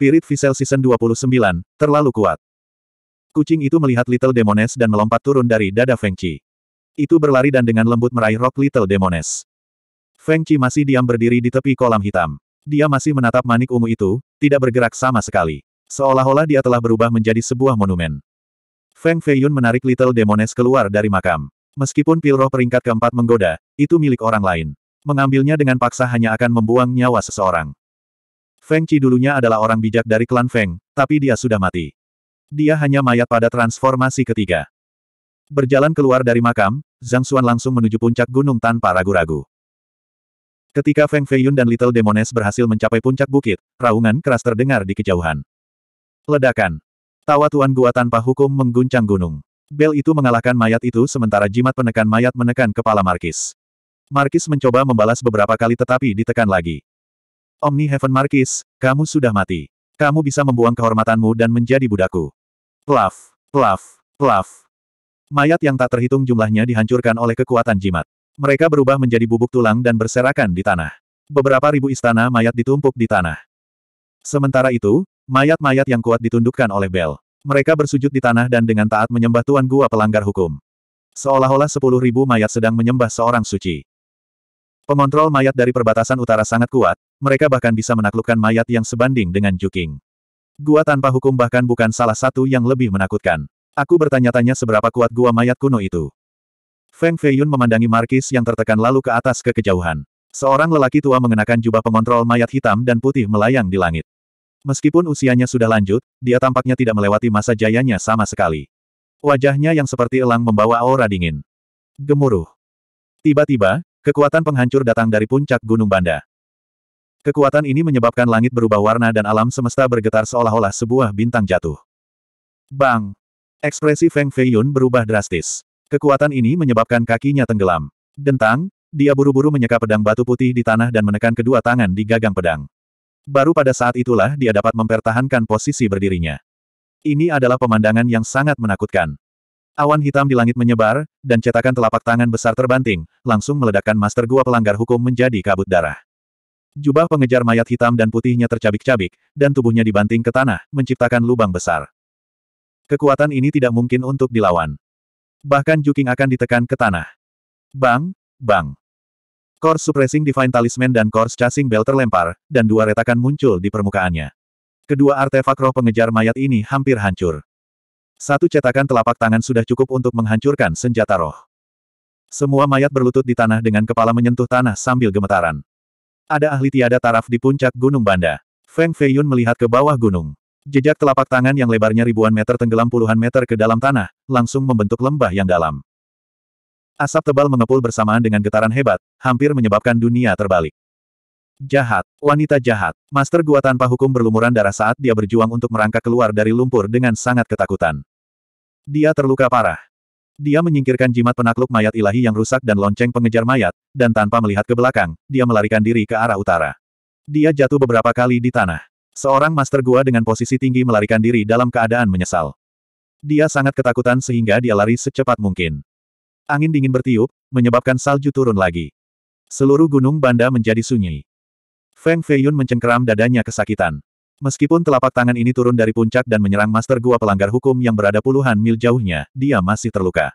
Spirit Visel Season 29, terlalu kuat. Kucing itu melihat Little Demoness dan melompat turun dari dada Feng Qi. Itu berlari dan dengan lembut meraih rok Little Demoness. Feng Qi masih diam berdiri di tepi kolam hitam. Dia masih menatap manik ungu itu, tidak bergerak sama sekali. Seolah-olah dia telah berubah menjadi sebuah monumen. Feng Feiyun menarik Little Demoness keluar dari makam. Meskipun pil roh peringkat keempat menggoda, itu milik orang lain. Mengambilnya dengan paksa hanya akan membuang nyawa seseorang. Feng Chi dulunya adalah orang bijak dari klan Feng, tapi dia sudah mati. Dia hanya mayat pada transformasi ketiga. Berjalan keluar dari makam, Zhang Xuan langsung menuju puncak gunung tanpa ragu-ragu. Ketika Feng Feiyun dan Little Demones berhasil mencapai puncak bukit, raungan keras terdengar di kejauhan. Ledakan. Tawa Tuan Gua tanpa hukum mengguncang gunung. Bel itu mengalahkan mayat itu sementara jimat penekan mayat menekan kepala Markis. Markis mencoba membalas beberapa kali tetapi ditekan lagi. Omni Heaven Markis, kamu sudah mati. Kamu bisa membuang kehormatanmu dan menjadi budaku. Plaf, plaf, plaf. Mayat yang tak terhitung jumlahnya dihancurkan oleh kekuatan jimat. Mereka berubah menjadi bubuk tulang dan berserakan di tanah. Beberapa ribu istana mayat ditumpuk di tanah. Sementara itu, mayat-mayat yang kuat ditundukkan oleh Bel. Mereka bersujud di tanah dan dengan taat menyembah Tuan Gua pelanggar hukum. Seolah-olah sepuluh ribu mayat sedang menyembah seorang suci. Pengontrol mayat dari perbatasan utara sangat kuat, mereka bahkan bisa menaklukkan mayat yang sebanding dengan Juking. Gua tanpa hukum bahkan bukan salah satu yang lebih menakutkan. Aku bertanya-tanya seberapa kuat gua mayat kuno itu. Feng Feiyun memandangi Markis yang tertekan lalu ke atas ke kejauhan. Seorang lelaki tua mengenakan jubah pengontrol mayat hitam dan putih melayang di langit. Meskipun usianya sudah lanjut, dia tampaknya tidak melewati masa jayanya sama sekali. Wajahnya yang seperti elang membawa aura dingin. Gemuruh. Tiba-tiba, Kekuatan penghancur datang dari puncak Gunung Banda. Kekuatan ini menyebabkan langit berubah warna dan alam semesta bergetar seolah-olah sebuah bintang jatuh. Bang! Ekspresi Feng Feiyun berubah drastis. Kekuatan ini menyebabkan kakinya tenggelam. Dentang, dia buru-buru menyeka pedang batu putih di tanah dan menekan kedua tangan di gagang pedang. Baru pada saat itulah dia dapat mempertahankan posisi berdirinya. Ini adalah pemandangan yang sangat menakutkan. Awan hitam di langit menyebar, dan cetakan telapak tangan besar terbanting, langsung meledakkan master gua pelanggar hukum menjadi kabut darah. Jubah pengejar mayat hitam dan putihnya tercabik-cabik, dan tubuhnya dibanting ke tanah, menciptakan lubang besar. Kekuatan ini tidak mungkin untuk dilawan. Bahkan Juking akan ditekan ke tanah. Bang, bang. Core Suppressing Divine Talisman dan Core Chasing Bell terlempar, dan dua retakan muncul di permukaannya. Kedua artefak roh pengejar mayat ini hampir hancur. Satu cetakan telapak tangan sudah cukup untuk menghancurkan senjata roh. Semua mayat berlutut di tanah dengan kepala menyentuh tanah sambil gemetaran. Ada ahli tiada taraf di puncak Gunung Banda. Feng Feiyun melihat ke bawah gunung. Jejak telapak tangan yang lebarnya ribuan meter tenggelam puluhan meter ke dalam tanah, langsung membentuk lembah yang dalam. Asap tebal mengepul bersamaan dengan getaran hebat, hampir menyebabkan dunia terbalik. Jahat, wanita jahat. Master gua tanpa hukum berlumuran darah saat dia berjuang untuk merangkak keluar dari lumpur dengan sangat ketakutan. Dia terluka parah. Dia menyingkirkan jimat penakluk mayat ilahi yang rusak dan lonceng pengejar mayat, dan tanpa melihat ke belakang, dia melarikan diri ke arah utara. Dia jatuh beberapa kali di tanah. Seorang master gua dengan posisi tinggi melarikan diri dalam keadaan menyesal. Dia sangat ketakutan sehingga dia lari secepat mungkin. Angin dingin bertiup, menyebabkan salju turun lagi. Seluruh gunung Banda menjadi sunyi. Feng Feiyun mencengkeram dadanya kesakitan. Meskipun telapak tangan ini turun dari puncak dan menyerang Master Gua pelanggar hukum yang berada puluhan mil jauhnya, dia masih terluka.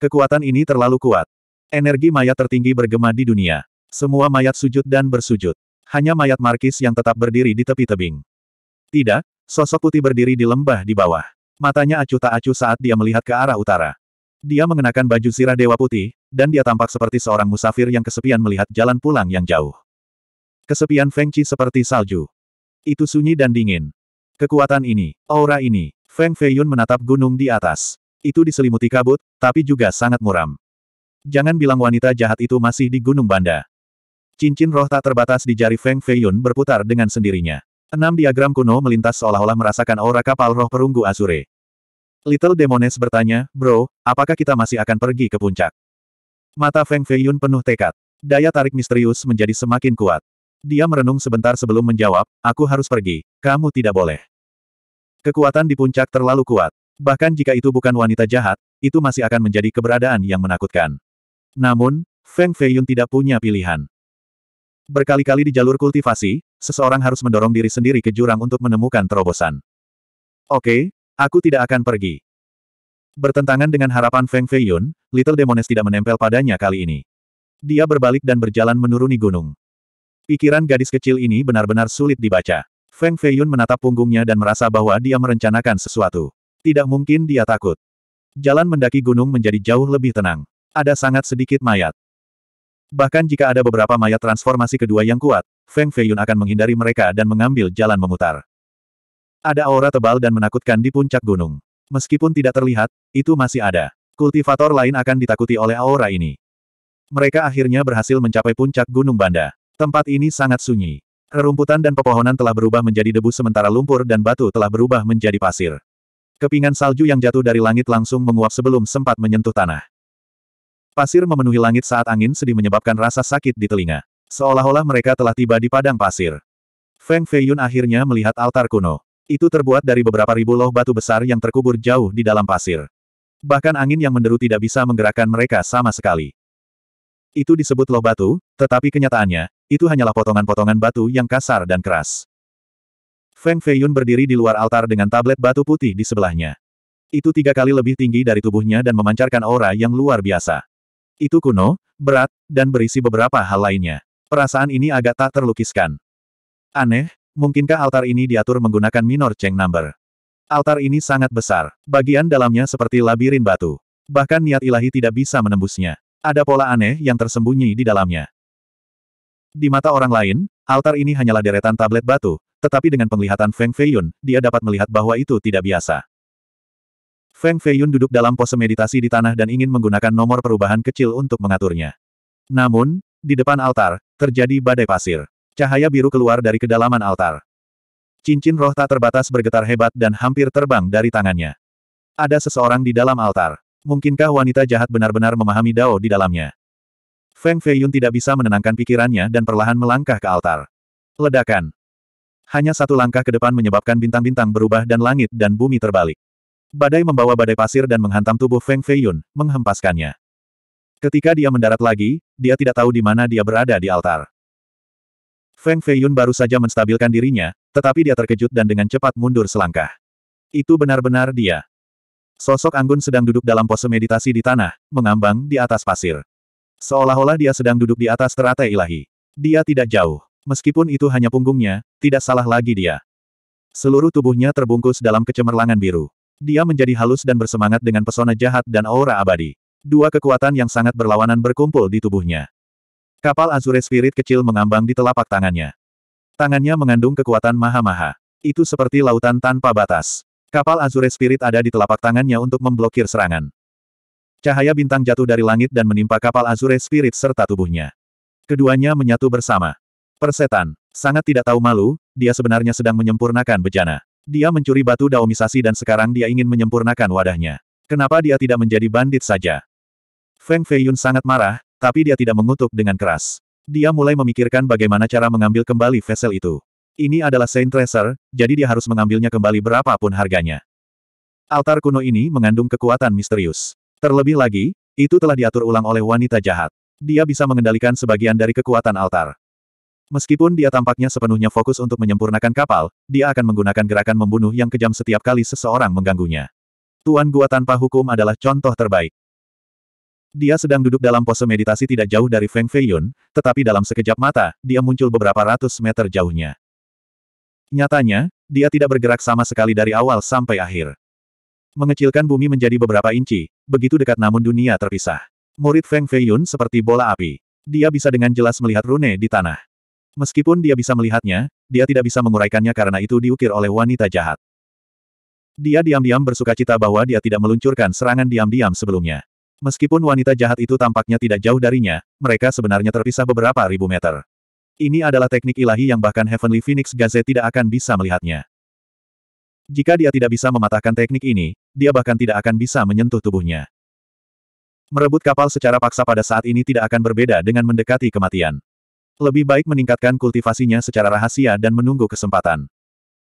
Kekuatan ini terlalu kuat. Energi mayat tertinggi bergema di dunia. Semua mayat sujud dan bersujud. Hanya mayat Markis yang tetap berdiri di tepi tebing. Tidak, sosok putih berdiri di lembah di bawah. Matanya acuh tak acuh saat dia melihat ke arah utara. Dia mengenakan baju sirah dewa putih, dan dia tampak seperti seorang musafir yang kesepian melihat jalan pulang yang jauh. Kesepian Feng Chi seperti salju. Itu sunyi dan dingin. Kekuatan ini, aura ini, Feng Feiyun menatap gunung di atas. Itu diselimuti kabut, tapi juga sangat muram. Jangan bilang wanita jahat itu masih di Gunung Banda. Cincin roh tak terbatas di jari Feng Feiyun berputar dengan sendirinya. Enam diagram kuno melintas seolah-olah merasakan aura kapal roh perunggu Azure. Little Demones bertanya, Bro, apakah kita masih akan pergi ke puncak? Mata Feng Feiyun penuh tekad. Daya tarik misterius menjadi semakin kuat. Dia merenung sebentar sebelum menjawab, aku harus pergi, kamu tidak boleh. Kekuatan di puncak terlalu kuat. Bahkan jika itu bukan wanita jahat, itu masih akan menjadi keberadaan yang menakutkan. Namun, Feng Feiyun tidak punya pilihan. Berkali-kali di jalur kultivasi, seseorang harus mendorong diri sendiri ke jurang untuk menemukan terobosan. Oke, okay, aku tidak akan pergi. Bertentangan dengan harapan Feng Feiyun, Little Demones tidak menempel padanya kali ini. Dia berbalik dan berjalan menuruni gunung. Pikiran gadis kecil ini benar-benar sulit dibaca. Feng Feiyun menatap punggungnya dan merasa bahwa dia merencanakan sesuatu. Tidak mungkin dia takut. Jalan mendaki gunung menjadi jauh lebih tenang. Ada sangat sedikit mayat. Bahkan jika ada beberapa mayat transformasi kedua yang kuat, Feng Feiyun akan menghindari mereka dan mengambil jalan memutar. Ada aura tebal dan menakutkan di puncak gunung. Meskipun tidak terlihat, itu masih ada. Kultivator lain akan ditakuti oleh aura ini. Mereka akhirnya berhasil mencapai puncak Gunung Banda. Tempat ini sangat sunyi. Rerumputan dan pepohonan telah berubah menjadi debu sementara lumpur dan batu telah berubah menjadi pasir. Kepingan salju yang jatuh dari langit langsung menguap sebelum sempat menyentuh tanah. Pasir memenuhi langit saat angin sedih menyebabkan rasa sakit di telinga. Seolah-olah mereka telah tiba di padang pasir. Feng Feiyun akhirnya melihat altar kuno. Itu terbuat dari beberapa ribu loh batu besar yang terkubur jauh di dalam pasir. Bahkan angin yang menderu tidak bisa menggerakkan mereka sama sekali. Itu disebut loh batu, tetapi kenyataannya, itu hanyalah potongan-potongan batu yang kasar dan keras. Feng Feiyun berdiri di luar altar dengan tablet batu putih di sebelahnya. Itu tiga kali lebih tinggi dari tubuhnya dan memancarkan aura yang luar biasa. Itu kuno, berat, dan berisi beberapa hal lainnya. Perasaan ini agak tak terlukiskan. Aneh, mungkinkah altar ini diatur menggunakan minor Cheng number? Altar ini sangat besar. Bagian dalamnya seperti labirin batu. Bahkan niat ilahi tidak bisa menembusnya. Ada pola aneh yang tersembunyi di dalamnya. Di mata orang lain, altar ini hanyalah deretan tablet batu, tetapi dengan penglihatan Feng Feiyun, dia dapat melihat bahwa itu tidak biasa. Feng Feiyun duduk dalam pose meditasi di tanah dan ingin menggunakan nomor perubahan kecil untuk mengaturnya. Namun, di depan altar, terjadi badai pasir. Cahaya biru keluar dari kedalaman altar. Cincin roh tak terbatas bergetar hebat dan hampir terbang dari tangannya. Ada seseorang di dalam altar. Mungkinkah wanita jahat benar-benar memahami Dao di dalamnya? Feng Feiyun tidak bisa menenangkan pikirannya dan perlahan melangkah ke altar. Ledakan. Hanya satu langkah ke depan menyebabkan bintang-bintang berubah dan langit dan bumi terbalik. Badai membawa badai pasir dan menghantam tubuh Feng Feiyun, menghempaskannya. Ketika dia mendarat lagi, dia tidak tahu di mana dia berada di altar. Feng Feiyun baru saja menstabilkan dirinya, tetapi dia terkejut dan dengan cepat mundur selangkah. Itu benar-benar dia. Sosok Anggun sedang duduk dalam pose meditasi di tanah, mengambang di atas pasir. Seolah-olah dia sedang duduk di atas teratai ilahi. Dia tidak jauh. Meskipun itu hanya punggungnya, tidak salah lagi dia. Seluruh tubuhnya terbungkus dalam kecemerlangan biru. Dia menjadi halus dan bersemangat dengan pesona jahat dan aura abadi. Dua kekuatan yang sangat berlawanan berkumpul di tubuhnya. Kapal Azure Spirit kecil mengambang di telapak tangannya. Tangannya mengandung kekuatan maha-maha. Itu seperti lautan tanpa batas. Kapal Azure Spirit ada di telapak tangannya untuk memblokir serangan. Cahaya bintang jatuh dari langit dan menimpa kapal Azure Spirit serta tubuhnya. Keduanya menyatu bersama. Persetan, sangat tidak tahu malu, dia sebenarnya sedang menyempurnakan bejana. Dia mencuri batu daomisasi dan sekarang dia ingin menyempurnakan wadahnya. Kenapa dia tidak menjadi bandit saja? Feng Feiyun sangat marah, tapi dia tidak mengutuk dengan keras. Dia mulai memikirkan bagaimana cara mengambil kembali vessel itu. Ini adalah Saint Treasure, jadi dia harus mengambilnya kembali berapapun harganya. Altar kuno ini mengandung kekuatan misterius. Terlebih lagi, itu telah diatur ulang oleh wanita jahat. Dia bisa mengendalikan sebagian dari kekuatan altar. Meskipun dia tampaknya sepenuhnya fokus untuk menyempurnakan kapal, dia akan menggunakan gerakan membunuh yang kejam setiap kali seseorang mengganggunya. Tuan gua tanpa hukum adalah contoh terbaik. Dia sedang duduk dalam pose meditasi tidak jauh dari Feng Feiyun, tetapi dalam sekejap mata, dia muncul beberapa ratus meter jauhnya. Nyatanya, dia tidak bergerak sama sekali dari awal sampai akhir. Mengecilkan bumi menjadi beberapa inci, begitu dekat namun dunia terpisah. Murid Feng Feiyun seperti bola api. Dia bisa dengan jelas melihat rune di tanah. Meskipun dia bisa melihatnya, dia tidak bisa menguraikannya karena itu diukir oleh wanita jahat. Dia diam-diam bersuka cita bahwa dia tidak meluncurkan serangan diam-diam sebelumnya. Meskipun wanita jahat itu tampaknya tidak jauh darinya, mereka sebenarnya terpisah beberapa ribu meter. Ini adalah teknik ilahi yang bahkan Heavenly Phoenix Gaze tidak akan bisa melihatnya. Jika dia tidak bisa mematahkan teknik ini, dia bahkan tidak akan bisa menyentuh tubuhnya. Merebut kapal secara paksa pada saat ini tidak akan berbeda dengan mendekati kematian. Lebih baik meningkatkan kultivasinya secara rahasia dan menunggu kesempatan.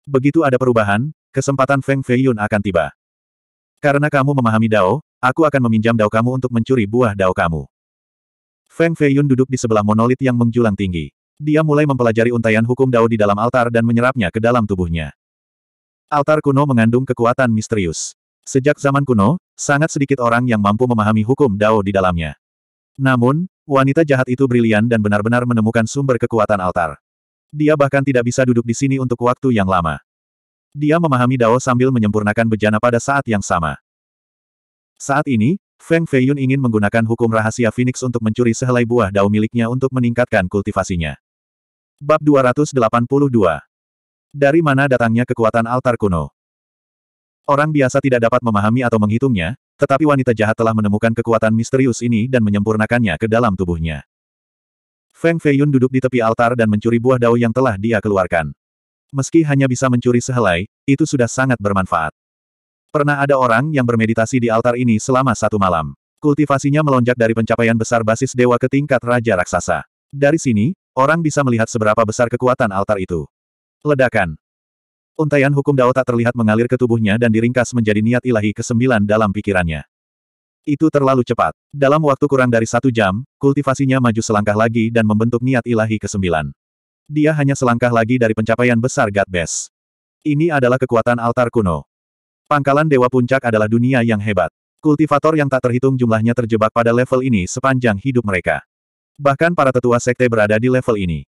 Begitu ada perubahan, kesempatan Feng Feiyun akan tiba. Karena kamu memahami Dao, aku akan meminjam Dao kamu untuk mencuri buah Dao kamu. Feng Feiyun duduk di sebelah monolit yang menjulang tinggi. Dia mulai mempelajari untaian hukum Dao di dalam altar dan menyerapnya ke dalam tubuhnya. Altar kuno mengandung kekuatan misterius. Sejak zaman kuno, sangat sedikit orang yang mampu memahami hukum Dao di dalamnya. Namun, wanita jahat itu brilian dan benar-benar menemukan sumber kekuatan altar. Dia bahkan tidak bisa duduk di sini untuk waktu yang lama. Dia memahami Dao sambil menyempurnakan bejana pada saat yang sama. Saat ini, Feng Feiyun ingin menggunakan hukum rahasia Phoenix untuk mencuri sehelai buah Dao miliknya untuk meningkatkan kultivasinya. Bab 282 Dari mana datangnya kekuatan altar kuno? Orang biasa tidak dapat memahami atau menghitungnya, tetapi wanita jahat telah menemukan kekuatan misterius ini dan menyempurnakannya ke dalam tubuhnya. Feng Feiyun duduk di tepi altar dan mencuri buah dao yang telah dia keluarkan. Meski hanya bisa mencuri sehelai, itu sudah sangat bermanfaat. Pernah ada orang yang bermeditasi di altar ini selama satu malam. Kultivasinya melonjak dari pencapaian besar basis dewa ke tingkat raja raksasa. Dari sini, orang bisa melihat seberapa besar kekuatan altar itu. Ledakan. Untaian hukum Dao tak terlihat mengalir ke tubuhnya dan diringkas menjadi niat ilahi ke-9 dalam pikirannya. Itu terlalu cepat. Dalam waktu kurang dari satu jam, kultivasinya maju selangkah lagi dan membentuk niat ilahi ke-9. Dia hanya selangkah lagi dari pencapaian besar God Base. Ini adalah kekuatan altar kuno. Pangkalan Dewa Puncak adalah dunia yang hebat. Kultivator yang tak terhitung jumlahnya terjebak pada level ini sepanjang hidup mereka. Bahkan para tetua sekte berada di level ini.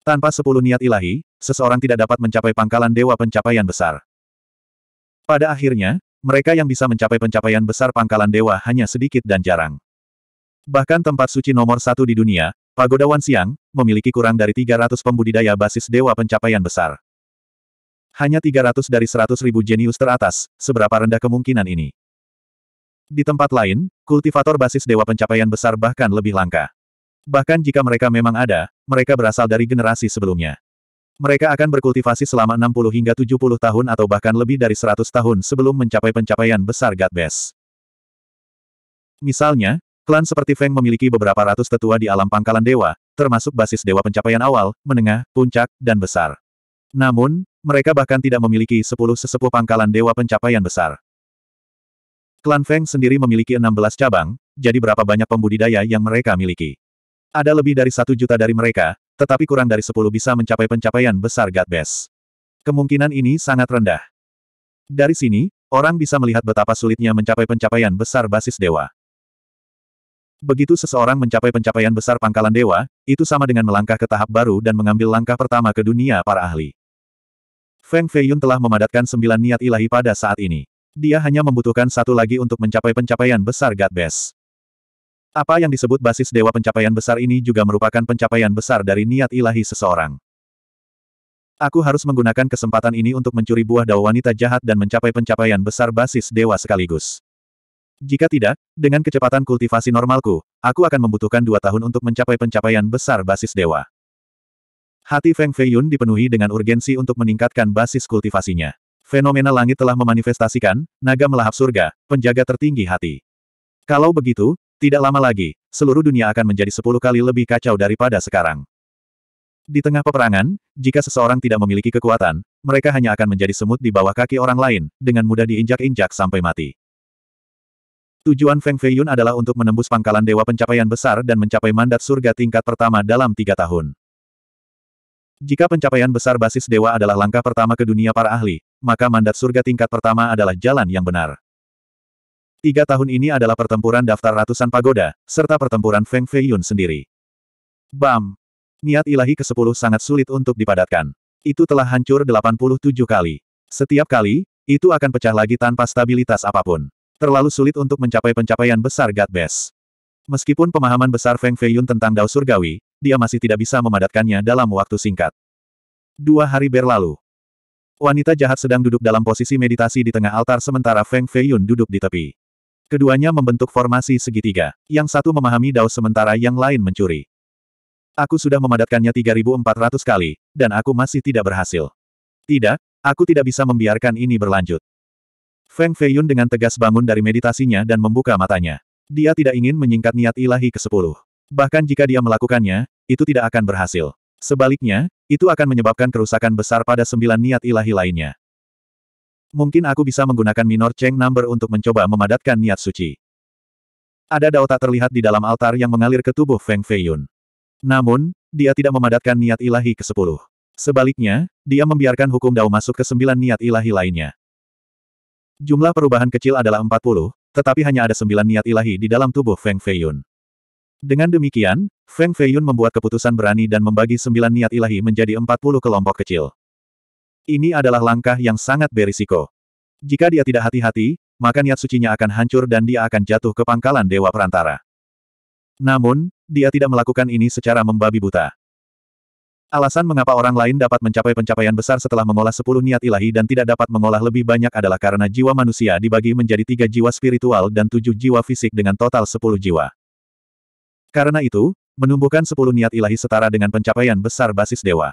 Tanpa sepuluh niat ilahi, seseorang tidak dapat mencapai pangkalan dewa pencapaian besar. Pada akhirnya, mereka yang bisa mencapai pencapaian besar pangkalan dewa hanya sedikit dan jarang. Bahkan tempat suci nomor satu di dunia, Pagoda Wan Siang, memiliki kurang dari 300 pembudidaya basis dewa pencapaian besar. Hanya 300 dari 100 ribu jenius teratas, seberapa rendah kemungkinan ini. Di tempat lain, kultivator basis dewa pencapaian besar bahkan lebih langka. Bahkan jika mereka memang ada, mereka berasal dari generasi sebelumnya. Mereka akan berkultivasi selama 60 hingga 70 tahun atau bahkan lebih dari 100 tahun sebelum mencapai pencapaian besar God Base. Misalnya, klan seperti Feng memiliki beberapa ratus tetua di alam pangkalan dewa, termasuk basis dewa pencapaian awal, menengah, puncak, dan besar. Namun, mereka bahkan tidak memiliki 10 sesepuh pangkalan dewa pencapaian besar. Klan Feng sendiri memiliki 16 cabang, jadi berapa banyak pembudidaya yang mereka miliki. Ada lebih dari satu juta dari mereka, tetapi kurang dari sepuluh bisa mencapai pencapaian besar God Best. Kemungkinan ini sangat rendah. Dari sini, orang bisa melihat betapa sulitnya mencapai pencapaian besar basis dewa. Begitu seseorang mencapai pencapaian besar pangkalan dewa, itu sama dengan melangkah ke tahap baru dan mengambil langkah pertama ke dunia para ahli. Feng Feiyun telah memadatkan sembilan niat ilahi pada saat ini. Dia hanya membutuhkan satu lagi untuk mencapai pencapaian besar God Best. Apa yang disebut basis dewa pencapaian besar ini juga merupakan pencapaian besar dari niat ilahi seseorang. Aku harus menggunakan kesempatan ini untuk mencuri buah dao wanita jahat dan mencapai pencapaian besar basis dewa sekaligus. Jika tidak, dengan kecepatan kultivasi normalku, aku akan membutuhkan dua tahun untuk mencapai pencapaian besar basis dewa. Hati Feng Feiyun dipenuhi dengan urgensi untuk meningkatkan basis kultivasinya. Fenomena langit telah memanifestasikan, naga melahap surga, penjaga tertinggi hati. Kalau begitu, tidak lama lagi, seluruh dunia akan menjadi sepuluh kali lebih kacau daripada sekarang. Di tengah peperangan, jika seseorang tidak memiliki kekuatan, mereka hanya akan menjadi semut di bawah kaki orang lain, dengan mudah diinjak-injak sampai mati. Tujuan Feng Fei Yun adalah untuk menembus pangkalan Dewa Pencapaian Besar dan mencapai mandat surga tingkat pertama dalam tiga tahun. Jika pencapaian besar basis Dewa adalah langkah pertama ke dunia para ahli, maka mandat surga tingkat pertama adalah jalan yang benar. Tiga tahun ini adalah pertempuran daftar ratusan pagoda, serta pertempuran Feng Fei Yun sendiri. Bam! Niat ilahi ke-10 sangat sulit untuk dipadatkan. Itu telah hancur 87 kali. Setiap kali, itu akan pecah lagi tanpa stabilitas apapun. Terlalu sulit untuk mencapai pencapaian besar God Base. Meskipun pemahaman besar Feng Fei Yun tentang Dao Surgawi, dia masih tidak bisa memadatkannya dalam waktu singkat. Dua hari berlalu. Wanita jahat sedang duduk dalam posisi meditasi di tengah altar sementara Feng Fei Yun duduk di tepi. Keduanya membentuk formasi segitiga, yang satu memahami Dao sementara yang lain mencuri. Aku sudah memadatkannya 3400 kali, dan aku masih tidak berhasil. Tidak, aku tidak bisa membiarkan ini berlanjut. Feng Feiyun dengan tegas bangun dari meditasinya dan membuka matanya. Dia tidak ingin menyingkat niat ilahi ke-10. Bahkan jika dia melakukannya, itu tidak akan berhasil. Sebaliknya, itu akan menyebabkan kerusakan besar pada sembilan niat ilahi lainnya. Mungkin aku bisa menggunakan minor Cheng number untuk mencoba memadatkan niat suci. Ada dao tak terlihat di dalam altar yang mengalir ke tubuh Feng Feiyun. Namun, dia tidak memadatkan niat ilahi ke-10. Sebaliknya, dia membiarkan hukum dao masuk ke sembilan niat ilahi lainnya. Jumlah perubahan kecil adalah 40, tetapi hanya ada sembilan niat ilahi di dalam tubuh Feng Feiyun. Dengan demikian, Feng Feiyun membuat keputusan berani dan membagi sembilan niat ilahi menjadi 40 kelompok kecil. Ini adalah langkah yang sangat berisiko. Jika dia tidak hati-hati, maka niat sucinya akan hancur dan dia akan jatuh ke pangkalan Dewa Perantara. Namun, dia tidak melakukan ini secara membabi buta. Alasan mengapa orang lain dapat mencapai pencapaian besar setelah mengolah sepuluh niat ilahi dan tidak dapat mengolah lebih banyak adalah karena jiwa manusia dibagi menjadi tiga jiwa spiritual dan tujuh jiwa fisik dengan total sepuluh jiwa. Karena itu, menumbuhkan sepuluh niat ilahi setara dengan pencapaian besar basis dewa.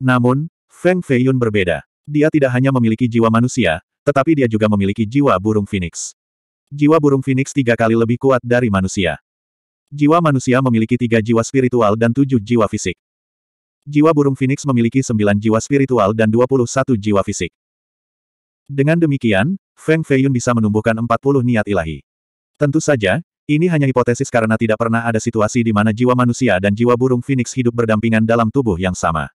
Namun, Feng Feiyun berbeda. Dia tidak hanya memiliki jiwa manusia, tetapi dia juga memiliki jiwa burung phoenix. Jiwa burung phoenix tiga kali lebih kuat dari manusia. Jiwa manusia memiliki tiga jiwa spiritual dan tujuh jiwa fisik. Jiwa burung phoenix memiliki sembilan jiwa spiritual dan dua puluh satu jiwa fisik. Dengan demikian, Feng Feiyun bisa menumbuhkan empat puluh niat ilahi. Tentu saja, ini hanya hipotesis karena tidak pernah ada situasi di mana jiwa manusia dan jiwa burung phoenix hidup berdampingan dalam tubuh yang sama.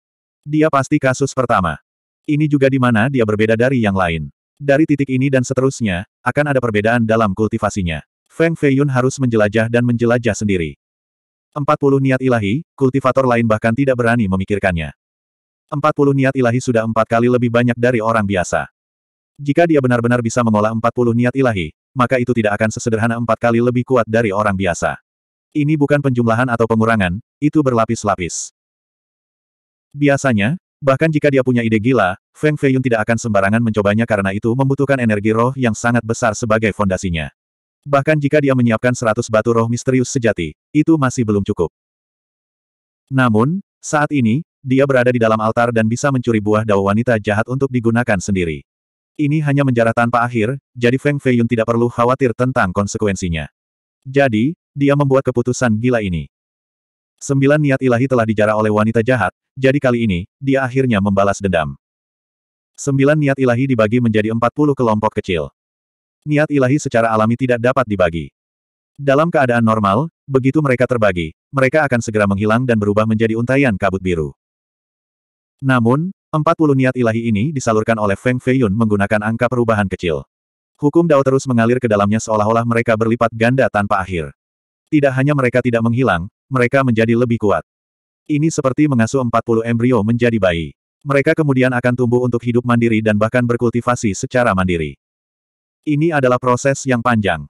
Dia pasti kasus pertama. Ini juga di mana dia berbeda dari yang lain. Dari titik ini dan seterusnya, akan ada perbedaan dalam kultivasinya. Feng Feiyun harus menjelajah dan menjelajah sendiri. 40 niat ilahi, kultivator lain bahkan tidak berani memikirkannya. 40 niat ilahi sudah empat kali lebih banyak dari orang biasa. Jika dia benar-benar bisa mengolah 40 niat ilahi, maka itu tidak akan sesederhana empat kali lebih kuat dari orang biasa. Ini bukan penjumlahan atau pengurangan, itu berlapis-lapis. Biasanya, bahkan jika dia punya ide gila, Feng Feiyun tidak akan sembarangan mencobanya karena itu membutuhkan energi roh yang sangat besar sebagai fondasinya. Bahkan jika dia menyiapkan seratus batu roh misterius sejati, itu masih belum cukup. Namun, saat ini, dia berada di dalam altar dan bisa mencuri buah dao wanita jahat untuk digunakan sendiri. Ini hanya menjarah tanpa akhir, jadi Feng Feiyun tidak perlu khawatir tentang konsekuensinya. Jadi, dia membuat keputusan gila ini. Sembilan niat ilahi telah dijarah oleh wanita jahat, jadi kali ini, dia akhirnya membalas dendam. Sembilan niat ilahi dibagi menjadi empat puluh kelompok kecil. Niat ilahi secara alami tidak dapat dibagi. Dalam keadaan normal, begitu mereka terbagi, mereka akan segera menghilang dan berubah menjadi untayan kabut biru. Namun, 40 niat ilahi ini disalurkan oleh Feng Feiyun menggunakan angka perubahan kecil. Hukum Dao terus mengalir ke dalamnya seolah-olah mereka berlipat ganda tanpa akhir. Tidak hanya mereka tidak menghilang, mereka menjadi lebih kuat. Ini seperti mengasuh 40 embrio menjadi bayi. Mereka kemudian akan tumbuh untuk hidup mandiri dan bahkan berkultivasi secara mandiri. Ini adalah proses yang panjang.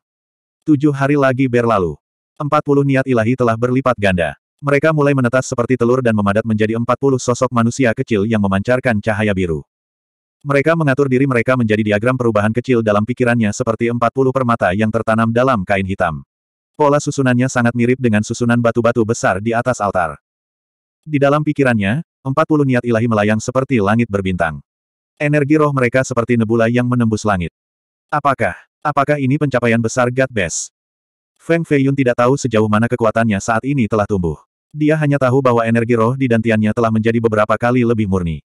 Tujuh hari lagi berlalu. 40 niat ilahi telah berlipat ganda. Mereka mulai menetas seperti telur dan memadat menjadi 40 sosok manusia kecil yang memancarkan cahaya biru. Mereka mengatur diri mereka menjadi diagram perubahan kecil dalam pikirannya seperti 40 permata yang tertanam dalam kain hitam. Pola susunannya sangat mirip dengan susunan batu-batu besar di atas altar. Di dalam pikirannya, empat puluh niat ilahi melayang seperti langit berbintang. Energi roh mereka seperti nebula yang menembus langit. Apakah, apakah ini pencapaian besar God Best? Feng Feiyun tidak tahu sejauh mana kekuatannya saat ini telah tumbuh. Dia hanya tahu bahwa energi roh di dantiannya telah menjadi beberapa kali lebih murni.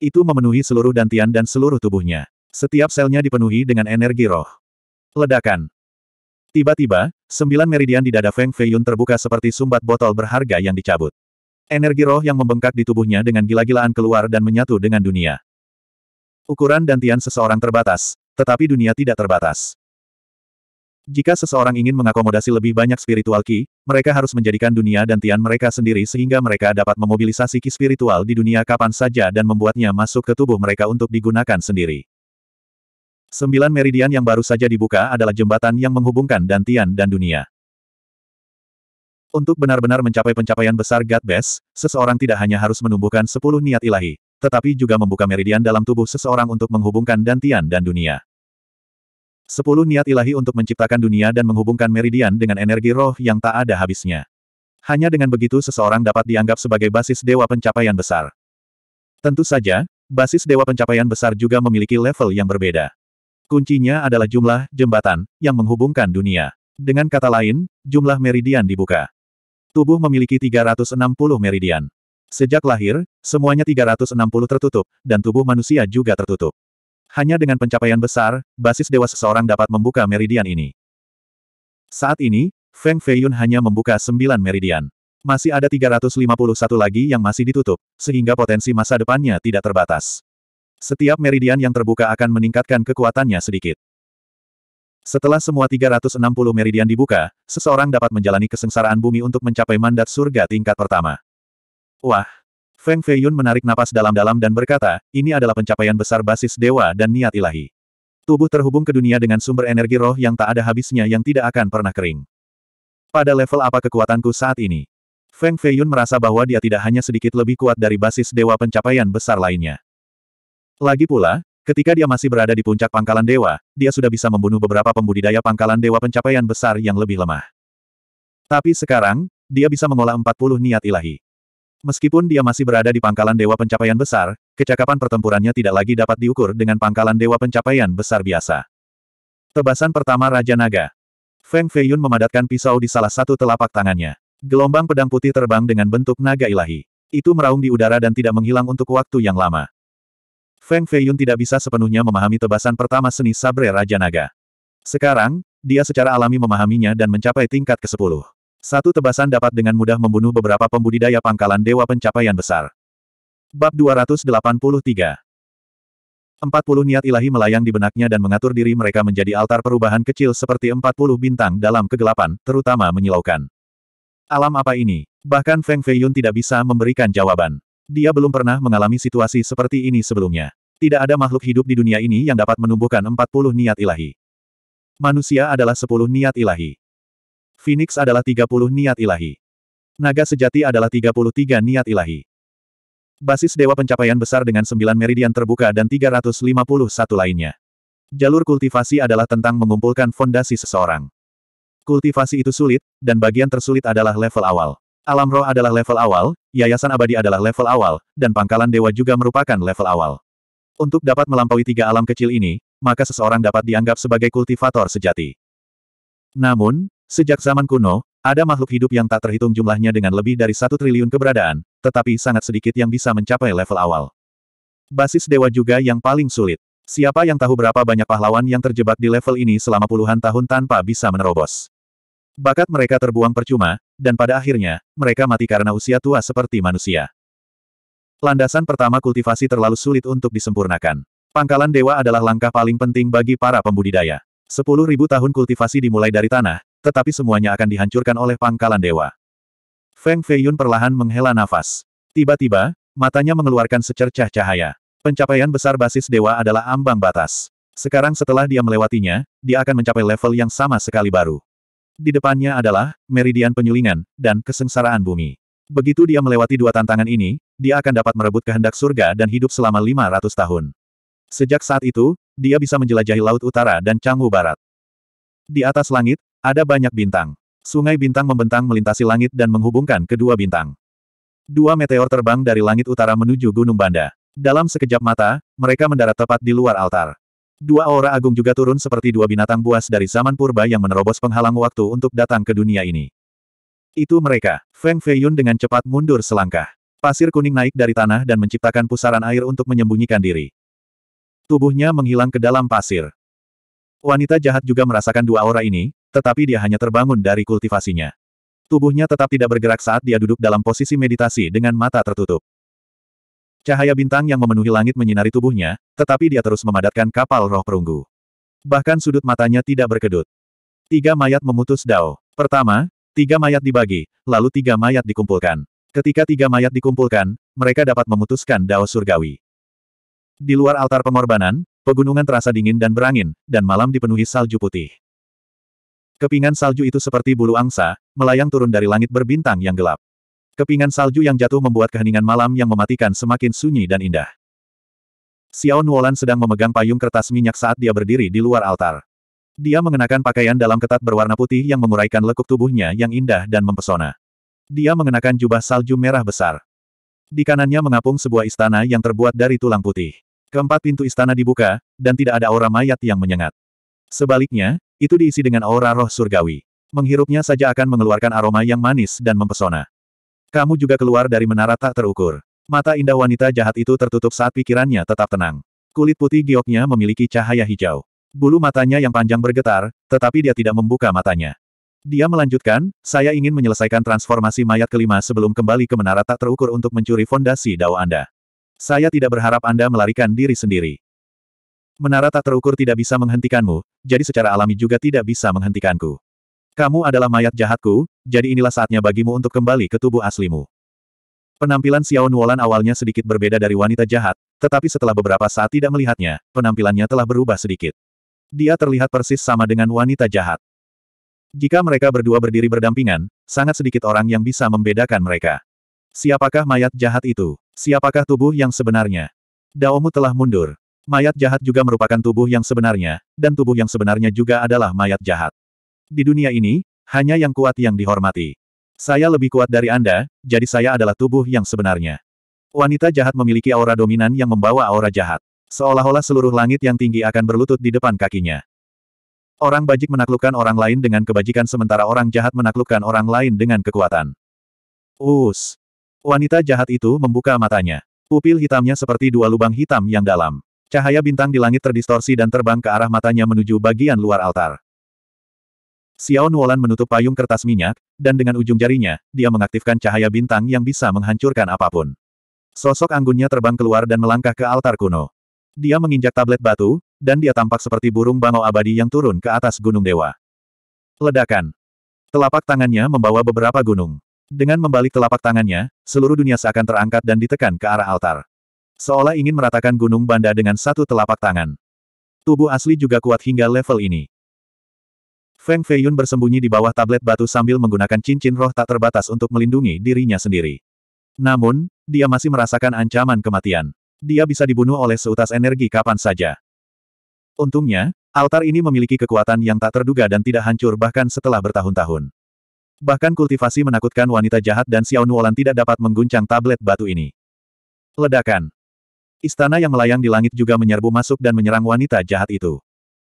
Itu memenuhi seluruh dantian dan seluruh tubuhnya. Setiap selnya dipenuhi dengan energi roh. Ledakan. Tiba-tiba, sembilan meridian di dada Feng Feiyun terbuka seperti sumbat botol berharga yang dicabut. Energi roh yang membengkak di tubuhnya dengan gila-gilaan keluar dan menyatu dengan dunia. Ukuran dan tian seseorang terbatas, tetapi dunia tidak terbatas. Jika seseorang ingin mengakomodasi lebih banyak spiritual ki, mereka harus menjadikan dunia dan tian mereka sendiri sehingga mereka dapat memobilisasi ki spiritual di dunia kapan saja dan membuatnya masuk ke tubuh mereka untuk digunakan sendiri. Sembilan meridian yang baru saja dibuka adalah jembatan yang menghubungkan Dantian dan dunia. Untuk benar-benar mencapai pencapaian besar God Best, seseorang tidak hanya harus menumbuhkan sepuluh niat ilahi, tetapi juga membuka meridian dalam tubuh seseorang untuk menghubungkan Dantian dan dunia. Sepuluh niat ilahi untuk menciptakan dunia dan menghubungkan meridian dengan energi roh yang tak ada habisnya. Hanya dengan begitu seseorang dapat dianggap sebagai basis dewa pencapaian besar. Tentu saja, basis dewa pencapaian besar juga memiliki level yang berbeda. Kuncinya adalah jumlah jembatan yang menghubungkan dunia. Dengan kata lain, jumlah meridian dibuka. Tubuh memiliki 360 meridian. Sejak lahir, semuanya 360 tertutup, dan tubuh manusia juga tertutup. Hanya dengan pencapaian besar, basis dewa seseorang dapat membuka meridian ini. Saat ini, Feng Feiyun hanya membuka 9 meridian. Masih ada 351 lagi yang masih ditutup, sehingga potensi masa depannya tidak terbatas. Setiap meridian yang terbuka akan meningkatkan kekuatannya sedikit. Setelah semua 360 meridian dibuka, seseorang dapat menjalani kesengsaraan bumi untuk mencapai mandat surga tingkat pertama. Wah! Feng Feiyun menarik napas dalam-dalam dan berkata, ini adalah pencapaian besar basis dewa dan niat ilahi. Tubuh terhubung ke dunia dengan sumber energi roh yang tak ada habisnya yang tidak akan pernah kering. Pada level apa kekuatanku saat ini? Feng Feiyun merasa bahwa dia tidak hanya sedikit lebih kuat dari basis dewa pencapaian besar lainnya. Lagi pula, ketika dia masih berada di puncak pangkalan dewa, dia sudah bisa membunuh beberapa pembudidaya pangkalan dewa pencapaian besar yang lebih lemah. Tapi sekarang, dia bisa mengolah 40 niat ilahi. Meskipun dia masih berada di pangkalan dewa pencapaian besar, kecakapan pertempurannya tidak lagi dapat diukur dengan pangkalan dewa pencapaian besar biasa. Tebasan pertama Raja Naga. Feng Feiyun memadatkan pisau di salah satu telapak tangannya. Gelombang pedang putih terbang dengan bentuk naga ilahi. Itu meraung di udara dan tidak menghilang untuk waktu yang lama. Feng Feiyun tidak bisa sepenuhnya memahami tebasan pertama seni sabre Raja Naga. Sekarang, dia secara alami memahaminya dan mencapai tingkat ke-10. Satu tebasan dapat dengan mudah membunuh beberapa pembudidaya pangkalan dewa pencapaian besar. Bab 283 Empat puluh niat ilahi melayang di benaknya dan mengatur diri mereka menjadi altar perubahan kecil seperti empat puluh bintang dalam kegelapan, terutama menyilaukan. Alam apa ini? Bahkan Feng Feiyun tidak bisa memberikan jawaban. Dia belum pernah mengalami situasi seperti ini sebelumnya. Tidak ada makhluk hidup di dunia ini yang dapat menumbuhkan 40 niat ilahi. Manusia adalah 10 niat ilahi. Phoenix adalah 30 niat ilahi. Naga sejati adalah 33 niat ilahi. Basis dewa pencapaian besar dengan 9 meridian terbuka dan 351 lainnya. Jalur kultivasi adalah tentang mengumpulkan fondasi seseorang. Kultivasi itu sulit, dan bagian tersulit adalah level awal. Alam roh adalah level awal, yayasan abadi adalah level awal, dan pangkalan dewa juga merupakan level awal. Untuk dapat melampaui tiga alam kecil ini, maka seseorang dapat dianggap sebagai kultivator sejati. Namun, sejak zaman kuno, ada makhluk hidup yang tak terhitung jumlahnya dengan lebih dari satu triliun keberadaan, tetapi sangat sedikit yang bisa mencapai level awal. Basis dewa juga yang paling sulit. Siapa yang tahu berapa banyak pahlawan yang terjebak di level ini selama puluhan tahun tanpa bisa menerobos? Bakat mereka terbuang percuma, dan pada akhirnya, mereka mati karena usia tua seperti manusia. Landasan pertama kultivasi terlalu sulit untuk disempurnakan. Pangkalan dewa adalah langkah paling penting bagi para pembudidaya. Sepuluh tahun kultivasi dimulai dari tanah, tetapi semuanya akan dihancurkan oleh pangkalan dewa. Feng Feiyun perlahan menghela nafas. Tiba-tiba, matanya mengeluarkan secercah cahaya. Pencapaian besar basis dewa adalah ambang batas. Sekarang setelah dia melewatinya, dia akan mencapai level yang sama sekali baru. Di depannya adalah meridian penyulingan dan kesengsaraan bumi. Begitu dia melewati dua tantangan ini, dia akan dapat merebut kehendak surga dan hidup selama 500 tahun. Sejak saat itu, dia bisa menjelajahi Laut Utara dan Canggu Barat. Di atas langit, ada banyak bintang. Sungai bintang membentang melintasi langit dan menghubungkan kedua bintang. Dua meteor terbang dari langit utara menuju Gunung Banda. Dalam sekejap mata, mereka mendarat tepat di luar altar. Dua aura agung juga turun seperti dua binatang buas dari zaman purba yang menerobos penghalang waktu untuk datang ke dunia ini. Itu mereka. Feng Feiyun dengan cepat mundur selangkah. Pasir kuning naik dari tanah dan menciptakan pusaran air untuk menyembunyikan diri. Tubuhnya menghilang ke dalam pasir. Wanita jahat juga merasakan dua aura ini, tetapi dia hanya terbangun dari kultivasinya. Tubuhnya tetap tidak bergerak saat dia duduk dalam posisi meditasi dengan mata tertutup. Cahaya bintang yang memenuhi langit menyinari tubuhnya, tetapi dia terus memadatkan kapal roh perunggu. Bahkan sudut matanya tidak berkedut. Tiga mayat memutus dao. Pertama, tiga mayat dibagi, lalu tiga mayat dikumpulkan. Ketika tiga mayat dikumpulkan, mereka dapat memutuskan dao surgawi. Di luar altar pengorbanan, pegunungan terasa dingin dan berangin, dan malam dipenuhi salju putih. Kepingan salju itu seperti bulu angsa, melayang turun dari langit berbintang yang gelap. Kepingan salju yang jatuh membuat keheningan malam yang mematikan semakin sunyi dan indah. Xiao Nuolan sedang memegang payung kertas minyak saat dia berdiri di luar altar. Dia mengenakan pakaian dalam ketat berwarna putih yang menguraikan lekuk tubuhnya yang indah dan mempesona. Dia mengenakan jubah salju merah besar. Di kanannya mengapung sebuah istana yang terbuat dari tulang putih. Keempat pintu istana dibuka, dan tidak ada aura mayat yang menyengat. Sebaliknya, itu diisi dengan aura roh surgawi. Menghirupnya saja akan mengeluarkan aroma yang manis dan mempesona. Kamu juga keluar dari menara tak terukur. Mata indah wanita jahat itu tertutup saat pikirannya tetap tenang. Kulit putih gioknya memiliki cahaya hijau. Bulu matanya yang panjang bergetar, tetapi dia tidak membuka matanya. Dia melanjutkan, saya ingin menyelesaikan transformasi mayat kelima sebelum kembali ke menara tak terukur untuk mencuri fondasi dao Anda. Saya tidak berharap Anda melarikan diri sendiri. Menara tak terukur tidak bisa menghentikanmu, jadi secara alami juga tidak bisa menghentikanku. Kamu adalah mayat jahatku, jadi inilah saatnya bagimu untuk kembali ke tubuh aslimu. Penampilan Xiao Nuolan awalnya sedikit berbeda dari wanita jahat, tetapi setelah beberapa saat tidak melihatnya, penampilannya telah berubah sedikit. Dia terlihat persis sama dengan wanita jahat. Jika mereka berdua berdiri berdampingan, sangat sedikit orang yang bisa membedakan mereka. Siapakah mayat jahat itu? Siapakah tubuh yang sebenarnya? Daomu telah mundur. Mayat jahat juga merupakan tubuh yang sebenarnya, dan tubuh yang sebenarnya juga adalah mayat jahat. Di dunia ini, hanya yang kuat yang dihormati. Saya lebih kuat dari Anda, jadi saya adalah tubuh yang sebenarnya. Wanita jahat memiliki aura dominan yang membawa aura jahat. Seolah-olah seluruh langit yang tinggi akan berlutut di depan kakinya. Orang bajik menaklukkan orang lain dengan kebajikan sementara orang jahat menaklukkan orang lain dengan kekuatan. Us. Wanita jahat itu membuka matanya. Pupil hitamnya seperti dua lubang hitam yang dalam. Cahaya bintang di langit terdistorsi dan terbang ke arah matanya menuju bagian luar altar. Xiao Nuolan menutup payung kertas minyak, dan dengan ujung jarinya, dia mengaktifkan cahaya bintang yang bisa menghancurkan apapun. Sosok anggunnya terbang keluar dan melangkah ke altar kuno. Dia menginjak tablet batu, dan dia tampak seperti burung bangau abadi yang turun ke atas gunung dewa. Ledakan. Telapak tangannya membawa beberapa gunung. Dengan membalik telapak tangannya, seluruh dunia seakan terangkat dan ditekan ke arah altar. Seolah ingin meratakan gunung banda dengan satu telapak tangan. Tubuh asli juga kuat hingga level ini. Feng Feiyun bersembunyi di bawah tablet batu sambil menggunakan cincin roh tak terbatas untuk melindungi dirinya sendiri. Namun, dia masih merasakan ancaman kematian. Dia bisa dibunuh oleh seutas energi kapan saja. Untungnya, altar ini memiliki kekuatan yang tak terduga dan tidak hancur bahkan setelah bertahun-tahun. Bahkan kultivasi menakutkan wanita jahat dan Xiao Nuolan tidak dapat mengguncang tablet batu ini. Ledakan. Istana yang melayang di langit juga menyerbu masuk dan menyerang wanita jahat itu.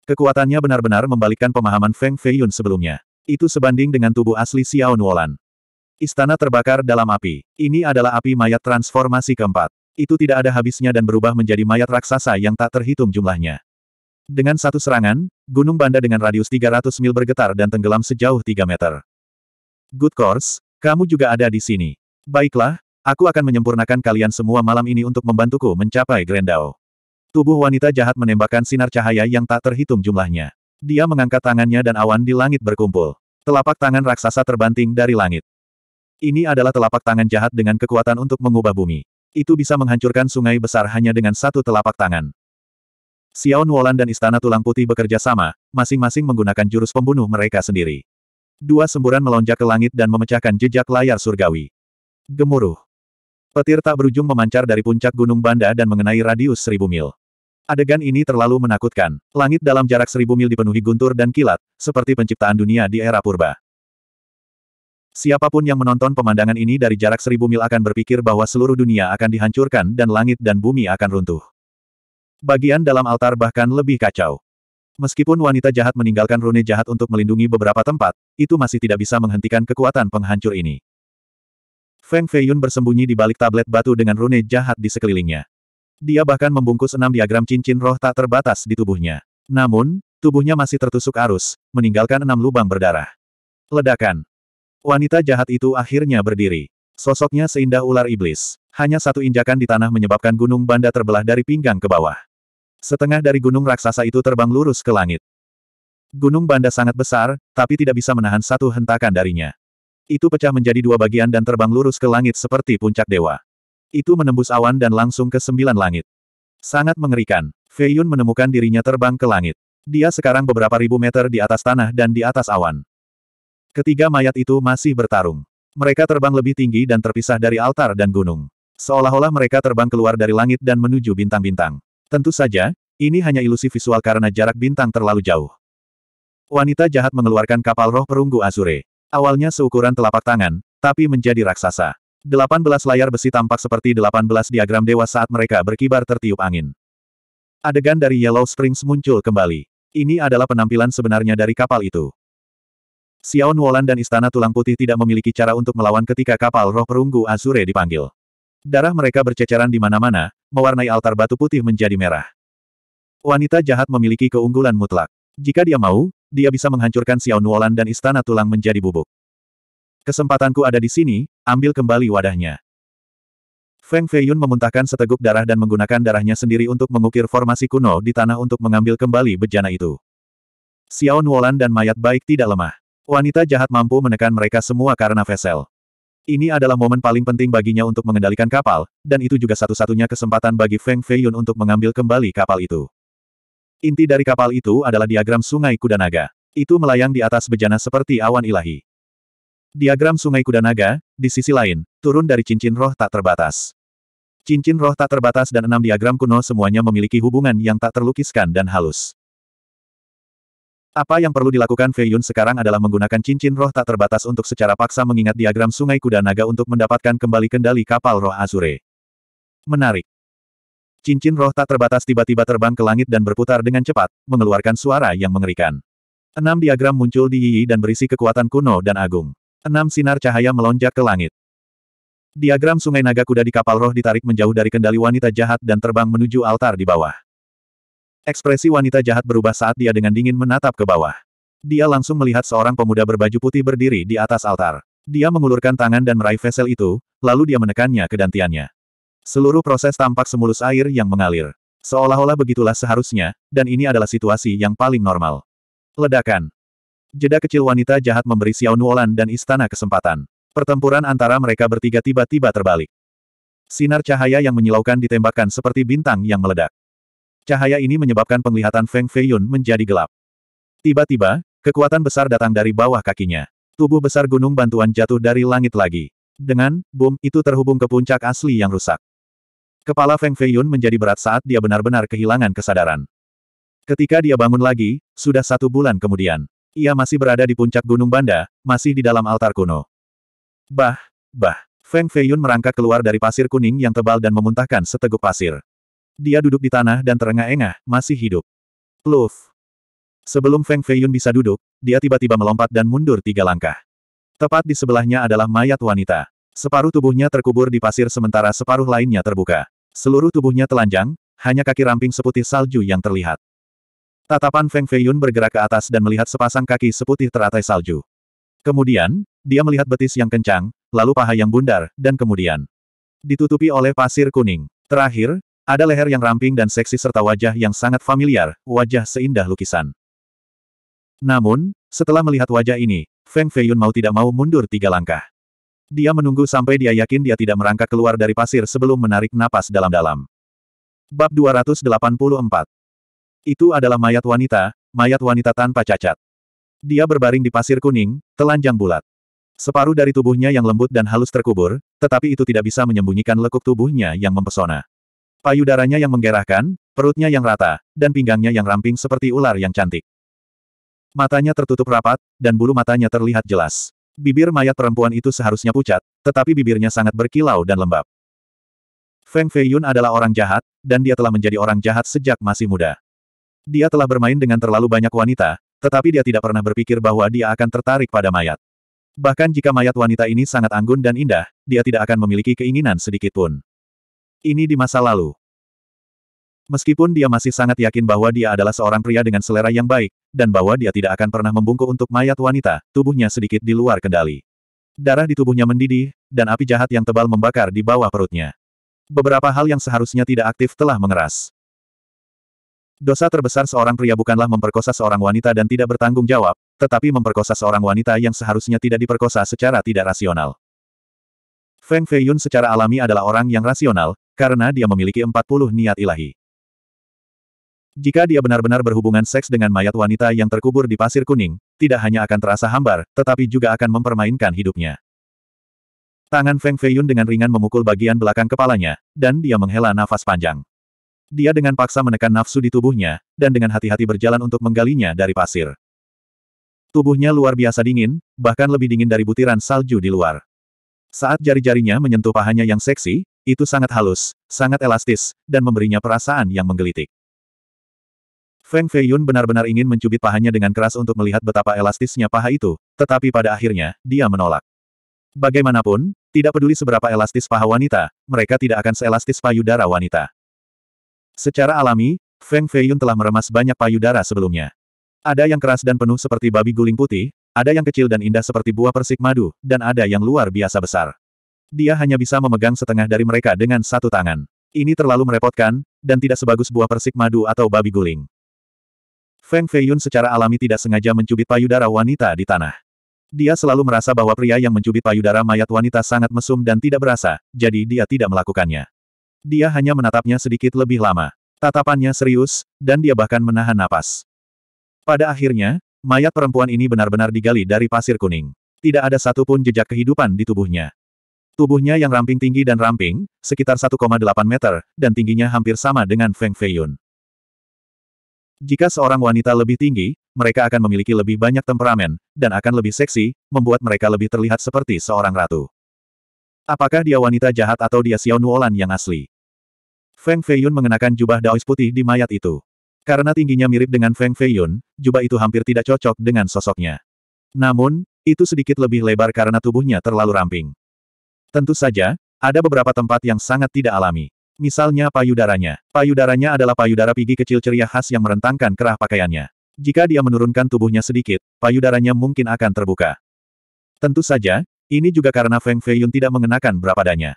Kekuatannya benar-benar membalikkan pemahaman Feng Feiyun sebelumnya. Itu sebanding dengan tubuh asli Xiao Nuolan. Istana terbakar dalam api. Ini adalah api mayat transformasi keempat. Itu tidak ada habisnya dan berubah menjadi mayat raksasa yang tak terhitung jumlahnya. Dengan satu serangan, Gunung Banda dengan radius 300 mil bergetar dan tenggelam sejauh 3 meter. Good course, kamu juga ada di sini. Baiklah, aku akan menyempurnakan kalian semua malam ini untuk membantuku mencapai Grendau. Tubuh wanita jahat menembakkan sinar cahaya yang tak terhitung jumlahnya. Dia mengangkat tangannya dan awan di langit berkumpul. Telapak tangan raksasa terbanting dari langit. Ini adalah telapak tangan jahat dengan kekuatan untuk mengubah bumi. Itu bisa menghancurkan sungai besar hanya dengan satu telapak tangan. Xiaon Wolan dan Istana Tulang Putih bekerja sama, masing-masing menggunakan jurus pembunuh mereka sendiri. Dua semburan melonjak ke langit dan memecahkan jejak layar surgawi. Gemuruh. Petir tak berujung memancar dari puncak Gunung Banda dan mengenai radius seribu mil. Adegan ini terlalu menakutkan. Langit dalam jarak seribu mil dipenuhi guntur dan kilat, seperti penciptaan dunia di era purba. Siapapun yang menonton pemandangan ini dari jarak seribu mil akan berpikir bahwa seluruh dunia akan dihancurkan dan langit dan bumi akan runtuh. Bagian dalam altar bahkan lebih kacau. Meskipun wanita jahat meninggalkan rune jahat untuk melindungi beberapa tempat, itu masih tidak bisa menghentikan kekuatan penghancur ini. Feng Feiyun bersembunyi di balik tablet batu dengan rune jahat di sekelilingnya. Dia bahkan membungkus enam diagram cincin roh tak terbatas di tubuhnya. Namun, tubuhnya masih tertusuk arus, meninggalkan enam lubang berdarah. Ledakan. Wanita jahat itu akhirnya berdiri. Sosoknya seindah ular iblis. Hanya satu injakan di tanah menyebabkan gunung banda terbelah dari pinggang ke bawah. Setengah dari gunung raksasa itu terbang lurus ke langit. Gunung banda sangat besar, tapi tidak bisa menahan satu hentakan darinya. Itu pecah menjadi dua bagian dan terbang lurus ke langit seperti puncak dewa. Itu menembus awan dan langsung ke sembilan langit. Sangat mengerikan. Fei Yun menemukan dirinya terbang ke langit. Dia sekarang beberapa ribu meter di atas tanah dan di atas awan. Ketiga mayat itu masih bertarung. Mereka terbang lebih tinggi dan terpisah dari altar dan gunung. Seolah-olah mereka terbang keluar dari langit dan menuju bintang-bintang. Tentu saja, ini hanya ilusi visual karena jarak bintang terlalu jauh. Wanita jahat mengeluarkan kapal roh perunggu Azure. Awalnya seukuran telapak tangan, tapi menjadi raksasa. 18 layar besi tampak seperti 18 diagram dewa saat mereka berkibar tertiup angin. Adegan dari Yellow Springs muncul kembali. Ini adalah penampilan sebenarnya dari kapal itu. Xiao Nuolan dan Istana Tulang Putih tidak memiliki cara untuk melawan ketika kapal roh perunggu Azure dipanggil. Darah mereka berceceran di mana-mana, mewarnai altar batu putih menjadi merah. Wanita jahat memiliki keunggulan mutlak. Jika dia mau, dia bisa menghancurkan Xiao Nuolan dan Istana Tulang menjadi bubuk. Kesempatanku ada di sini, ambil kembali wadahnya. Feng Feiyun memuntahkan seteguk darah dan menggunakan darahnya sendiri untuk mengukir formasi kuno di tanah untuk mengambil kembali bejana itu. Xiao Nuolan dan mayat baik tidak lemah. Wanita jahat mampu menekan mereka semua karena Vesel. Ini adalah momen paling penting baginya untuk mengendalikan kapal, dan itu juga satu-satunya kesempatan bagi Feng Feiyun untuk mengambil kembali kapal itu. Inti dari kapal itu adalah diagram sungai kuda naga. Itu melayang di atas bejana seperti awan ilahi. Diagram Sungai Kuda Naga, di sisi lain, turun dari cincin roh tak terbatas. Cincin roh tak terbatas dan enam diagram kuno semuanya memiliki hubungan yang tak terlukiskan dan halus. Apa yang perlu dilakukan Fei Yun sekarang adalah menggunakan cincin roh tak terbatas untuk secara paksa mengingat diagram Sungai Kuda Naga untuk mendapatkan kembali kendali kapal roh Azure. Menarik. Cincin roh tak terbatas tiba-tiba terbang ke langit dan berputar dengan cepat, mengeluarkan suara yang mengerikan. Enam diagram muncul di Yi dan berisi kekuatan kuno dan agung. Enam sinar cahaya melonjak ke langit. Diagram Sungai Naga Kuda di kapal roh ditarik menjauh dari kendali wanita jahat dan terbang menuju altar di bawah. Ekspresi wanita jahat berubah saat dia dengan dingin menatap ke bawah. Dia langsung melihat seorang pemuda berbaju putih berdiri di atas altar. Dia mengulurkan tangan dan meraih vesel itu, lalu dia menekannya ke dantiannya. Seluruh proses tampak semulus air yang mengalir. Seolah-olah begitulah seharusnya, dan ini adalah situasi yang paling normal. Ledakan. Jeda kecil wanita jahat memberi Xiao Nuolan dan istana kesempatan. Pertempuran antara mereka bertiga tiba-tiba terbalik. Sinar cahaya yang menyilaukan ditembakkan seperti bintang yang meledak. Cahaya ini menyebabkan penglihatan Feng Feiyun menjadi gelap. Tiba-tiba, kekuatan besar datang dari bawah kakinya. Tubuh besar gunung bantuan jatuh dari langit lagi. Dengan, boom, itu terhubung ke puncak asli yang rusak. Kepala Feng Feiyun menjadi berat saat dia benar-benar kehilangan kesadaran. Ketika dia bangun lagi, sudah satu bulan kemudian. Ia masih berada di puncak Gunung Banda, masih di dalam altar kuno. Bah, bah. Feng Feiyun merangkak keluar dari pasir kuning yang tebal dan memuntahkan seteguk pasir. Dia duduk di tanah dan terengah-engah, masih hidup. Pluf. Sebelum Feng Feiyun bisa duduk, dia tiba-tiba melompat dan mundur tiga langkah. Tepat di sebelahnya adalah mayat wanita. Separuh tubuhnya terkubur di pasir sementara separuh lainnya terbuka. Seluruh tubuhnya telanjang, hanya kaki ramping seputih salju yang terlihat. Tatapan Feng Feiyun bergerak ke atas dan melihat sepasang kaki seputih teratai salju. Kemudian, dia melihat betis yang kencang, lalu paha yang bundar, dan kemudian ditutupi oleh pasir kuning. Terakhir, ada leher yang ramping dan seksi serta wajah yang sangat familiar, wajah seindah lukisan. Namun, setelah melihat wajah ini, Feng Feiyun mau tidak mau mundur tiga langkah. Dia menunggu sampai dia yakin dia tidak merangkak keluar dari pasir sebelum menarik napas dalam-dalam. Bab 284 itu adalah mayat wanita, mayat wanita tanpa cacat. Dia berbaring di pasir kuning, telanjang bulat. Separuh dari tubuhnya yang lembut dan halus terkubur, tetapi itu tidak bisa menyembunyikan lekuk tubuhnya yang mempesona. Payudaranya yang menggerahkan, perutnya yang rata, dan pinggangnya yang ramping seperti ular yang cantik. Matanya tertutup rapat, dan bulu matanya terlihat jelas. Bibir mayat perempuan itu seharusnya pucat, tetapi bibirnya sangat berkilau dan lembab. Feng Feiyun adalah orang jahat, dan dia telah menjadi orang jahat sejak masih muda. Dia telah bermain dengan terlalu banyak wanita, tetapi dia tidak pernah berpikir bahwa dia akan tertarik pada mayat. Bahkan jika mayat wanita ini sangat anggun dan indah, dia tidak akan memiliki keinginan sedikitpun. Ini di masa lalu. Meskipun dia masih sangat yakin bahwa dia adalah seorang pria dengan selera yang baik, dan bahwa dia tidak akan pernah membungkuk untuk mayat wanita, tubuhnya sedikit di luar kendali. Darah di tubuhnya mendidih, dan api jahat yang tebal membakar di bawah perutnya. Beberapa hal yang seharusnya tidak aktif telah mengeras. Dosa terbesar seorang pria bukanlah memperkosa seorang wanita dan tidak bertanggung jawab, tetapi memperkosa seorang wanita yang seharusnya tidak diperkosa secara tidak rasional. Feng Feiyun secara alami adalah orang yang rasional, karena dia memiliki 40 niat ilahi. Jika dia benar-benar berhubungan seks dengan mayat wanita yang terkubur di pasir kuning, tidak hanya akan terasa hambar, tetapi juga akan mempermainkan hidupnya. Tangan Feng Feiyun dengan ringan memukul bagian belakang kepalanya, dan dia menghela nafas panjang. Dia dengan paksa menekan nafsu di tubuhnya, dan dengan hati-hati berjalan untuk menggalinya dari pasir. Tubuhnya luar biasa dingin, bahkan lebih dingin dari butiran salju di luar. Saat jari-jarinya menyentuh pahanya yang seksi, itu sangat halus, sangat elastis, dan memberinya perasaan yang menggelitik. Feng Feiyun benar-benar ingin mencubit pahanya dengan keras untuk melihat betapa elastisnya paha itu, tetapi pada akhirnya, dia menolak. Bagaimanapun, tidak peduli seberapa elastis paha wanita, mereka tidak akan seelastis payudara wanita. Secara alami, Feng Feiyun telah meremas banyak payudara sebelumnya. Ada yang keras dan penuh seperti babi guling putih, ada yang kecil dan indah seperti buah persik madu, dan ada yang luar biasa besar. Dia hanya bisa memegang setengah dari mereka dengan satu tangan. Ini terlalu merepotkan, dan tidak sebagus buah persik madu atau babi guling. Feng Feiyun secara alami tidak sengaja mencubit payudara wanita di tanah. Dia selalu merasa bahwa pria yang mencubit payudara mayat wanita sangat mesum dan tidak berasa, jadi dia tidak melakukannya. Dia hanya menatapnya sedikit lebih lama. Tatapannya serius, dan dia bahkan menahan napas. Pada akhirnya, mayat perempuan ini benar-benar digali dari pasir kuning. Tidak ada satupun jejak kehidupan di tubuhnya. Tubuhnya yang ramping tinggi dan ramping, sekitar 1,8 meter, dan tingginya hampir sama dengan Feng Feiyun. Jika seorang wanita lebih tinggi, mereka akan memiliki lebih banyak temperamen, dan akan lebih seksi, membuat mereka lebih terlihat seperti seorang ratu. Apakah dia wanita jahat atau dia Xiao Nuolan yang asli? Feng Feiyun mengenakan jubah daois putih di mayat itu. Karena tingginya mirip dengan Feng Feiyun, jubah itu hampir tidak cocok dengan sosoknya. Namun, itu sedikit lebih lebar karena tubuhnya terlalu ramping. Tentu saja, ada beberapa tempat yang sangat tidak alami. Misalnya payudaranya. Payudaranya adalah payudara pigi kecil ceria khas yang merentangkan kerah pakaiannya. Jika dia menurunkan tubuhnya sedikit, payudaranya mungkin akan terbuka. Tentu saja, ini juga karena Feng Feiyun tidak mengenakan berapadanya.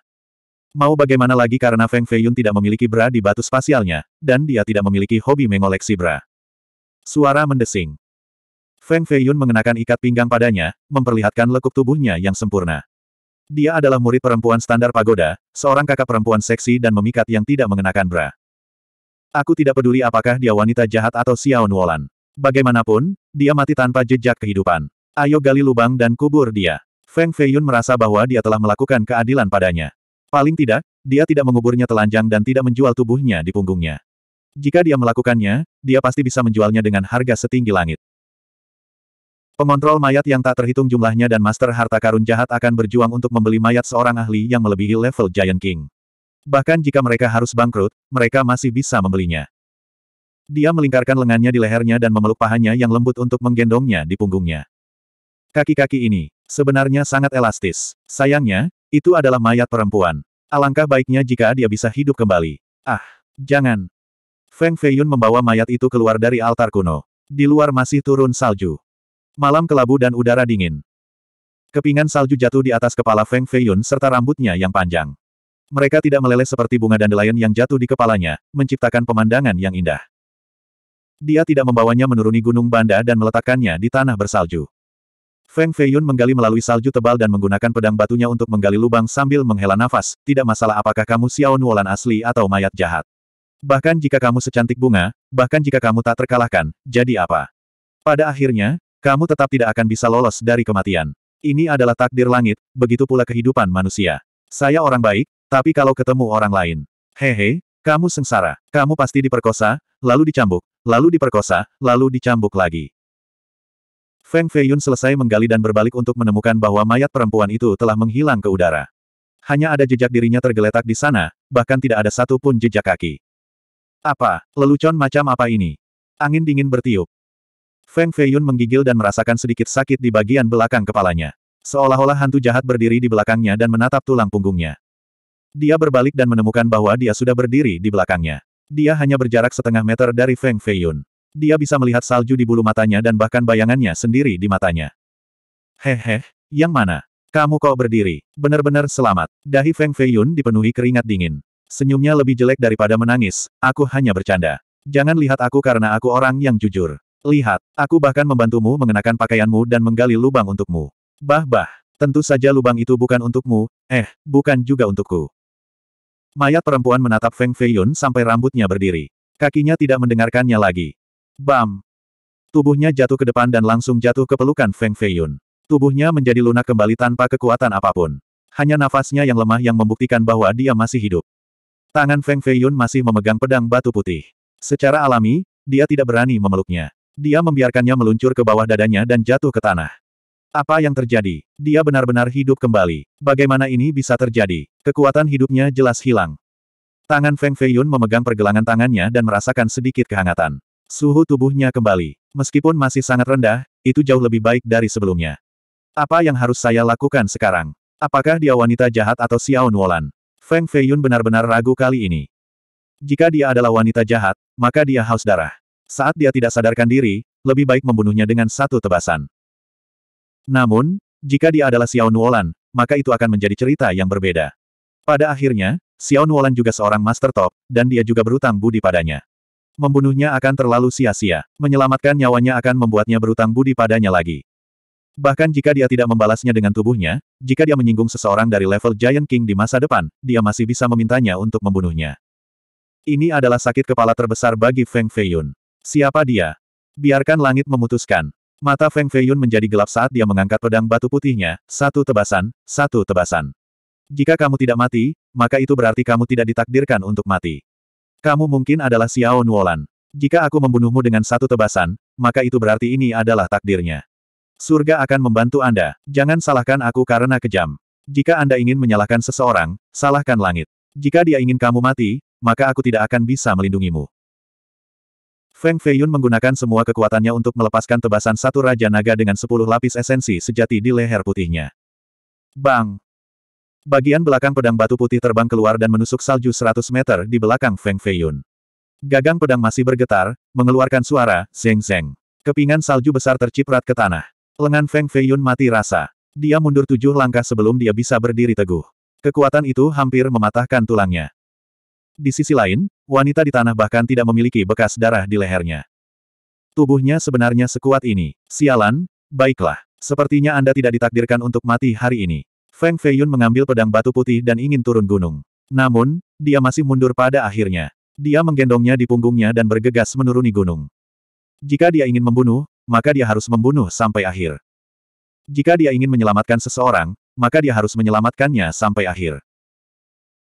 Mau bagaimana lagi karena Feng Feiyun tidak memiliki bra di batu spasialnya, dan dia tidak memiliki hobi mengoleksi bra. Suara mendesing. Feng Feiyun mengenakan ikat pinggang padanya, memperlihatkan lekuk tubuhnya yang sempurna. Dia adalah murid perempuan standar pagoda, seorang kakak perempuan seksi dan memikat yang tidak mengenakan bra. Aku tidak peduli apakah dia wanita jahat atau Xiao Nuolan. Bagaimanapun, dia mati tanpa jejak kehidupan. Ayo gali lubang dan kubur dia. Feng Feiyun merasa bahwa dia telah melakukan keadilan padanya. Paling tidak, dia tidak menguburnya telanjang dan tidak menjual tubuhnya di punggungnya. Jika dia melakukannya, dia pasti bisa menjualnya dengan harga setinggi langit. Pengontrol mayat yang tak terhitung jumlahnya dan master harta karun jahat akan berjuang untuk membeli mayat seorang ahli yang melebihi level Giant King. Bahkan jika mereka harus bangkrut, mereka masih bisa membelinya. Dia melingkarkan lengannya di lehernya dan memeluk pahanya yang lembut untuk menggendongnya di punggungnya. Kaki-kaki ini, sebenarnya sangat elastis. Sayangnya, itu adalah mayat perempuan. Alangkah baiknya jika dia bisa hidup kembali. Ah, jangan. Feng Feiyun membawa mayat itu keluar dari altar kuno. Di luar masih turun salju. Malam kelabu dan udara dingin. Kepingan salju jatuh di atas kepala Feng Feiyun serta rambutnya yang panjang. Mereka tidak meleleh seperti bunga dandelion yang jatuh di kepalanya, menciptakan pemandangan yang indah. Dia tidak membawanya menuruni gunung Banda dan meletakkannya di tanah bersalju. Feng Feiyun menggali melalui salju tebal dan menggunakan pedang batunya untuk menggali lubang sambil menghela nafas, tidak masalah apakah kamu Xiao Nuolan asli atau mayat jahat. Bahkan jika kamu secantik bunga, bahkan jika kamu tak terkalahkan, jadi apa? Pada akhirnya, kamu tetap tidak akan bisa lolos dari kematian. Ini adalah takdir langit, begitu pula kehidupan manusia. Saya orang baik, tapi kalau ketemu orang lain, hehe, kamu sengsara, kamu pasti diperkosa, lalu dicambuk, lalu diperkosa, lalu dicambuk lagi. Feng Feiyun selesai menggali dan berbalik untuk menemukan bahwa mayat perempuan itu telah menghilang ke udara. Hanya ada jejak dirinya tergeletak di sana, bahkan tidak ada satu pun jejak kaki. Apa, lelucon macam apa ini? Angin dingin bertiup. Feng Feiyun menggigil dan merasakan sedikit sakit di bagian belakang kepalanya. Seolah-olah hantu jahat berdiri di belakangnya dan menatap tulang punggungnya. Dia berbalik dan menemukan bahwa dia sudah berdiri di belakangnya. Dia hanya berjarak setengah meter dari Feng Feiyun dia bisa melihat salju di bulu matanya dan bahkan bayangannya sendiri di matanya. Hehe, yang mana? Kamu kok berdiri, benar-benar selamat. Dahi Feng Feiyun dipenuhi keringat dingin. Senyumnya lebih jelek daripada menangis, aku hanya bercanda. Jangan lihat aku karena aku orang yang jujur. Lihat, aku bahkan membantumu mengenakan pakaianmu dan menggali lubang untukmu. Bah-bah, tentu saja lubang itu bukan untukmu, eh, bukan juga untukku. Mayat perempuan menatap Feng Feiyun sampai rambutnya berdiri. Kakinya tidak mendengarkannya lagi. Bam! Tubuhnya jatuh ke depan dan langsung jatuh ke pelukan Feng Feiyun. Tubuhnya menjadi lunak kembali tanpa kekuatan apapun. Hanya nafasnya yang lemah yang membuktikan bahwa dia masih hidup. Tangan Feng Feiyun masih memegang pedang batu putih. Secara alami, dia tidak berani memeluknya. Dia membiarkannya meluncur ke bawah dadanya dan jatuh ke tanah. Apa yang terjadi? Dia benar-benar hidup kembali. Bagaimana ini bisa terjadi? Kekuatan hidupnya jelas hilang. Tangan Feng Feiyun memegang pergelangan tangannya dan merasakan sedikit kehangatan. Suhu tubuhnya kembali. Meskipun masih sangat rendah, itu jauh lebih baik dari sebelumnya. Apa yang harus saya lakukan sekarang? Apakah dia wanita jahat atau Xiao Nuolan? Feng Feiyun benar-benar ragu kali ini. Jika dia adalah wanita jahat, maka dia haus darah. Saat dia tidak sadarkan diri, lebih baik membunuhnya dengan satu tebasan. Namun, jika dia adalah Xiao Nuolan, maka itu akan menjadi cerita yang berbeda. Pada akhirnya, Xiao Nuolan juga seorang master top, dan dia juga berutang budi padanya. Membunuhnya akan terlalu sia-sia. Menyelamatkan nyawanya akan membuatnya berutang budi padanya lagi. Bahkan jika dia tidak membalasnya dengan tubuhnya, jika dia menyinggung seseorang dari level Giant King di masa depan, dia masih bisa memintanya untuk membunuhnya. Ini adalah sakit kepala terbesar bagi Feng Feiyun. Siapa dia? Biarkan langit memutuskan. Mata Feng Feiyun menjadi gelap saat dia mengangkat pedang batu putihnya, satu tebasan, satu tebasan. Jika kamu tidak mati, maka itu berarti kamu tidak ditakdirkan untuk mati. Kamu mungkin adalah Xiao Nuolan. Jika aku membunuhmu dengan satu tebasan, maka itu berarti ini adalah takdirnya. Surga akan membantu Anda. Jangan salahkan aku karena kejam. Jika Anda ingin menyalahkan seseorang, salahkan langit. Jika dia ingin kamu mati, maka aku tidak akan bisa melindungimu. Feng Feiyun menggunakan semua kekuatannya untuk melepaskan tebasan satu Raja Naga dengan sepuluh lapis esensi sejati di leher putihnya. Bang! Bagian belakang pedang batu putih terbang keluar dan menusuk salju 100 meter di belakang Feng Feiyun. Gagang pedang masih bergetar, mengeluarkan suara, zeng-zeng. Kepingan salju besar terciprat ke tanah. Lengan Feng Feiyun mati rasa. Dia mundur tujuh langkah sebelum dia bisa berdiri teguh. Kekuatan itu hampir mematahkan tulangnya. Di sisi lain, wanita di tanah bahkan tidak memiliki bekas darah di lehernya. Tubuhnya sebenarnya sekuat ini. Sialan, baiklah. Sepertinya Anda tidak ditakdirkan untuk mati hari ini. Feng Feiyun mengambil pedang batu putih dan ingin turun gunung. Namun, dia masih mundur pada akhirnya. Dia menggendongnya di punggungnya dan bergegas menuruni gunung. Jika dia ingin membunuh, maka dia harus membunuh sampai akhir. Jika dia ingin menyelamatkan seseorang, maka dia harus menyelamatkannya sampai akhir.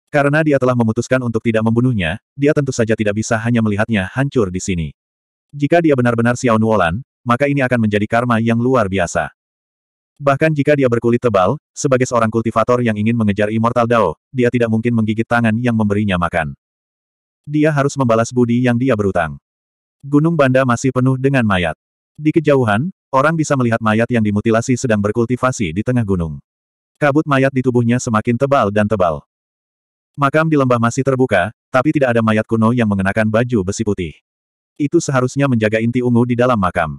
Karena dia telah memutuskan untuk tidak membunuhnya, dia tentu saja tidak bisa hanya melihatnya hancur di sini. Jika dia benar-benar Xiao Nuolan, maka ini akan menjadi karma yang luar biasa. Bahkan jika dia berkulit tebal, sebagai seorang kultivator yang ingin mengejar Immortal Dao, dia tidak mungkin menggigit tangan yang memberinya makan. Dia harus membalas budi yang dia berutang. Gunung Banda masih penuh dengan mayat. Di kejauhan, orang bisa melihat mayat yang dimutilasi sedang berkultivasi di tengah gunung. Kabut mayat di tubuhnya semakin tebal dan tebal. Makam di lembah masih terbuka, tapi tidak ada mayat kuno yang mengenakan baju besi putih. Itu seharusnya menjaga inti ungu di dalam makam.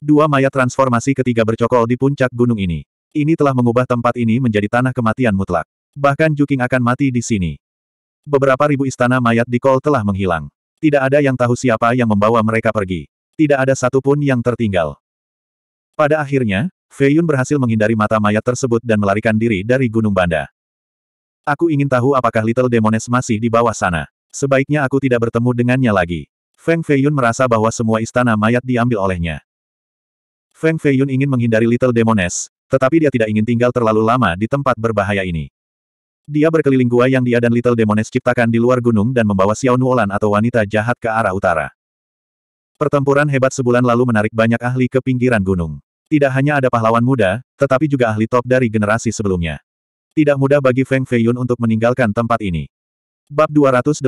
Dua mayat transformasi ketiga bercokol di puncak gunung ini. Ini telah mengubah tempat ini menjadi tanah kematian mutlak. Bahkan Juking akan mati di sini. Beberapa ribu istana mayat di Kol telah menghilang. Tidak ada yang tahu siapa yang membawa mereka pergi. Tidak ada satupun yang tertinggal. Pada akhirnya, Feiyun berhasil menghindari mata mayat tersebut dan melarikan diri dari Gunung Banda. Aku ingin tahu apakah Little Demones masih di bawah sana. Sebaiknya aku tidak bertemu dengannya lagi. Feng Feiyun merasa bahwa semua istana mayat diambil olehnya. Feng Feiyun ingin menghindari Little Demoness, tetapi dia tidak ingin tinggal terlalu lama di tempat berbahaya ini. Dia berkeliling gua yang dia dan Little Demoness ciptakan di luar gunung dan membawa Xiao Nuolan atau wanita jahat ke arah utara. Pertempuran hebat sebulan lalu menarik banyak ahli ke pinggiran gunung. Tidak hanya ada pahlawan muda, tetapi juga ahli top dari generasi sebelumnya. Tidak mudah bagi Feng Feiyun untuk meninggalkan tempat ini. Bab 285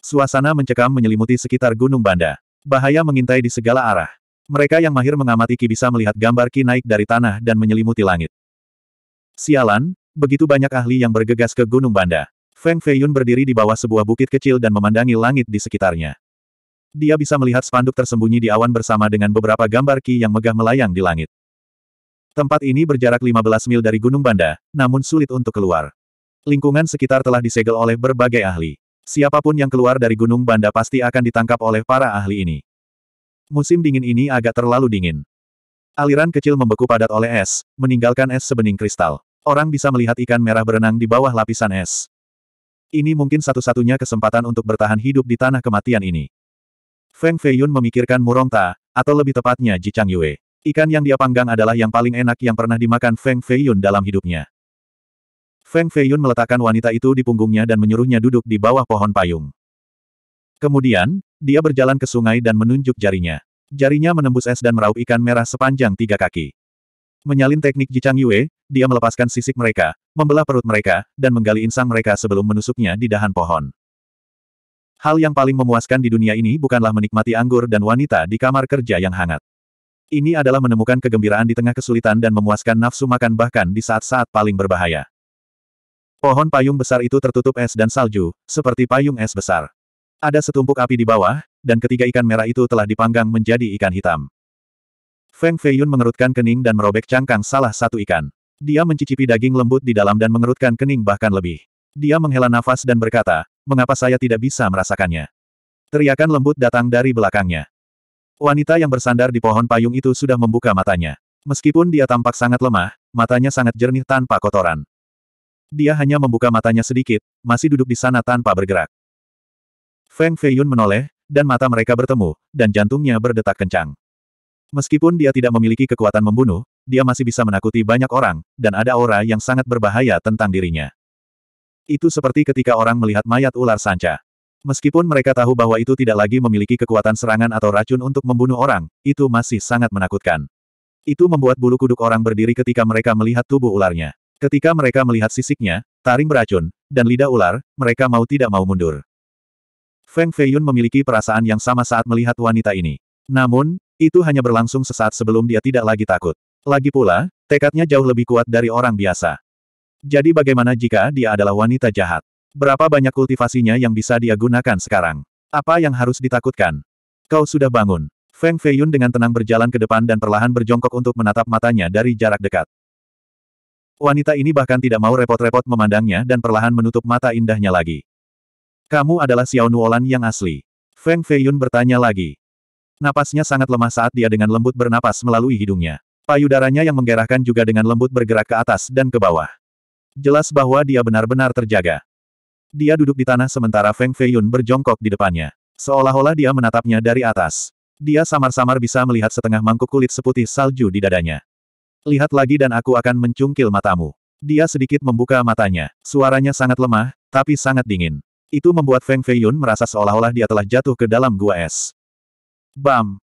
Suasana mencekam menyelimuti sekitar Gunung Banda. Bahaya mengintai di segala arah. Mereka yang mahir mengamati Ki bisa melihat gambar Ki naik dari tanah dan menyelimuti langit. Sialan, begitu banyak ahli yang bergegas ke Gunung Banda. Feng Feiyun berdiri di bawah sebuah bukit kecil dan memandangi langit di sekitarnya. Dia bisa melihat spanduk tersembunyi di awan bersama dengan beberapa gambar Ki yang megah melayang di langit. Tempat ini berjarak 15 mil dari Gunung Banda, namun sulit untuk keluar. Lingkungan sekitar telah disegel oleh berbagai ahli. Siapapun yang keluar dari Gunung Banda pasti akan ditangkap oleh para ahli ini. Musim dingin ini agak terlalu dingin. Aliran kecil membeku padat oleh es, meninggalkan es sebening kristal. Orang bisa melihat ikan merah berenang di bawah lapisan es. Ini mungkin satu-satunya kesempatan untuk bertahan hidup di tanah kematian ini. Feng Feiyun memikirkan Murongta, atau lebih tepatnya Ji Chang Yue. Ikan yang dia panggang adalah yang paling enak yang pernah dimakan Feng Feiyun dalam hidupnya. Feng Feiyun meletakkan wanita itu di punggungnya dan menyuruhnya duduk di bawah pohon payung. Kemudian, dia berjalan ke sungai dan menunjuk jarinya. Jarinya menembus es dan meraup ikan merah sepanjang tiga kaki. Menyalin teknik Jichang Yue, dia melepaskan sisik mereka, membelah perut mereka, dan menggali insang mereka sebelum menusuknya di dahan pohon. Hal yang paling memuaskan di dunia ini bukanlah menikmati anggur dan wanita di kamar kerja yang hangat. Ini adalah menemukan kegembiraan di tengah kesulitan dan memuaskan nafsu makan bahkan di saat-saat paling berbahaya. Pohon payung besar itu tertutup es dan salju, seperti payung es besar. Ada setumpuk api di bawah, dan ketiga ikan merah itu telah dipanggang menjadi ikan hitam. Feng Feiyun mengerutkan kening dan merobek cangkang salah satu ikan. Dia mencicipi daging lembut di dalam dan mengerutkan kening bahkan lebih. Dia menghela nafas dan berkata, mengapa saya tidak bisa merasakannya? Teriakan lembut datang dari belakangnya. Wanita yang bersandar di pohon payung itu sudah membuka matanya. Meskipun dia tampak sangat lemah, matanya sangat jernih tanpa kotoran. Dia hanya membuka matanya sedikit, masih duduk di sana tanpa bergerak. Feng Feiyun menoleh, dan mata mereka bertemu, dan jantungnya berdetak kencang. Meskipun dia tidak memiliki kekuatan membunuh, dia masih bisa menakuti banyak orang, dan ada aura yang sangat berbahaya tentang dirinya. Itu seperti ketika orang melihat mayat ular sanca. Meskipun mereka tahu bahwa itu tidak lagi memiliki kekuatan serangan atau racun untuk membunuh orang, itu masih sangat menakutkan. Itu membuat bulu kuduk orang berdiri ketika mereka melihat tubuh ularnya. Ketika mereka melihat sisiknya, taring beracun, dan lidah ular, mereka mau tidak mau mundur. Feng Feiyun memiliki perasaan yang sama saat melihat wanita ini. Namun, itu hanya berlangsung sesaat sebelum dia tidak lagi takut. Lagi pula, tekadnya jauh lebih kuat dari orang biasa. Jadi bagaimana jika dia adalah wanita jahat? Berapa banyak kultivasinya yang bisa dia gunakan sekarang? Apa yang harus ditakutkan? Kau sudah bangun. Feng Feiyun dengan tenang berjalan ke depan dan perlahan berjongkok untuk menatap matanya dari jarak dekat. Wanita ini bahkan tidak mau repot-repot memandangnya dan perlahan menutup mata indahnya lagi. Kamu adalah Xiao Nuolan yang asli. Feng Feiyun bertanya lagi. Napasnya sangat lemah saat dia dengan lembut bernapas melalui hidungnya. Payudaranya yang menggerakkan juga dengan lembut bergerak ke atas dan ke bawah. Jelas bahwa dia benar-benar terjaga. Dia duduk di tanah sementara Feng Feiyun berjongkok di depannya. Seolah-olah dia menatapnya dari atas. Dia samar-samar bisa melihat setengah mangkuk kulit seputih salju di dadanya. Lihat lagi dan aku akan mencungkil matamu. Dia sedikit membuka matanya. Suaranya sangat lemah, tapi sangat dingin. Itu membuat Feng Feiyun merasa seolah-olah dia telah jatuh ke dalam gua es. Bam!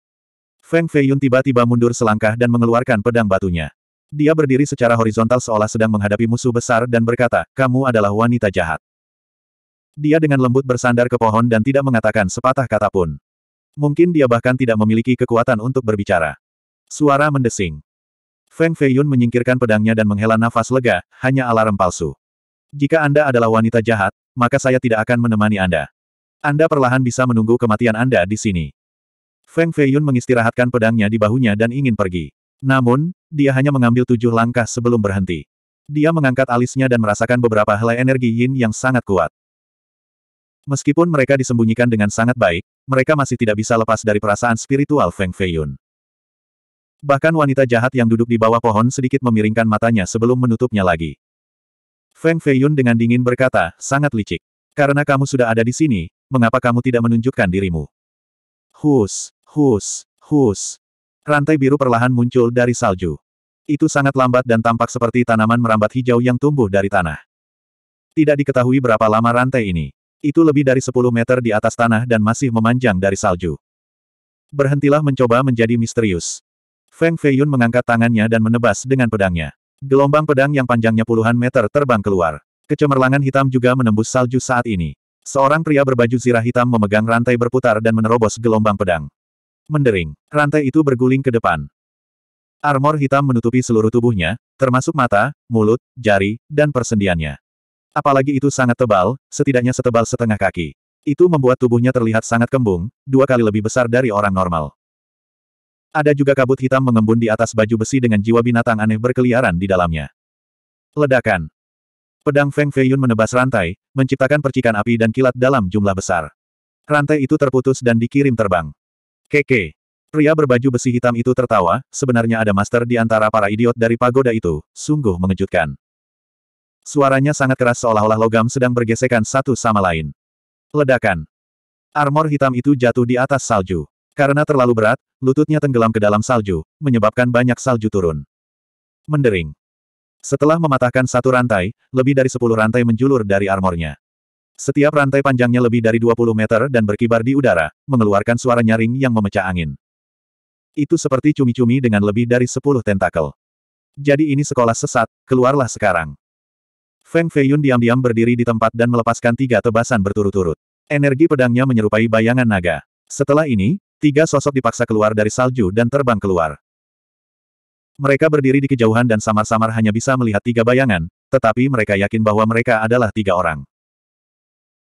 Feng Feiyun tiba-tiba mundur selangkah dan mengeluarkan pedang batunya. Dia berdiri secara horizontal seolah sedang menghadapi musuh besar dan berkata, kamu adalah wanita jahat. Dia dengan lembut bersandar ke pohon dan tidak mengatakan sepatah kata pun. Mungkin dia bahkan tidak memiliki kekuatan untuk berbicara. Suara mendesing. Feng Feiyun menyingkirkan pedangnya dan menghela nafas lega, hanya alarm palsu. Jika Anda adalah wanita jahat, maka saya tidak akan menemani Anda. Anda perlahan bisa menunggu kematian Anda di sini. Feng Feiyun mengistirahatkan pedangnya di bahunya dan ingin pergi. Namun, dia hanya mengambil tujuh langkah sebelum berhenti. Dia mengangkat alisnya dan merasakan beberapa helai energi yin yang sangat kuat. Meskipun mereka disembunyikan dengan sangat baik, mereka masih tidak bisa lepas dari perasaan spiritual Feng Feiyun. Bahkan wanita jahat yang duduk di bawah pohon sedikit memiringkan matanya sebelum menutupnya lagi. Feng Feiyun dengan dingin berkata, sangat licik. Karena kamu sudah ada di sini, mengapa kamu tidak menunjukkan dirimu? Hus, hus, hus. Rantai biru perlahan muncul dari salju. Itu sangat lambat dan tampak seperti tanaman merambat hijau yang tumbuh dari tanah. Tidak diketahui berapa lama rantai ini. Itu lebih dari 10 meter di atas tanah dan masih memanjang dari salju. Berhentilah mencoba menjadi misterius. Feng Feiyun mengangkat tangannya dan menebas dengan pedangnya. Gelombang pedang yang panjangnya puluhan meter terbang keluar. Kecemerlangan hitam juga menembus salju saat ini. Seorang pria berbaju zirah hitam memegang rantai berputar dan menerobos gelombang pedang. Mendering, rantai itu berguling ke depan. Armor hitam menutupi seluruh tubuhnya, termasuk mata, mulut, jari, dan persendiannya. Apalagi itu sangat tebal, setidaknya setebal setengah kaki. Itu membuat tubuhnya terlihat sangat kembung, dua kali lebih besar dari orang normal. Ada juga kabut hitam mengembun di atas baju besi dengan jiwa binatang aneh berkeliaran di dalamnya. Ledakan. Pedang Feng Feiyun menebas rantai, menciptakan percikan api dan kilat dalam jumlah besar. Rantai itu terputus dan dikirim terbang. Keke. Pria berbaju besi hitam itu tertawa, sebenarnya ada master di antara para idiot dari pagoda itu, sungguh mengejutkan. Suaranya sangat keras seolah-olah logam sedang bergesekan satu sama lain. Ledakan. Armor hitam itu jatuh di atas salju. Karena terlalu berat, lututnya tenggelam ke dalam salju, menyebabkan banyak salju turun. Mendering. Setelah mematahkan satu rantai, lebih dari sepuluh rantai menjulur dari armornya. Setiap rantai panjangnya lebih dari 20 meter dan berkibar di udara, mengeluarkan suara nyaring yang memecah angin. Itu seperti cumi-cumi dengan lebih dari sepuluh tentakel. Jadi ini sekolah sesat, keluarlah sekarang. Feng Feiyun diam-diam berdiri di tempat dan melepaskan tiga tebasan berturut-turut. Energi pedangnya menyerupai bayangan naga. Setelah ini, Tiga sosok dipaksa keluar dari salju dan terbang keluar. Mereka berdiri di kejauhan dan samar-samar hanya bisa melihat tiga bayangan, tetapi mereka yakin bahwa mereka adalah tiga orang.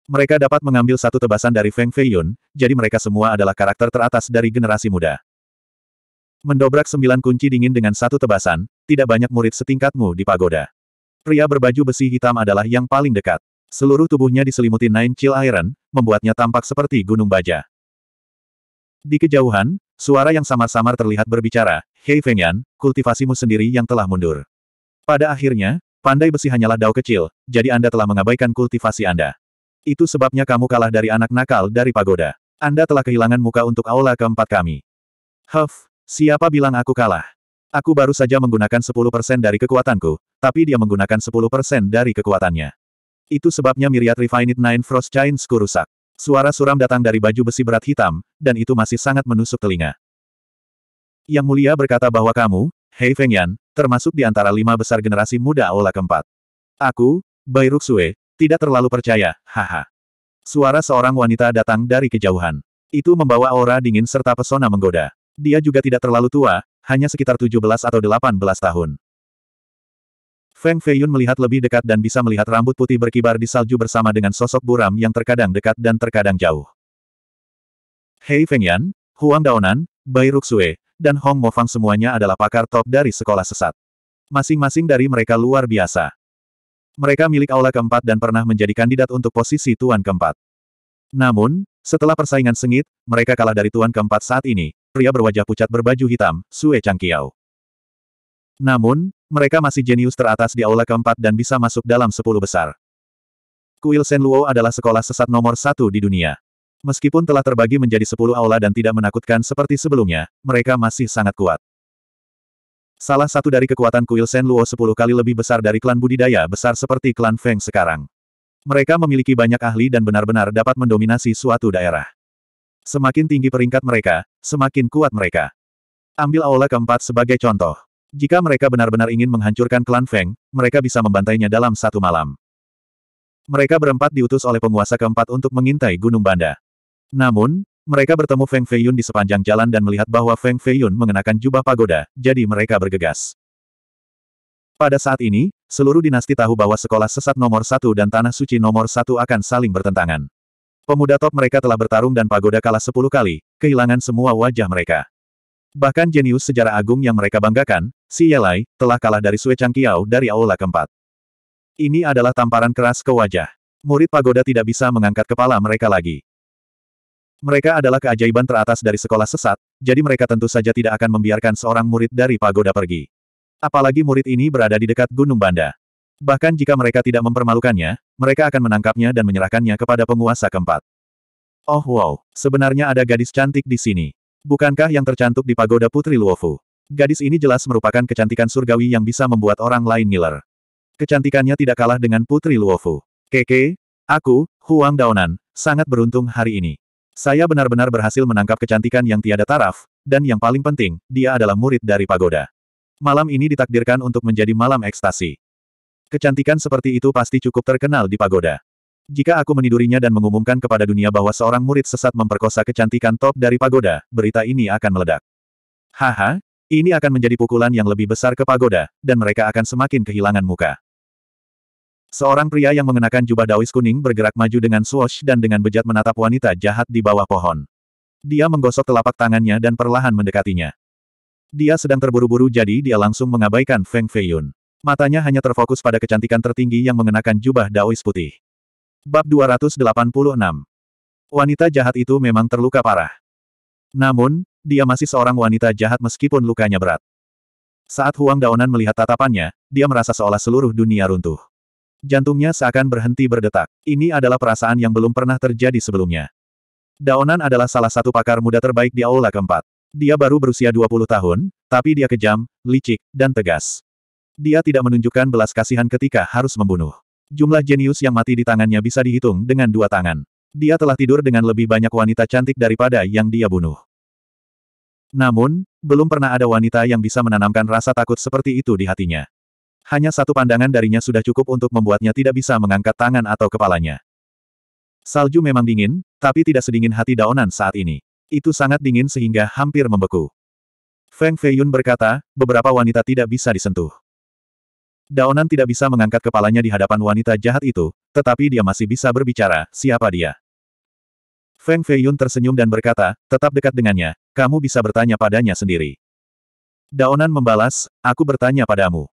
Mereka dapat mengambil satu tebasan dari Feng Feiyun, jadi mereka semua adalah karakter teratas dari generasi muda. Mendobrak sembilan kunci dingin dengan satu tebasan, tidak banyak murid setingkatmu di pagoda. Pria berbaju besi hitam adalah yang paling dekat. Seluruh tubuhnya diselimuti Nine Chill Iron, membuatnya tampak seperti gunung baja. Di kejauhan, suara yang samar-samar terlihat berbicara, Hei Fengyan, kultivasimu sendiri yang telah mundur. Pada akhirnya, pandai besi hanyalah dao kecil, jadi Anda telah mengabaikan kultivasi Anda. Itu sebabnya kamu kalah dari anak nakal dari pagoda. Anda telah kehilangan muka untuk aula keempat kami. Huff, siapa bilang aku kalah? Aku baru saja menggunakan 10% dari kekuatanku, tapi dia menggunakan 10% dari kekuatannya. Itu sebabnya miriat Refined Nine Frost Giants ku rusak. Suara suram datang dari baju besi berat hitam, dan itu masih sangat menusuk telinga. Yang mulia berkata bahwa kamu, Hei Feng Yan, termasuk di antara lima besar generasi muda Aula keempat. Aku, Bai Ruxue, tidak terlalu percaya, haha. Suara seorang wanita datang dari kejauhan. Itu membawa aura dingin serta pesona menggoda. Dia juga tidak terlalu tua, hanya sekitar 17 atau 18 tahun. Feng Feiyun melihat lebih dekat dan bisa melihat rambut putih berkibar di salju bersama dengan sosok buram yang terkadang dekat dan terkadang jauh. Hei Feng Yan, Huang Daonan, Bai Ruxue, dan Hong Mofang semuanya adalah pakar top dari sekolah sesat. Masing-masing dari mereka luar biasa. Mereka milik aula keempat dan pernah menjadi kandidat untuk posisi tuan keempat. Namun, setelah persaingan sengit, mereka kalah dari tuan keempat saat ini, pria berwajah pucat berbaju hitam, Sue Changqiao. Namun, mereka masih jenius teratas di aula keempat dan bisa masuk dalam sepuluh besar. Kuil Sen Luo adalah sekolah sesat nomor satu di dunia. Meskipun telah terbagi menjadi sepuluh aula dan tidak menakutkan seperti sebelumnya, mereka masih sangat kuat. Salah satu dari kekuatan kuil Sen Luo sepuluh kali lebih besar dari klan budidaya besar seperti klan Feng sekarang. Mereka memiliki banyak ahli dan benar-benar dapat mendominasi suatu daerah. Semakin tinggi peringkat mereka, semakin kuat mereka. Ambil aula keempat sebagai contoh. Jika mereka benar-benar ingin menghancurkan klan Feng, mereka bisa membantainya dalam satu malam. Mereka berempat diutus oleh penguasa keempat untuk mengintai Gunung Banda. Namun, mereka bertemu Feng Feiyun di sepanjang jalan dan melihat bahwa Feng Feiyun mengenakan jubah pagoda, jadi mereka bergegas. Pada saat ini, seluruh dinasti tahu bahwa sekolah sesat nomor satu dan tanah suci nomor satu akan saling bertentangan. Pemuda top mereka telah bertarung dan pagoda kalah sepuluh kali, kehilangan semua wajah mereka. Bahkan jenius sejarah agung yang mereka banggakan, si Yelai, telah kalah dari Sue Kiao dari aula keempat. Ini adalah tamparan keras ke wajah. Murid pagoda tidak bisa mengangkat kepala mereka lagi. Mereka adalah keajaiban teratas dari sekolah sesat, jadi mereka tentu saja tidak akan membiarkan seorang murid dari pagoda pergi. Apalagi murid ini berada di dekat Gunung Banda. Bahkan jika mereka tidak mempermalukannya, mereka akan menangkapnya dan menyerahkannya kepada penguasa keempat. Oh wow, sebenarnya ada gadis cantik di sini. Bukankah yang tercantik di pagoda Putri Luofu? Gadis ini jelas merupakan kecantikan surgawi yang bisa membuat orang lain ngiler. Kecantikannya tidak kalah dengan Putri Luofu. Keke, aku, Huang Daonan, sangat beruntung hari ini. Saya benar-benar berhasil menangkap kecantikan yang tiada taraf, dan yang paling penting, dia adalah murid dari pagoda. Malam ini ditakdirkan untuk menjadi malam ekstasi. Kecantikan seperti itu pasti cukup terkenal di pagoda. Jika aku menidurinya dan mengumumkan kepada dunia bahwa seorang murid sesat memperkosa kecantikan top dari pagoda, berita ini akan meledak. Haha, ini akan menjadi pukulan yang lebih besar ke pagoda, dan mereka akan semakin kehilangan muka. Seorang pria yang mengenakan jubah dawis kuning bergerak maju dengan swash dan dengan bejat menatap wanita jahat di bawah pohon. Dia menggosok telapak tangannya dan perlahan mendekatinya. Dia sedang terburu-buru jadi dia langsung mengabaikan Feng Feiyun. Matanya hanya terfokus pada kecantikan tertinggi yang mengenakan jubah daois putih. Bab 286 Wanita jahat itu memang terluka parah. Namun, dia masih seorang wanita jahat meskipun lukanya berat. Saat Huang Daonan melihat tatapannya, dia merasa seolah seluruh dunia runtuh. Jantungnya seakan berhenti berdetak. Ini adalah perasaan yang belum pernah terjadi sebelumnya. Daonan adalah salah satu pakar muda terbaik di aula keempat. Dia baru berusia 20 tahun, tapi dia kejam, licik, dan tegas. Dia tidak menunjukkan belas kasihan ketika harus membunuh. Jumlah jenius yang mati di tangannya bisa dihitung dengan dua tangan. Dia telah tidur dengan lebih banyak wanita cantik daripada yang dia bunuh. Namun, belum pernah ada wanita yang bisa menanamkan rasa takut seperti itu di hatinya. Hanya satu pandangan darinya sudah cukup untuk membuatnya tidak bisa mengangkat tangan atau kepalanya. Salju memang dingin, tapi tidak sedingin hati daunan saat ini. Itu sangat dingin sehingga hampir membeku. Feng Feiyun berkata, beberapa wanita tidak bisa disentuh. Daonan tidak bisa mengangkat kepalanya di hadapan wanita jahat itu, tetapi dia masih bisa berbicara, siapa dia? Feng Feiyun tersenyum dan berkata, tetap dekat dengannya, kamu bisa bertanya padanya sendiri. Daonan membalas, aku bertanya padamu.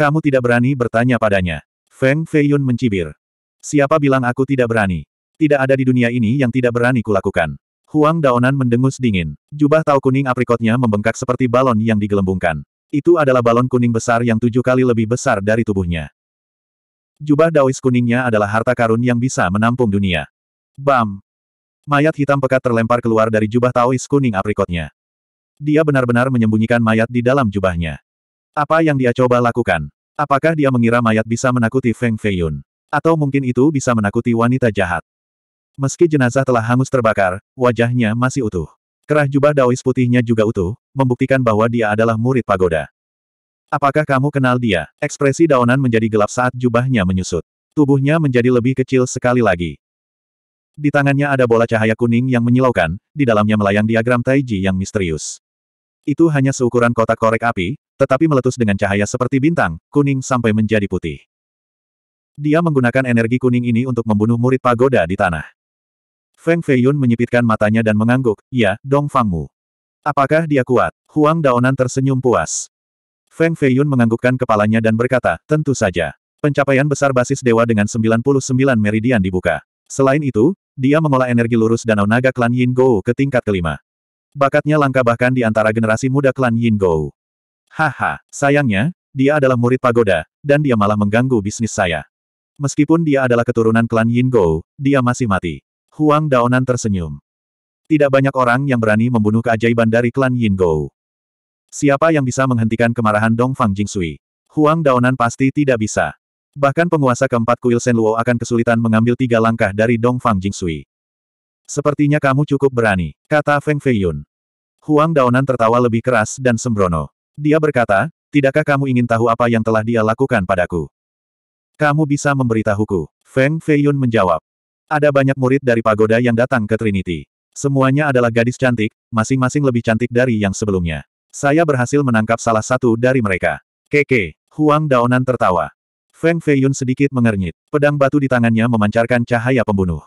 Kamu tidak berani bertanya padanya. Feng Feiyun mencibir. Siapa bilang aku tidak berani? Tidak ada di dunia ini yang tidak berani kulakukan. Huang Daonan mendengus dingin. Jubah tau kuning aprikotnya membengkak seperti balon yang digelembungkan. Itu adalah balon kuning besar yang tujuh kali lebih besar dari tubuhnya. Jubah Daois kuningnya adalah harta karun yang bisa menampung dunia. Bam! Mayat hitam pekat terlempar keluar dari jubah Taois kuning aprikotnya. Dia benar-benar menyembunyikan mayat di dalam jubahnya. Apa yang dia coba lakukan? Apakah dia mengira mayat bisa menakuti Feng Feiyun? Atau mungkin itu bisa menakuti wanita jahat? Meski jenazah telah hangus terbakar, wajahnya masih utuh. Kerah jubah Daois putihnya juga utuh, membuktikan bahwa dia adalah murid pagoda. Apakah kamu kenal dia? Ekspresi daunan menjadi gelap saat jubahnya menyusut. Tubuhnya menjadi lebih kecil sekali lagi. Di tangannya ada bola cahaya kuning yang menyilaukan, di dalamnya melayang diagram Taiji yang misterius. Itu hanya seukuran kotak korek api, tetapi meletus dengan cahaya seperti bintang, kuning sampai menjadi putih. Dia menggunakan energi kuning ini untuk membunuh murid pagoda di tanah. Feng Feiyun menyipitkan matanya dan mengangguk, ya, Dong Fangmu. Apakah dia kuat? Huang Daonan tersenyum puas. Feng Feiyun menganggukkan kepalanya dan berkata, tentu saja. Pencapaian besar basis dewa dengan 99 meridian dibuka. Selain itu, dia mengolah energi lurus danau naga klan Yin Gou ke tingkat kelima. Bakatnya langka bahkan di antara generasi muda klan Yin Gou. Haha, sayangnya, dia adalah murid pagoda, dan dia malah mengganggu bisnis saya. Meskipun dia adalah keturunan klan Yin Gou, dia masih mati. Huang Daonan tersenyum. Tidak banyak orang yang berani membunuh keajaiban dari klan Yin Gou. Siapa yang bisa menghentikan kemarahan Dong Fang Jing Sui? Huang Daonan pasti tidak bisa. Bahkan penguasa keempat kuil Sen Luo akan kesulitan mengambil tiga langkah dari Dong Fang Jing Sui. Sepertinya kamu cukup berani, kata Feng Feiyun. Huang Daonan tertawa lebih keras dan sembrono. Dia berkata, tidakkah kamu ingin tahu apa yang telah dia lakukan padaku? Kamu bisa memberitahuku. Feng Feiyun menjawab. Ada banyak murid dari pagoda yang datang ke Trinity. Semuanya adalah gadis cantik, masing-masing lebih cantik dari yang sebelumnya. Saya berhasil menangkap salah satu dari mereka. Keke, Huang Daonan tertawa. Feng Feiyun sedikit mengernyit. Pedang batu di tangannya memancarkan cahaya pembunuh.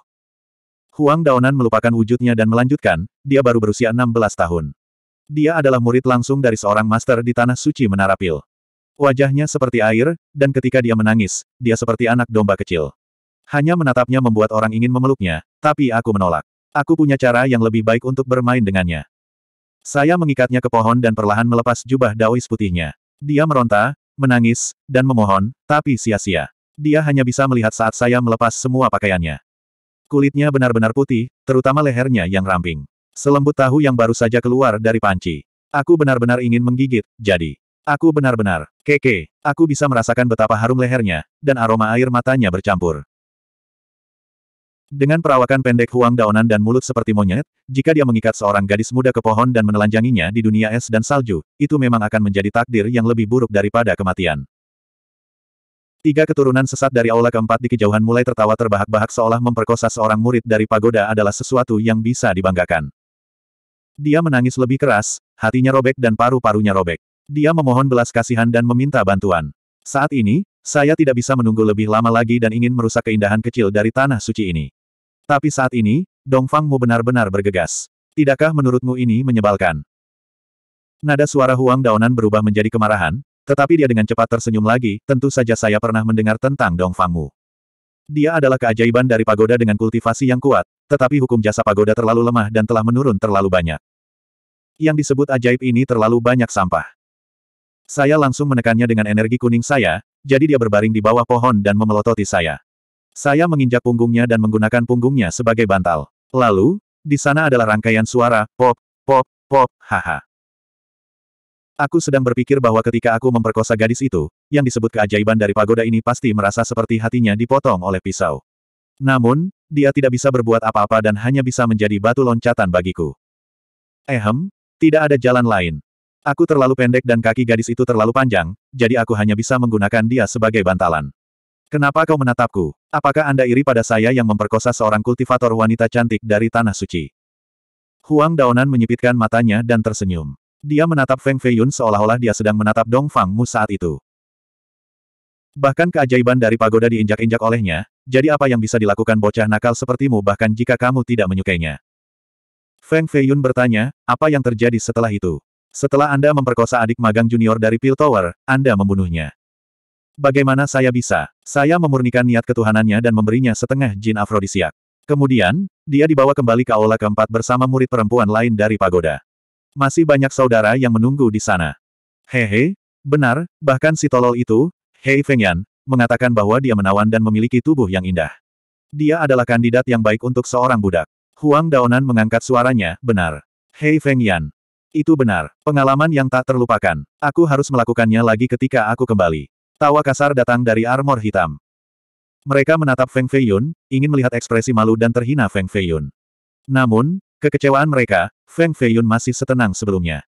Huang Daonan melupakan wujudnya dan melanjutkan, dia baru berusia 16 tahun. Dia adalah murid langsung dari seorang master di Tanah Suci Menara Pil. Wajahnya seperti air, dan ketika dia menangis, dia seperti anak domba kecil. Hanya menatapnya membuat orang ingin memeluknya, tapi aku menolak. Aku punya cara yang lebih baik untuk bermain dengannya. Saya mengikatnya ke pohon dan perlahan melepas jubah daois putihnya. Dia meronta, menangis, dan memohon, tapi sia-sia. Dia hanya bisa melihat saat saya melepas semua pakaiannya. Kulitnya benar-benar putih, terutama lehernya yang ramping. Selembut tahu yang baru saja keluar dari panci. Aku benar-benar ingin menggigit, jadi. Aku benar-benar, keke, aku bisa merasakan betapa harum lehernya, dan aroma air matanya bercampur. Dengan perawakan pendek huang daunan dan mulut seperti monyet, jika dia mengikat seorang gadis muda ke pohon dan menelanjanginya di dunia es dan salju, itu memang akan menjadi takdir yang lebih buruk daripada kematian. Tiga keturunan sesat dari aula keempat di kejauhan mulai tertawa terbahak-bahak seolah memperkosa seorang murid dari pagoda adalah sesuatu yang bisa dibanggakan. Dia menangis lebih keras, hatinya robek dan paru-parunya robek. Dia memohon belas kasihan dan meminta bantuan. Saat ini, saya tidak bisa menunggu lebih lama lagi dan ingin merusak keindahan kecil dari tanah suci ini. Tapi saat ini, Dongfangmu benar-benar bergegas. Tidakkah menurutmu ini menyebalkan? Nada suara Huang Daonan berubah menjadi kemarahan, tetapi dia dengan cepat tersenyum lagi, tentu saja saya pernah mendengar tentang Dongfangmu. Dia adalah keajaiban dari pagoda dengan kultivasi yang kuat, tetapi hukum jasa pagoda terlalu lemah dan telah menurun terlalu banyak. Yang disebut ajaib ini terlalu banyak sampah. Saya langsung menekannya dengan energi kuning saya, jadi dia berbaring di bawah pohon dan memelototi saya. Saya menginjak punggungnya dan menggunakan punggungnya sebagai bantal. Lalu, di sana adalah rangkaian suara, pop, pop, pop, haha. Aku sedang berpikir bahwa ketika aku memperkosa gadis itu, yang disebut keajaiban dari pagoda ini pasti merasa seperti hatinya dipotong oleh pisau. Namun, dia tidak bisa berbuat apa-apa dan hanya bisa menjadi batu loncatan bagiku. Ehem, tidak ada jalan lain. Aku terlalu pendek dan kaki gadis itu terlalu panjang, jadi aku hanya bisa menggunakan dia sebagai bantalan. Kenapa kau menatapku? Apakah Anda iri pada saya yang memperkosa seorang kultivator wanita cantik dari Tanah Suci? Huang Daonan menyipitkan matanya dan tersenyum. Dia menatap Feng Feiyun seolah-olah dia sedang menatap Dong Fang Mu saat itu. Bahkan keajaiban dari pagoda diinjak-injak olehnya, jadi apa yang bisa dilakukan bocah nakal sepertimu bahkan jika kamu tidak menyukainya? Feng Feiyun bertanya, apa yang terjadi setelah itu? Setelah Anda memperkosa adik magang junior dari Pill Tower, Anda membunuhnya. Bagaimana saya bisa? Saya memurnikan niat ketuhanannya dan memberinya setengah jin afrodisiak. Kemudian, dia dibawa kembali ke aula keempat bersama murid perempuan lain dari pagoda. Masih banyak saudara yang menunggu di sana. Hehe, benar, bahkan si tolol itu, Hei Fengyan, mengatakan bahwa dia menawan dan memiliki tubuh yang indah. Dia adalah kandidat yang baik untuk seorang budak. Huang Daonan mengangkat suaranya, benar. Hei Fengyan. Itu benar, pengalaman yang tak terlupakan. Aku harus melakukannya lagi ketika aku kembali. Tawa kasar datang dari armor hitam. Mereka menatap Feng Feiyun, ingin melihat ekspresi malu dan terhina Feng Feiyun. Namun, kekecewaan mereka, Feng Feiyun masih setenang sebelumnya.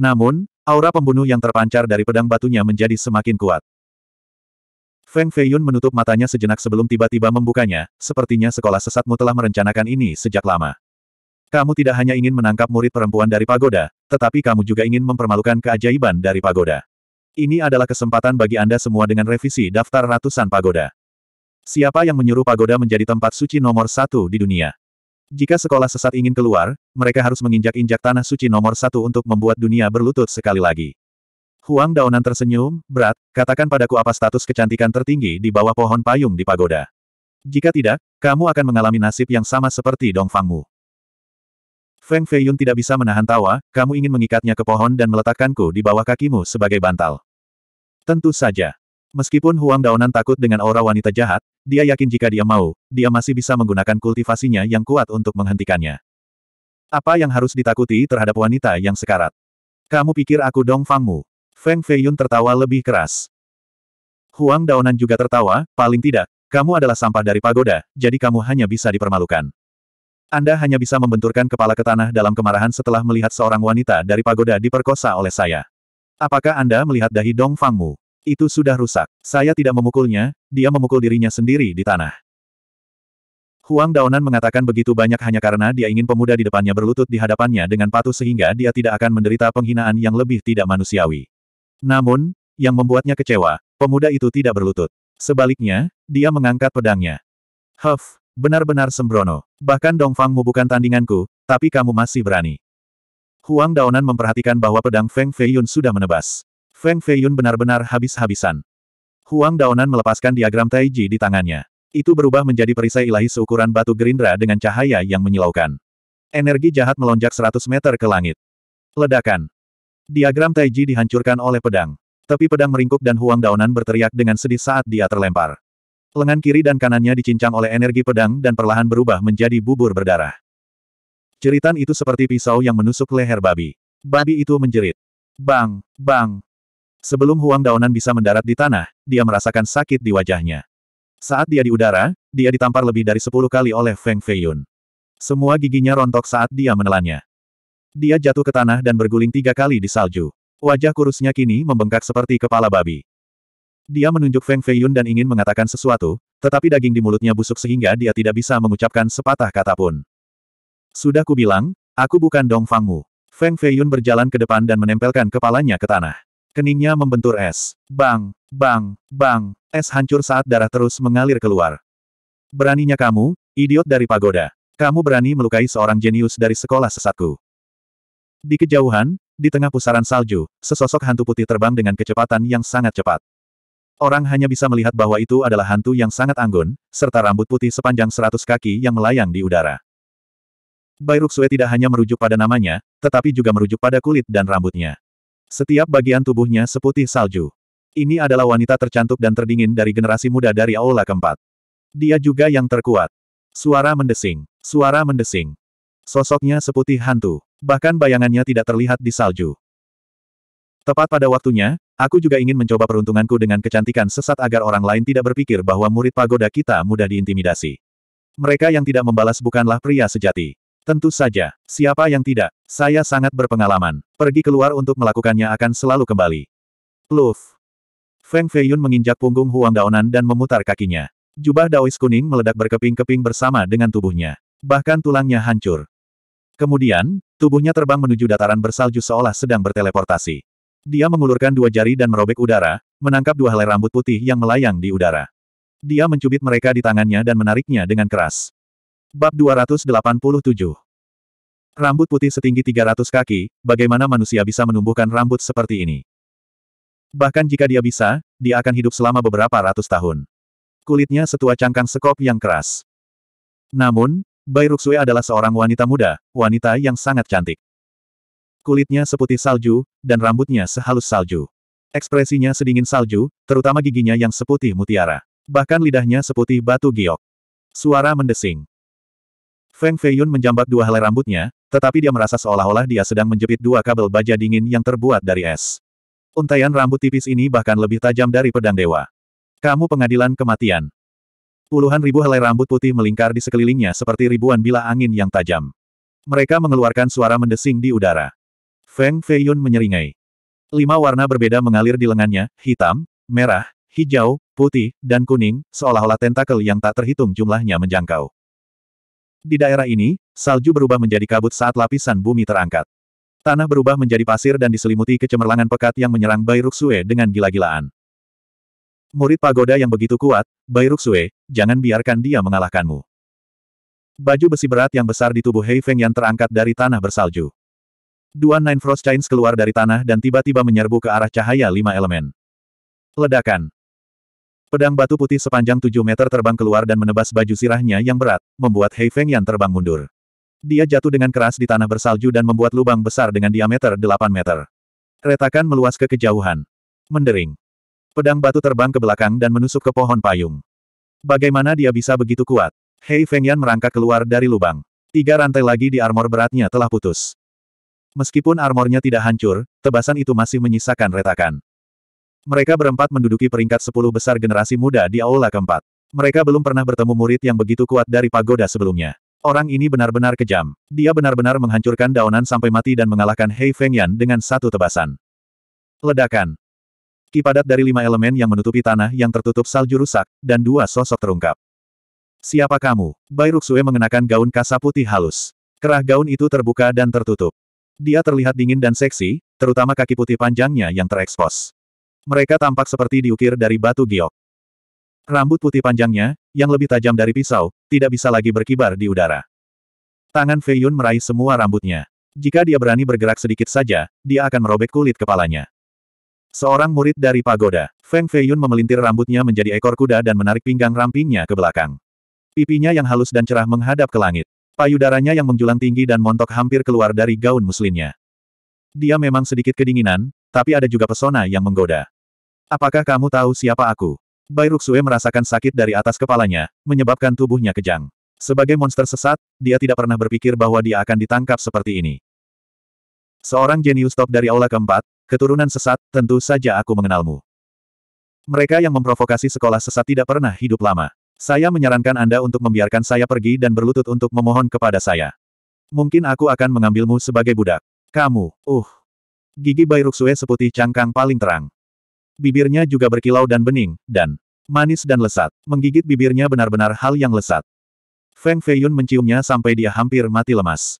Namun, aura pembunuh yang terpancar dari pedang batunya menjadi semakin kuat. Feng Feiyun menutup matanya sejenak sebelum tiba-tiba membukanya, sepertinya sekolah sesatmu telah merencanakan ini sejak lama. Kamu tidak hanya ingin menangkap murid perempuan dari pagoda, tetapi kamu juga ingin mempermalukan keajaiban dari pagoda. Ini adalah kesempatan bagi Anda semua dengan revisi daftar ratusan pagoda. Siapa yang menyuruh pagoda menjadi tempat suci nomor satu di dunia? Jika sekolah sesat ingin keluar, mereka harus menginjak-injak tanah suci nomor satu untuk membuat dunia berlutut sekali lagi. Huang Daonan tersenyum, berat, katakan padaku apa status kecantikan tertinggi di bawah pohon payung di pagoda. Jika tidak, kamu akan mengalami nasib yang sama seperti Dong Dongfangmu. Feng Feiyun tidak bisa menahan tawa, kamu ingin mengikatnya ke pohon dan meletakkanku di bawah kakimu sebagai bantal. Tentu saja. Meskipun Huang Daonan takut dengan aura wanita jahat, dia yakin jika dia mau, dia masih bisa menggunakan kultivasinya yang kuat untuk menghentikannya. Apa yang harus ditakuti terhadap wanita yang sekarat? Kamu pikir aku dong Fangmu? Feng Feiyun tertawa lebih keras. Huang Daonan juga tertawa, paling tidak, kamu adalah sampah dari pagoda, jadi kamu hanya bisa dipermalukan. Anda hanya bisa membenturkan kepala ke tanah dalam kemarahan setelah melihat seorang wanita dari pagoda diperkosa oleh saya. Apakah Anda melihat dahi Dong Fangmu? Itu sudah rusak. Saya tidak memukulnya, dia memukul dirinya sendiri di tanah. Huang Daonan mengatakan begitu banyak hanya karena dia ingin pemuda di depannya berlutut di hadapannya dengan patuh sehingga dia tidak akan menderita penghinaan yang lebih tidak manusiawi. Namun, yang membuatnya kecewa, pemuda itu tidak berlutut. Sebaliknya, dia mengangkat pedangnya. Huff, Benar-benar sembrono. Bahkan Dongfangmu bukan tandinganku, tapi kamu masih berani. Huang Daonan memperhatikan bahwa pedang Feng Feiyun sudah menebas. Feng Feiyun benar-benar habis-habisan. Huang Daonan melepaskan diagram Taiji di tangannya. Itu berubah menjadi perisai ilahi seukuran batu gerindra dengan cahaya yang menyilaukan. Energi jahat melonjak 100 meter ke langit. Ledakan. Diagram Taiji dihancurkan oleh pedang. tapi pedang meringkuk dan Huang Daonan berteriak dengan sedih saat dia terlempar. Lengan kiri dan kanannya dicincang oleh energi pedang dan perlahan berubah menjadi bubur berdarah. Ceritan itu seperti pisau yang menusuk leher babi. Babi itu menjerit. Bang, bang. Sebelum Huang daunan bisa mendarat di tanah, dia merasakan sakit di wajahnya. Saat dia di udara, dia ditampar lebih dari sepuluh kali oleh Feng Feiyun. Semua giginya rontok saat dia menelannya. Dia jatuh ke tanah dan berguling tiga kali di salju. Wajah kurusnya kini membengkak seperti kepala babi. Dia menunjuk Feng Feiyun dan ingin mengatakan sesuatu, tetapi daging di mulutnya busuk sehingga dia tidak bisa mengucapkan sepatah kata pun. Sudah kubilang, aku bukan Dong Dongfangmu. Feng Feiyun berjalan ke depan dan menempelkan kepalanya ke tanah. Keningnya membentur es. Bang, bang, bang, es hancur saat darah terus mengalir keluar. Beraninya kamu, idiot dari pagoda. Kamu berani melukai seorang jenius dari sekolah sesatku. Di kejauhan, di tengah pusaran salju, sesosok hantu putih terbang dengan kecepatan yang sangat cepat. Orang hanya bisa melihat bahwa itu adalah hantu yang sangat anggun, serta rambut putih sepanjang seratus kaki yang melayang di udara. Bairuksue tidak hanya merujuk pada namanya, tetapi juga merujuk pada kulit dan rambutnya. Setiap bagian tubuhnya seputih salju. Ini adalah wanita tercantik dan terdingin dari generasi muda dari aula keempat. Dia juga yang terkuat. Suara mendesing. Suara mendesing. Sosoknya seputih hantu. Bahkan bayangannya tidak terlihat di salju. Tepat pada waktunya, Aku juga ingin mencoba peruntunganku dengan kecantikan sesat agar orang lain tidak berpikir bahwa murid pagoda kita mudah diintimidasi. Mereka yang tidak membalas bukanlah pria sejati. Tentu saja, siapa yang tidak, saya sangat berpengalaman. Pergi keluar untuk melakukannya akan selalu kembali. Pluf. Feng Feiyun menginjak punggung Huang Daonan dan memutar kakinya. Jubah Daois kuning meledak berkeping-keping bersama dengan tubuhnya. Bahkan tulangnya hancur. Kemudian, tubuhnya terbang menuju dataran bersalju seolah sedang berteleportasi. Dia mengulurkan dua jari dan merobek udara, menangkap dua helai rambut putih yang melayang di udara. Dia mencubit mereka di tangannya dan menariknya dengan keras. Bab 287 Rambut putih setinggi 300 kaki, bagaimana manusia bisa menumbuhkan rambut seperti ini? Bahkan jika dia bisa, dia akan hidup selama beberapa ratus tahun. Kulitnya setua cangkang sekop yang keras. Namun, Bai Ruxue adalah seorang wanita muda, wanita yang sangat cantik. Kulitnya seputih salju, dan rambutnya sehalus salju. Ekspresinya sedingin salju, terutama giginya yang seputih mutiara. Bahkan lidahnya seputih batu giok. Suara mendesing. Feng Feiyun menjambak dua helai rambutnya, tetapi dia merasa seolah-olah dia sedang menjepit dua kabel baja dingin yang terbuat dari es. Untaian rambut tipis ini bahkan lebih tajam dari pedang dewa. Kamu pengadilan kematian. Puluhan ribu helai rambut putih melingkar di sekelilingnya seperti ribuan bila angin yang tajam. Mereka mengeluarkan suara mendesing di udara. Feng Feiyun menyeringai. Lima warna berbeda mengalir di lengannya, hitam, merah, hijau, putih, dan kuning, seolah-olah tentakel yang tak terhitung jumlahnya menjangkau. Di daerah ini, salju berubah menjadi kabut saat lapisan bumi terangkat. Tanah berubah menjadi pasir dan diselimuti kecemerlangan pekat yang menyerang Bai Ruxue dengan gila-gilaan. Murid pagoda yang begitu kuat, Bai Ruxue, jangan biarkan dia mengalahkanmu. Baju besi berat yang besar di tubuh Hei Feng yang terangkat dari tanah bersalju. Dua Nine Frost Chains keluar dari tanah dan tiba-tiba menyerbu ke arah cahaya lima elemen. Ledakan. Pedang batu putih sepanjang tujuh meter terbang keluar dan menebas baju sirahnya yang berat, membuat Hei Feng Yan terbang mundur. Dia jatuh dengan keras di tanah bersalju dan membuat lubang besar dengan diameter delapan meter. Retakan meluas ke kejauhan. Mendering. Pedang batu terbang ke belakang dan menusuk ke pohon payung. Bagaimana dia bisa begitu kuat? Hei Feng Yan merangkak keluar dari lubang. Tiga rantai lagi di armor beratnya telah putus. Meskipun armornya tidak hancur, tebasan itu masih menyisakan retakan. Mereka berempat menduduki peringkat 10 besar generasi muda di aula keempat. Mereka belum pernah bertemu murid yang begitu kuat dari pagoda sebelumnya. Orang ini benar-benar kejam. Dia benar-benar menghancurkan daunan sampai mati dan mengalahkan Hei Fengyan dengan satu tebasan. Ledakan. Kipadat dari lima elemen yang menutupi tanah yang tertutup salju rusak, dan dua sosok terungkap. Siapa kamu? Bai Ruxue? mengenakan gaun kasa putih halus. Kerah gaun itu terbuka dan tertutup. Dia terlihat dingin dan seksi, terutama kaki putih panjangnya yang terekspos. Mereka tampak seperti diukir dari batu giok. Rambut putih panjangnya, yang lebih tajam dari pisau, tidak bisa lagi berkibar di udara. Tangan Fei Yun meraih semua rambutnya. Jika dia berani bergerak sedikit saja, dia akan merobek kulit kepalanya. Seorang murid dari pagoda, Feng Fei Yun memelintir rambutnya menjadi ekor kuda dan menarik pinggang rampingnya ke belakang. Pipinya yang halus dan cerah menghadap ke langit. Payudaranya yang menjulang tinggi dan montok hampir keluar dari gaun muslinnya. Dia memang sedikit kedinginan, tapi ada juga pesona yang menggoda. Apakah kamu tahu siapa aku? Bai Ruxue merasakan sakit dari atas kepalanya, menyebabkan tubuhnya kejang. Sebagai monster sesat, dia tidak pernah berpikir bahwa dia akan ditangkap seperti ini. Seorang jenius top dari aula keempat, keturunan sesat, tentu saja aku mengenalmu. Mereka yang memprovokasi sekolah sesat tidak pernah hidup lama. Saya menyarankan Anda untuk membiarkan saya pergi dan berlutut untuk memohon kepada saya. Mungkin aku akan mengambilmu sebagai budak. Kamu, uh. Gigi Bairuksue seputih cangkang paling terang. Bibirnya juga berkilau dan bening, dan manis dan lesat. Menggigit bibirnya benar-benar hal yang lesat. Feng Feiyun menciumnya sampai dia hampir mati lemas.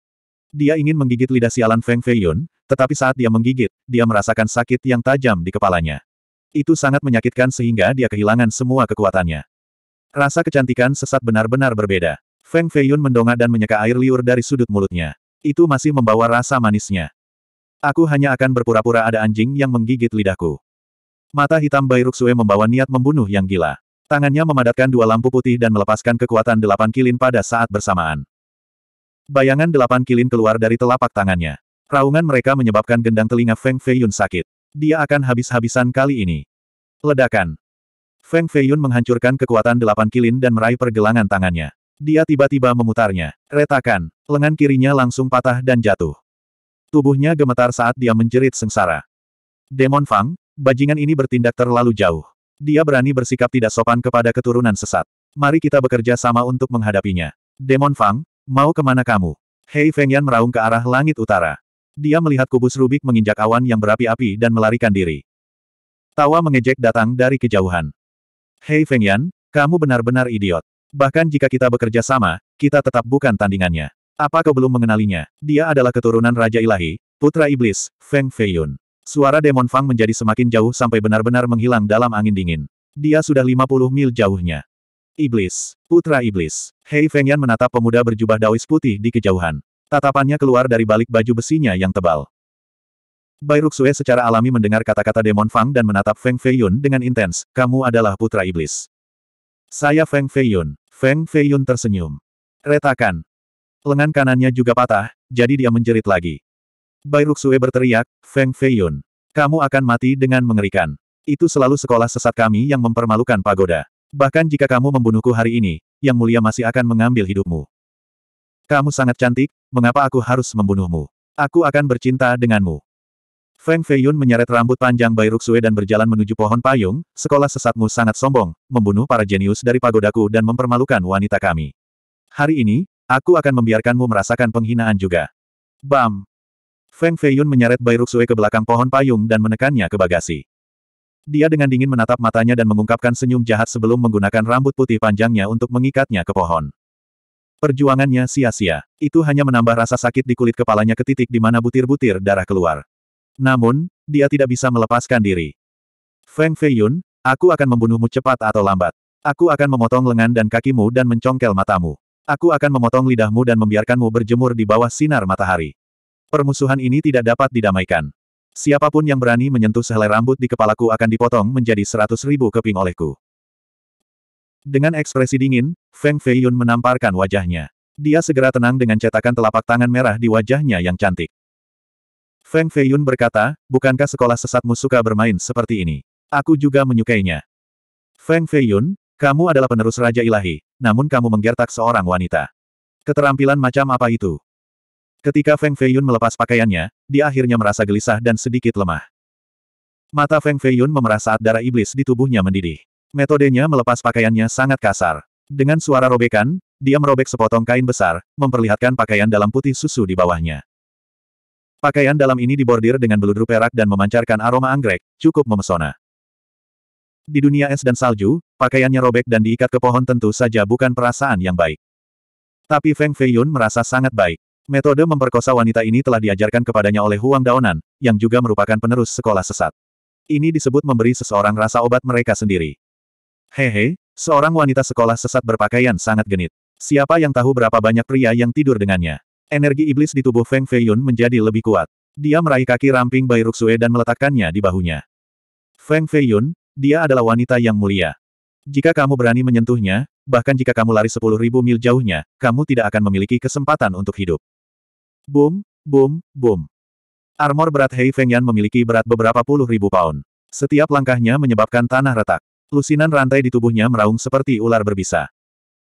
Dia ingin menggigit lidah sialan Feng Feiyun, tetapi saat dia menggigit, dia merasakan sakit yang tajam di kepalanya. Itu sangat menyakitkan sehingga dia kehilangan semua kekuatannya. Rasa kecantikan sesat benar-benar berbeda. Feng Feiyun mendongak dan menyeka air liur dari sudut mulutnya. Itu masih membawa rasa manisnya. Aku hanya akan berpura-pura ada anjing yang menggigit lidahku. Mata hitam Bai Ruxue membawa niat membunuh yang gila. Tangannya memadatkan dua lampu putih dan melepaskan kekuatan delapan kilin pada saat bersamaan. Bayangan delapan kilin keluar dari telapak tangannya. Raungan mereka menyebabkan gendang telinga Feng Feiyun sakit. Dia akan habis-habisan kali ini. Ledakan. Feng Feiyun menghancurkan kekuatan delapan kilin dan meraih pergelangan tangannya. Dia tiba-tiba memutarnya. Retakan. Lengan kirinya langsung patah dan jatuh. Tubuhnya gemetar saat dia menjerit sengsara. Demon Fang, bajingan ini bertindak terlalu jauh. Dia berani bersikap tidak sopan kepada keturunan sesat. Mari kita bekerja sama untuk menghadapinya. Demon Fang, mau kemana kamu? Hei Feng Yan meraung ke arah langit utara. Dia melihat kubus Rubik menginjak awan yang berapi-api dan melarikan diri. Tawa mengejek datang dari kejauhan. Hei Feng Yan, kamu benar-benar idiot. Bahkan jika kita bekerja sama, kita tetap bukan tandingannya. Apa kau belum mengenalinya? Dia adalah keturunan Raja Ilahi, Putra Iblis, Feng Feiyun. Suara Demon Fang menjadi semakin jauh sampai benar-benar menghilang dalam angin dingin. Dia sudah 50 mil jauhnya. Iblis. Putra Iblis. Hei Feng Yan menatap pemuda berjubah dawis putih di kejauhan. Tatapannya keluar dari balik baju besinya yang tebal. Bai Ruxue secara alami mendengar kata-kata Demon Fang dan menatap Feng Feiyun dengan intens, kamu adalah putra iblis. Saya Feng Feiyun. Feng Feiyun tersenyum. Retakan. Lengan kanannya juga patah, jadi dia menjerit lagi. Bai Ruxue berteriak, Feng Feiyun. Kamu akan mati dengan mengerikan. Itu selalu sekolah sesat kami yang mempermalukan pagoda. Bahkan jika kamu membunuhku hari ini, Yang Mulia masih akan mengambil hidupmu. Kamu sangat cantik, mengapa aku harus membunuhmu? Aku akan bercinta denganmu. Feng Feiyun menyeret rambut panjang Bai Ruxue dan berjalan menuju pohon payung, sekolah sesatmu sangat sombong, membunuh para jenius dari pagodaku dan mempermalukan wanita kami. Hari ini, aku akan membiarkanmu merasakan penghinaan juga. Bam! Feng Feiyun menyeret Bai Ruxue ke belakang pohon payung dan menekannya ke bagasi. Dia dengan dingin menatap matanya dan mengungkapkan senyum jahat sebelum menggunakan rambut putih panjangnya untuk mengikatnya ke pohon. Perjuangannya sia-sia. Itu hanya menambah rasa sakit di kulit kepalanya ke titik di mana butir-butir darah keluar. Namun, dia tidak bisa melepaskan diri. Feng Feiyun, aku akan membunuhmu cepat atau lambat. Aku akan memotong lengan dan kakimu dan mencongkel matamu. Aku akan memotong lidahmu dan membiarkanmu berjemur di bawah sinar matahari. Permusuhan ini tidak dapat didamaikan. Siapapun yang berani menyentuh sehelai rambut di kepalaku akan dipotong menjadi seratus ribu keping olehku. Dengan ekspresi dingin, Feng Feiyun menamparkan wajahnya. Dia segera tenang dengan cetakan telapak tangan merah di wajahnya yang cantik. Feng Feiyun berkata, bukankah sekolah sesatmu suka bermain seperti ini? Aku juga menyukainya. Feng Feiyun, kamu adalah penerus Raja Ilahi, namun kamu menggertak seorang wanita. Keterampilan macam apa itu? Ketika Feng Feiyun melepas pakaiannya, dia akhirnya merasa gelisah dan sedikit lemah. Mata Feng Feiyun memerah saat darah iblis di tubuhnya mendidih. Metodenya melepas pakaiannya sangat kasar. Dengan suara robekan, dia merobek sepotong kain besar, memperlihatkan pakaian dalam putih susu di bawahnya. Pakaian dalam ini dibordir dengan beludru perak dan memancarkan aroma anggrek, cukup memesona. Di dunia es dan salju, pakaiannya robek dan diikat ke pohon tentu saja bukan perasaan yang baik. Tapi Feng Feiyun merasa sangat baik. Metode memperkosa wanita ini telah diajarkan kepadanya oleh Huang Daonan, yang juga merupakan penerus sekolah sesat. Ini disebut memberi seseorang rasa obat mereka sendiri. Hehe, seorang wanita sekolah sesat berpakaian sangat genit. Siapa yang tahu berapa banyak pria yang tidur dengannya? Energi iblis di tubuh Feng Feiyun menjadi lebih kuat. Dia meraih kaki ramping Bai Ruxue dan meletakkannya di bahunya. Feng Feiyun, dia adalah wanita yang mulia. Jika kamu berani menyentuhnya, bahkan jika kamu lari sepuluh ribu mil jauhnya, kamu tidak akan memiliki kesempatan untuk hidup. Boom, boom, boom. Armor berat Hei Fengyan memiliki berat beberapa puluh ribu pound. Setiap langkahnya menyebabkan tanah retak. Lusinan rantai di tubuhnya meraung seperti ular berbisa.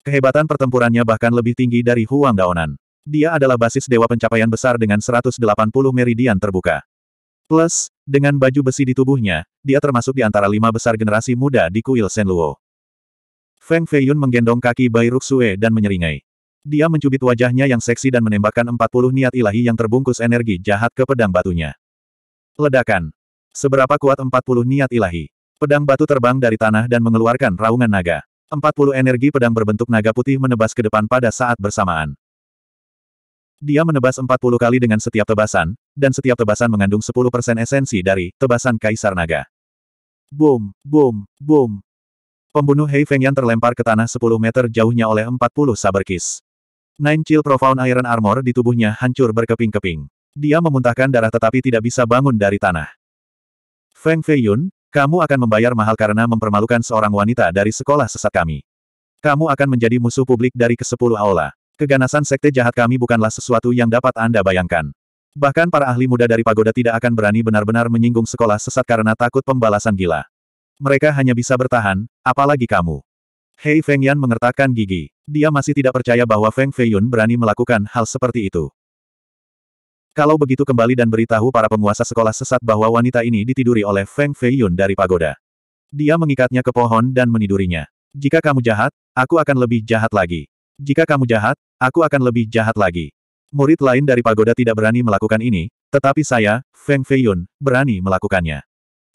Kehebatan pertempurannya bahkan lebih tinggi dari Huang Daonan. Dia adalah basis dewa pencapaian besar dengan 180 meridian terbuka. Plus, dengan baju besi di tubuhnya, dia termasuk di antara lima besar generasi muda di kuil Senluo. Feng Feiyun menggendong kaki Bai Ruxue dan menyeringai. Dia mencubit wajahnya yang seksi dan menembakkan 40 niat ilahi yang terbungkus energi jahat ke pedang batunya. Ledakan. Seberapa kuat 40 niat ilahi? Pedang batu terbang dari tanah dan mengeluarkan raungan naga. 40 energi pedang berbentuk naga putih menebas ke depan pada saat bersamaan. Dia menebas 40 kali dengan setiap tebasan, dan setiap tebasan mengandung 10% esensi dari tebasan Kaisar Naga. Boom, boom, boom. Pembunuh Hei yang terlempar ke tanah 10 meter jauhnya oleh 40 saber kis. Nine Chill Profound Iron Armor di tubuhnya hancur berkeping-keping. Dia memuntahkan darah tetapi tidak bisa bangun dari tanah. Feng Feiyun, kamu akan membayar mahal karena mempermalukan seorang wanita dari sekolah sesat kami. Kamu akan menjadi musuh publik dari kesepuluh aula. Keganasan sekte jahat kami bukanlah sesuatu yang dapat Anda bayangkan. Bahkan para ahli muda dari pagoda tidak akan berani benar-benar menyinggung sekolah sesat karena takut pembalasan gila. Mereka hanya bisa bertahan, apalagi kamu. Hei Feng Yan mengertakkan gigi. Dia masih tidak percaya bahwa Feng Feiyun berani melakukan hal seperti itu. Kalau begitu kembali dan beritahu para penguasa sekolah sesat bahwa wanita ini ditiduri oleh Feng Feiyun dari pagoda. Dia mengikatnya ke pohon dan menidurinya. Jika kamu jahat, aku akan lebih jahat lagi. Jika kamu jahat, Aku akan lebih jahat lagi. Murid lain dari pagoda tidak berani melakukan ini, tetapi saya, Feng Feiyun, berani melakukannya.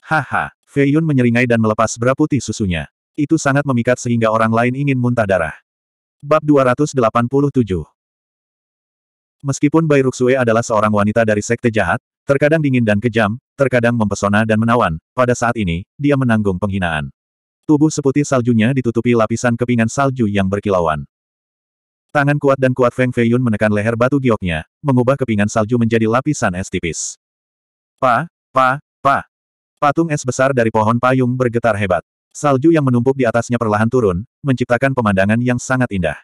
Haha, Feiyun menyeringai dan melepas bra putih susunya. Itu sangat memikat sehingga orang lain ingin muntah darah. Bab 287 Meskipun Bai Ruxue adalah seorang wanita dari sekte jahat, terkadang dingin dan kejam, terkadang mempesona dan menawan, pada saat ini, dia menanggung penghinaan. Tubuh seputih saljunya ditutupi lapisan kepingan salju yang berkilauan. Tangan kuat dan kuat Feng Feiyun menekan leher batu gioknya, mengubah kepingan salju menjadi lapisan es tipis. Pa, pa, pa. Patung es besar dari pohon payung bergetar hebat. Salju yang menumpuk di atasnya perlahan turun, menciptakan pemandangan yang sangat indah.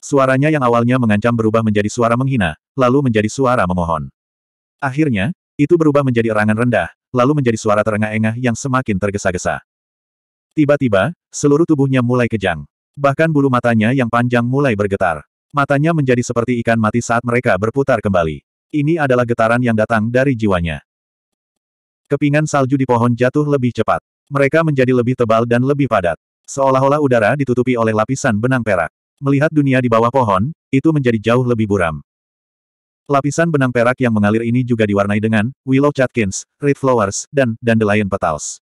Suaranya yang awalnya mengancam berubah menjadi suara menghina, lalu menjadi suara memohon. Akhirnya, itu berubah menjadi erangan rendah, lalu menjadi suara terengah-engah yang semakin tergesa-gesa. Tiba-tiba, seluruh tubuhnya mulai kejang. Bahkan bulu matanya yang panjang mulai bergetar. Matanya menjadi seperti ikan mati saat mereka berputar kembali. Ini adalah getaran yang datang dari jiwanya. Kepingan salju di pohon jatuh lebih cepat. Mereka menjadi lebih tebal dan lebih padat. Seolah-olah udara ditutupi oleh lapisan benang perak. Melihat dunia di bawah pohon, itu menjadi jauh lebih buram. Lapisan benang perak yang mengalir ini juga diwarnai dengan Willow Chatkins, Red Flowers, dan Dandelion Petals.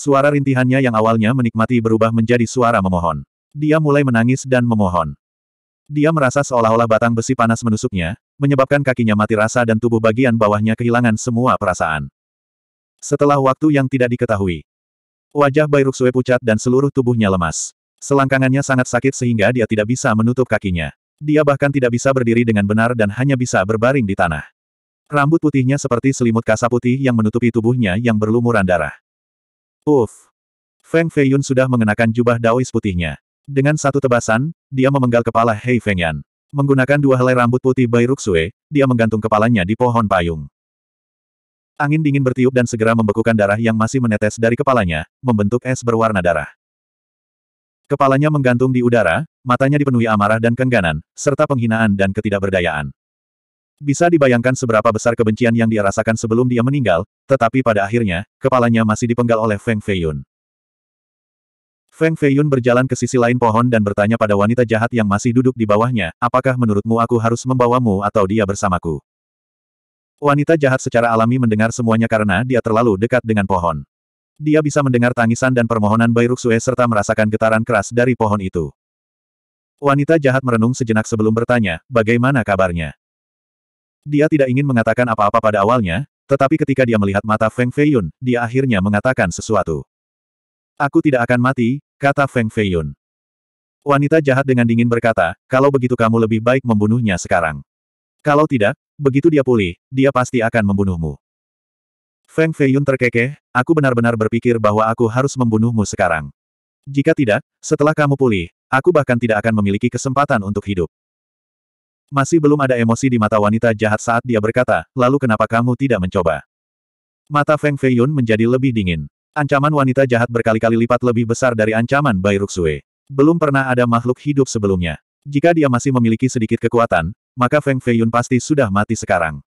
Suara rintihannya yang awalnya menikmati berubah menjadi suara memohon. Dia mulai menangis dan memohon. Dia merasa seolah-olah batang besi panas menusuknya, menyebabkan kakinya mati rasa dan tubuh bagian bawahnya kehilangan semua perasaan. Setelah waktu yang tidak diketahui, wajah Bairuksue pucat dan seluruh tubuhnya lemas. Selangkangannya sangat sakit sehingga dia tidak bisa menutup kakinya. Dia bahkan tidak bisa berdiri dengan benar dan hanya bisa berbaring di tanah. Rambut putihnya seperti selimut kasa putih yang menutupi tubuhnya yang berlumuran darah. Uf! Feng Feiyun sudah mengenakan jubah daois putihnya. Dengan satu tebasan, dia memenggal kepala Hei Fengyan. Menggunakan dua helai rambut putih Bai Ruxue, dia menggantung kepalanya di pohon payung. Angin dingin bertiup dan segera membekukan darah yang masih menetes dari kepalanya, membentuk es berwarna darah. Kepalanya menggantung di udara, matanya dipenuhi amarah dan kengganan, serta penghinaan dan ketidakberdayaan. Bisa dibayangkan seberapa besar kebencian yang dia rasakan sebelum dia meninggal, tetapi pada akhirnya, kepalanya masih dipenggal oleh Feng Feiyun. Feng Feiyun berjalan ke sisi lain pohon dan bertanya pada wanita jahat yang masih duduk di bawahnya, apakah menurutmu aku harus membawamu atau dia bersamaku? Wanita jahat secara alami mendengar semuanya karena dia terlalu dekat dengan pohon. Dia bisa mendengar tangisan dan permohonan Bai Ruxue serta merasakan getaran keras dari pohon itu. Wanita jahat merenung sejenak sebelum bertanya, bagaimana kabarnya? Dia tidak ingin mengatakan apa-apa pada awalnya, tetapi ketika dia melihat mata Feng Feiyun, dia akhirnya mengatakan sesuatu. Aku tidak akan mati, kata Feng Feiyun. Wanita jahat dengan dingin berkata, kalau begitu kamu lebih baik membunuhnya sekarang. Kalau tidak, begitu dia pulih, dia pasti akan membunuhmu. Feng Feiyun terkekeh, aku benar-benar berpikir bahwa aku harus membunuhmu sekarang. Jika tidak, setelah kamu pulih, aku bahkan tidak akan memiliki kesempatan untuk hidup. Masih belum ada emosi di mata wanita jahat saat dia berkata, lalu kenapa kamu tidak mencoba? Mata Feng Feiyun menjadi lebih dingin. Ancaman wanita jahat berkali-kali lipat lebih besar dari ancaman Bai Ruxue. Belum pernah ada makhluk hidup sebelumnya. Jika dia masih memiliki sedikit kekuatan, maka Feng Feiyun pasti sudah mati sekarang.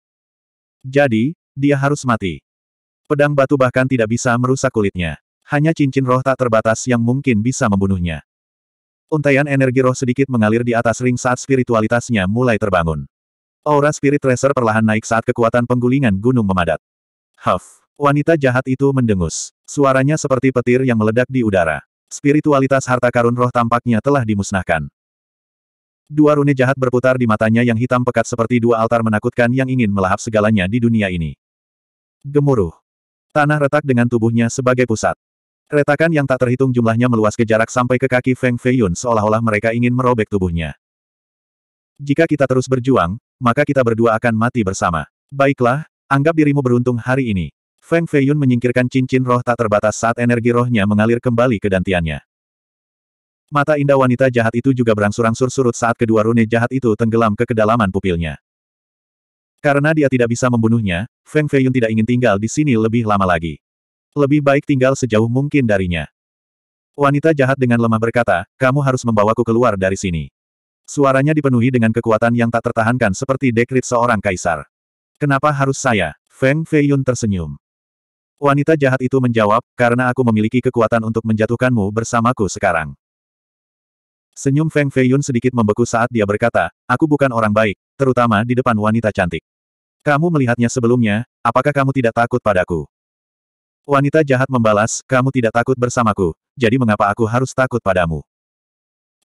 Jadi, dia harus mati. Pedang batu bahkan tidak bisa merusak kulitnya. Hanya cincin roh tak terbatas yang mungkin bisa membunuhnya. Untaian energi roh sedikit mengalir di atas ring saat spiritualitasnya mulai terbangun. Aura spirit tracer perlahan naik saat kekuatan penggulingan gunung memadat. Huff. Wanita jahat itu mendengus. Suaranya seperti petir yang meledak di udara. Spiritualitas harta karun roh tampaknya telah dimusnahkan. Dua rune jahat berputar di matanya yang hitam pekat seperti dua altar menakutkan yang ingin melahap segalanya di dunia ini. Gemuruh. Tanah retak dengan tubuhnya sebagai pusat. Retakan yang tak terhitung jumlahnya meluas ke jarak sampai ke kaki Feng Feiyun seolah-olah mereka ingin merobek tubuhnya. Jika kita terus berjuang, maka kita berdua akan mati bersama. Baiklah, anggap dirimu beruntung hari ini. Feng Feiyun menyingkirkan cincin roh tak terbatas saat energi rohnya mengalir kembali ke dantiannya. Mata indah wanita jahat itu juga berangsur-angsur surut saat kedua rune jahat itu tenggelam ke kedalaman pupilnya. Karena dia tidak bisa membunuhnya, Feng Feiyun tidak ingin tinggal di sini lebih lama lagi. Lebih baik tinggal sejauh mungkin darinya. Wanita jahat dengan lemah berkata, kamu harus membawaku keluar dari sini. Suaranya dipenuhi dengan kekuatan yang tak tertahankan seperti dekrit seorang kaisar. Kenapa harus saya? Feng Feiyun tersenyum. Wanita jahat itu menjawab, karena aku memiliki kekuatan untuk menjatuhkanmu bersamaku sekarang. Senyum Feng Feiyun sedikit membeku saat dia berkata, aku bukan orang baik, terutama di depan wanita cantik. Kamu melihatnya sebelumnya, apakah kamu tidak takut padaku? Wanita jahat membalas, kamu tidak takut bersamaku, jadi mengapa aku harus takut padamu?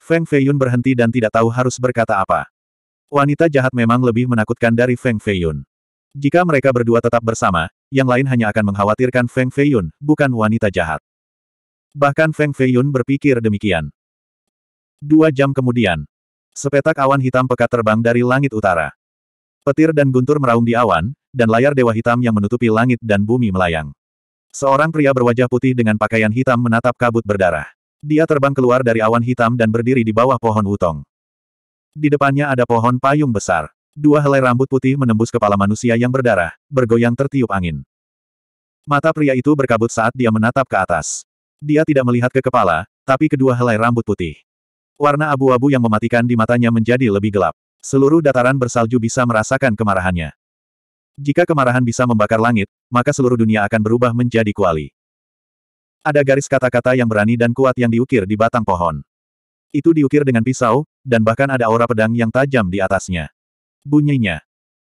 Feng Feiyun berhenti dan tidak tahu harus berkata apa. Wanita jahat memang lebih menakutkan dari Feng Feiyun. Jika mereka berdua tetap bersama, yang lain hanya akan mengkhawatirkan Feng Feiyun, bukan wanita jahat. Bahkan Feng Feiyun berpikir demikian. Dua jam kemudian, sepetak awan hitam pekat terbang dari langit utara. Petir dan guntur meraung di awan, dan layar dewa hitam yang menutupi langit dan bumi melayang. Seorang pria berwajah putih dengan pakaian hitam menatap kabut berdarah. Dia terbang keluar dari awan hitam dan berdiri di bawah pohon utong. Di depannya ada pohon payung besar. Dua helai rambut putih menembus kepala manusia yang berdarah, bergoyang tertiup angin. Mata pria itu berkabut saat dia menatap ke atas. Dia tidak melihat ke kepala, tapi kedua helai rambut putih. Warna abu-abu yang mematikan di matanya menjadi lebih gelap. Seluruh dataran bersalju bisa merasakan kemarahannya. Jika kemarahan bisa membakar langit, maka seluruh dunia akan berubah menjadi kuali. Ada garis kata-kata yang berani dan kuat yang diukir di batang pohon. Itu diukir dengan pisau, dan bahkan ada aura pedang yang tajam di atasnya. Bunyinya.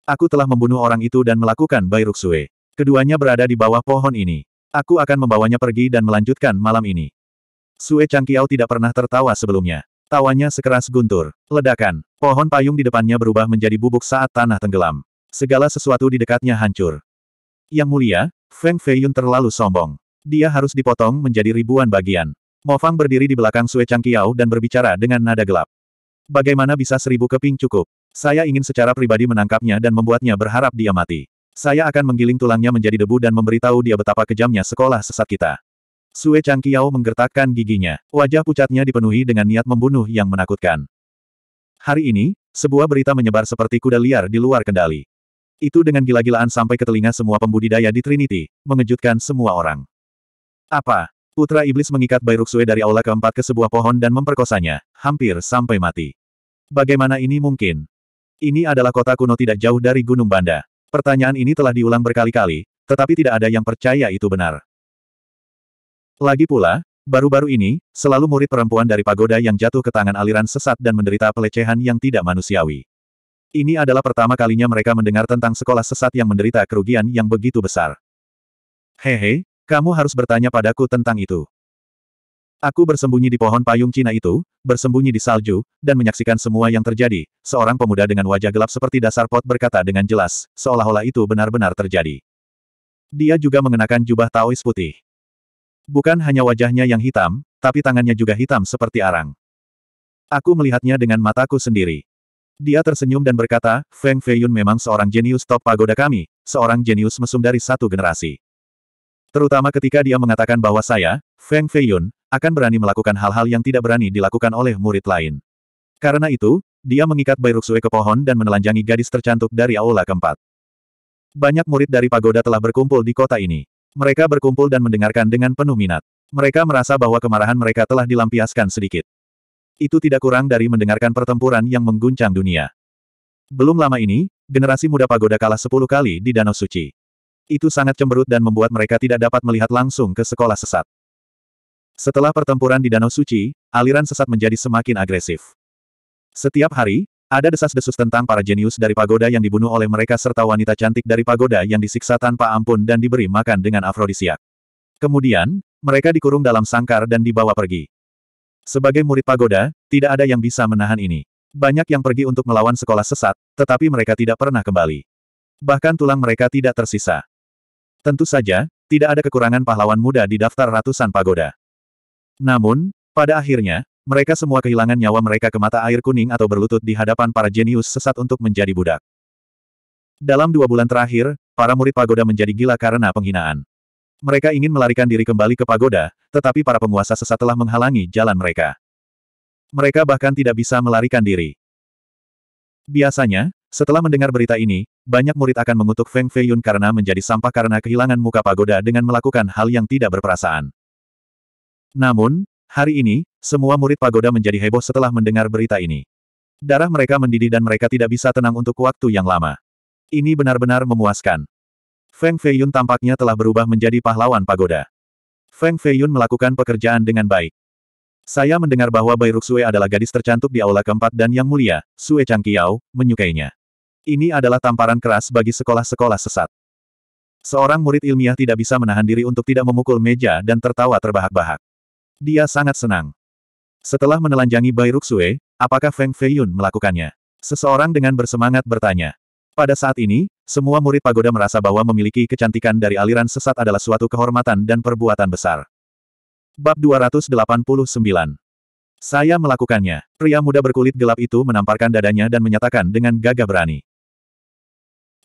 Aku telah membunuh orang itu dan melakukan Bairuksue. Keduanya berada di bawah pohon ini. Aku akan membawanya pergi dan melanjutkan malam ini. Sue Changqiao tidak pernah tertawa sebelumnya. Tawanya sekeras guntur. Ledakan. Pohon payung di depannya berubah menjadi bubuk saat tanah tenggelam. Segala sesuatu di dekatnya hancur. Yang mulia, Feng Feiyun terlalu sombong. Dia harus dipotong menjadi ribuan bagian. Mo Fang berdiri di belakang Sue Kiao dan berbicara dengan nada gelap. Bagaimana bisa seribu keping cukup? Saya ingin secara pribadi menangkapnya dan membuatnya berharap dia mati. Saya akan menggiling tulangnya menjadi debu dan memberitahu dia betapa kejamnya sekolah sesat kita. Sue Kiao menggertakkan giginya. Wajah pucatnya dipenuhi dengan niat membunuh yang menakutkan. Hari ini, sebuah berita menyebar seperti kuda liar di luar kendali. Itu dengan gila-gilaan sampai ke telinga semua pembudidaya di Trinity, mengejutkan semua orang. Apa? Putra Iblis mengikat Bairuksue dari aula keempat ke sebuah pohon dan memperkosanya, hampir sampai mati. Bagaimana ini mungkin? Ini adalah kota kuno tidak jauh dari Gunung Banda. Pertanyaan ini telah diulang berkali-kali, tetapi tidak ada yang percaya itu benar. Lagi pula, baru-baru ini, selalu murid perempuan dari pagoda yang jatuh ke tangan aliran sesat dan menderita pelecehan yang tidak manusiawi. Ini adalah pertama kalinya mereka mendengar tentang sekolah sesat yang menderita kerugian yang begitu besar. Hehe, kamu harus bertanya padaku tentang itu. Aku bersembunyi di pohon payung Cina itu, bersembunyi di salju, dan menyaksikan semua yang terjadi. Seorang pemuda dengan wajah gelap seperti dasar pot berkata dengan jelas, seolah-olah itu benar-benar terjadi. Dia juga mengenakan jubah Taois putih. Bukan hanya wajahnya yang hitam, tapi tangannya juga hitam seperti arang. Aku melihatnya dengan mataku sendiri. Dia tersenyum dan berkata, Feng Feiyun memang seorang jenius top pagoda kami, seorang jenius mesum dari satu generasi. Terutama ketika dia mengatakan bahwa saya, Feng Feiyun, akan berani melakukan hal-hal yang tidak berani dilakukan oleh murid lain. Karena itu, dia mengikat Bai Ruxue ke pohon dan menelanjangi gadis tercantik dari aula keempat. Banyak murid dari pagoda telah berkumpul di kota ini. Mereka berkumpul dan mendengarkan dengan penuh minat. Mereka merasa bahwa kemarahan mereka telah dilampiaskan sedikit itu tidak kurang dari mendengarkan pertempuran yang mengguncang dunia. Belum lama ini, generasi muda pagoda kalah sepuluh kali di Danau Suci. Itu sangat cemberut dan membuat mereka tidak dapat melihat langsung ke sekolah sesat. Setelah pertempuran di Danau Suci, aliran sesat menjadi semakin agresif. Setiap hari, ada desas-desus tentang para jenius dari pagoda yang dibunuh oleh mereka serta wanita cantik dari pagoda yang disiksa tanpa ampun dan diberi makan dengan afrodisiak. Kemudian, mereka dikurung dalam sangkar dan dibawa pergi. Sebagai murid pagoda, tidak ada yang bisa menahan ini. Banyak yang pergi untuk melawan sekolah sesat, tetapi mereka tidak pernah kembali. Bahkan tulang mereka tidak tersisa. Tentu saja, tidak ada kekurangan pahlawan muda di daftar ratusan pagoda. Namun, pada akhirnya, mereka semua kehilangan nyawa mereka ke mata air kuning atau berlutut di hadapan para jenius sesat untuk menjadi budak. Dalam dua bulan terakhir, para murid pagoda menjadi gila karena penghinaan. Mereka ingin melarikan diri kembali ke pagoda, tetapi para penguasa sesat telah menghalangi jalan mereka. Mereka bahkan tidak bisa melarikan diri. Biasanya, setelah mendengar berita ini, banyak murid akan mengutuk Feng Fei Yun karena menjadi sampah karena kehilangan muka pagoda dengan melakukan hal yang tidak berperasaan. Namun, hari ini, semua murid pagoda menjadi heboh setelah mendengar berita ini. Darah mereka mendidih dan mereka tidak bisa tenang untuk waktu yang lama. Ini benar-benar memuaskan. Feng Feiyun tampaknya telah berubah menjadi pahlawan pagoda. Feng Feiyun melakukan pekerjaan dengan baik. Saya mendengar bahwa Bai Ruxue adalah gadis tercantik di aula keempat dan yang mulia, Sue Changqiao, menyukainya. Ini adalah tamparan keras bagi sekolah-sekolah sesat. Seorang murid ilmiah tidak bisa menahan diri untuk tidak memukul meja dan tertawa terbahak-bahak. Dia sangat senang. Setelah menelanjangi Bai Ruxue, apakah Feng Feiyun melakukannya? Seseorang dengan bersemangat bertanya. Pada saat ini, semua murid pagoda merasa bahwa memiliki kecantikan dari aliran sesat adalah suatu kehormatan dan perbuatan besar. Bab 289 Saya melakukannya. Pria muda berkulit gelap itu menamparkan dadanya dan menyatakan dengan gagah berani.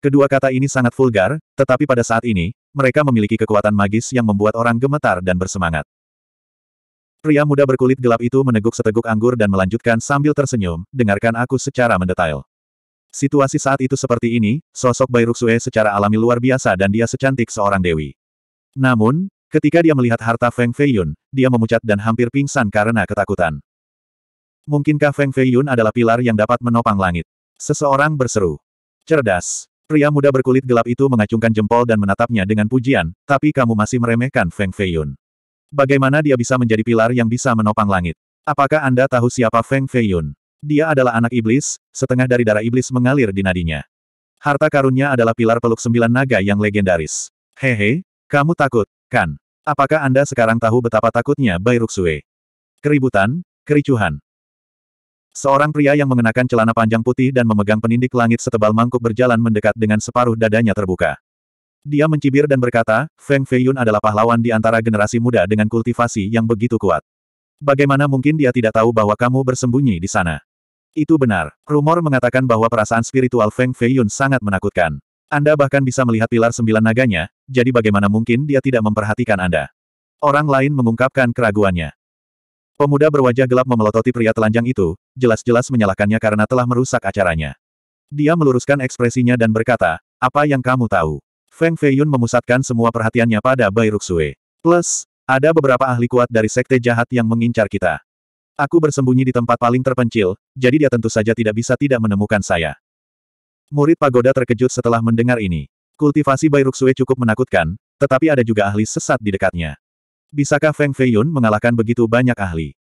Kedua kata ini sangat vulgar, tetapi pada saat ini, mereka memiliki kekuatan magis yang membuat orang gemetar dan bersemangat. Pria muda berkulit gelap itu meneguk seteguk anggur dan melanjutkan sambil tersenyum, dengarkan aku secara mendetail. Situasi saat itu seperti ini, sosok Bai Ruxue secara alami luar biasa dan dia secantik seorang dewi. Namun, ketika dia melihat harta Feng Feiyun, dia memucat dan hampir pingsan karena ketakutan. Mungkinkah Feng Feiyun adalah pilar yang dapat menopang langit? Seseorang berseru. Cerdas. Pria muda berkulit gelap itu mengacungkan jempol dan menatapnya dengan pujian, tapi kamu masih meremehkan Feng Feiyun. Bagaimana dia bisa menjadi pilar yang bisa menopang langit? Apakah Anda tahu siapa Feng Feiyun? Dia adalah anak iblis, setengah dari darah iblis mengalir di nadinya. Harta karunnya adalah pilar peluk sembilan naga yang legendaris. Hehe, kamu takut, kan? Apakah Anda sekarang tahu betapa takutnya Bai Ruxue? Keributan, kericuhan. Seorang pria yang mengenakan celana panjang putih dan memegang penindik langit setebal mangkuk berjalan mendekat dengan separuh dadanya terbuka. Dia mencibir dan berkata, Feng Feiyun adalah pahlawan di antara generasi muda dengan kultivasi yang begitu kuat. Bagaimana mungkin dia tidak tahu bahwa kamu bersembunyi di sana? Itu benar. Rumor mengatakan bahwa perasaan spiritual Feng Feiyun sangat menakutkan. Anda bahkan bisa melihat pilar sembilan naganya, jadi bagaimana mungkin dia tidak memperhatikan Anda? Orang lain mengungkapkan keraguannya. Pemuda berwajah gelap memelototi pria telanjang itu, jelas-jelas menyalahkannya karena telah merusak acaranya. Dia meluruskan ekspresinya dan berkata, apa yang kamu tahu? Feng Feiyun memusatkan semua perhatiannya pada Bai Ruxue. Plus, ada beberapa ahli kuat dari sekte jahat yang mengincar kita. Aku bersembunyi di tempat paling terpencil, jadi dia tentu saja tidak bisa tidak menemukan saya. Murid pagoda terkejut setelah mendengar ini. Kultivasi Bai Ruxue cukup menakutkan, tetapi ada juga ahli sesat di dekatnya. Bisakah Feng Feiyun mengalahkan begitu banyak ahli?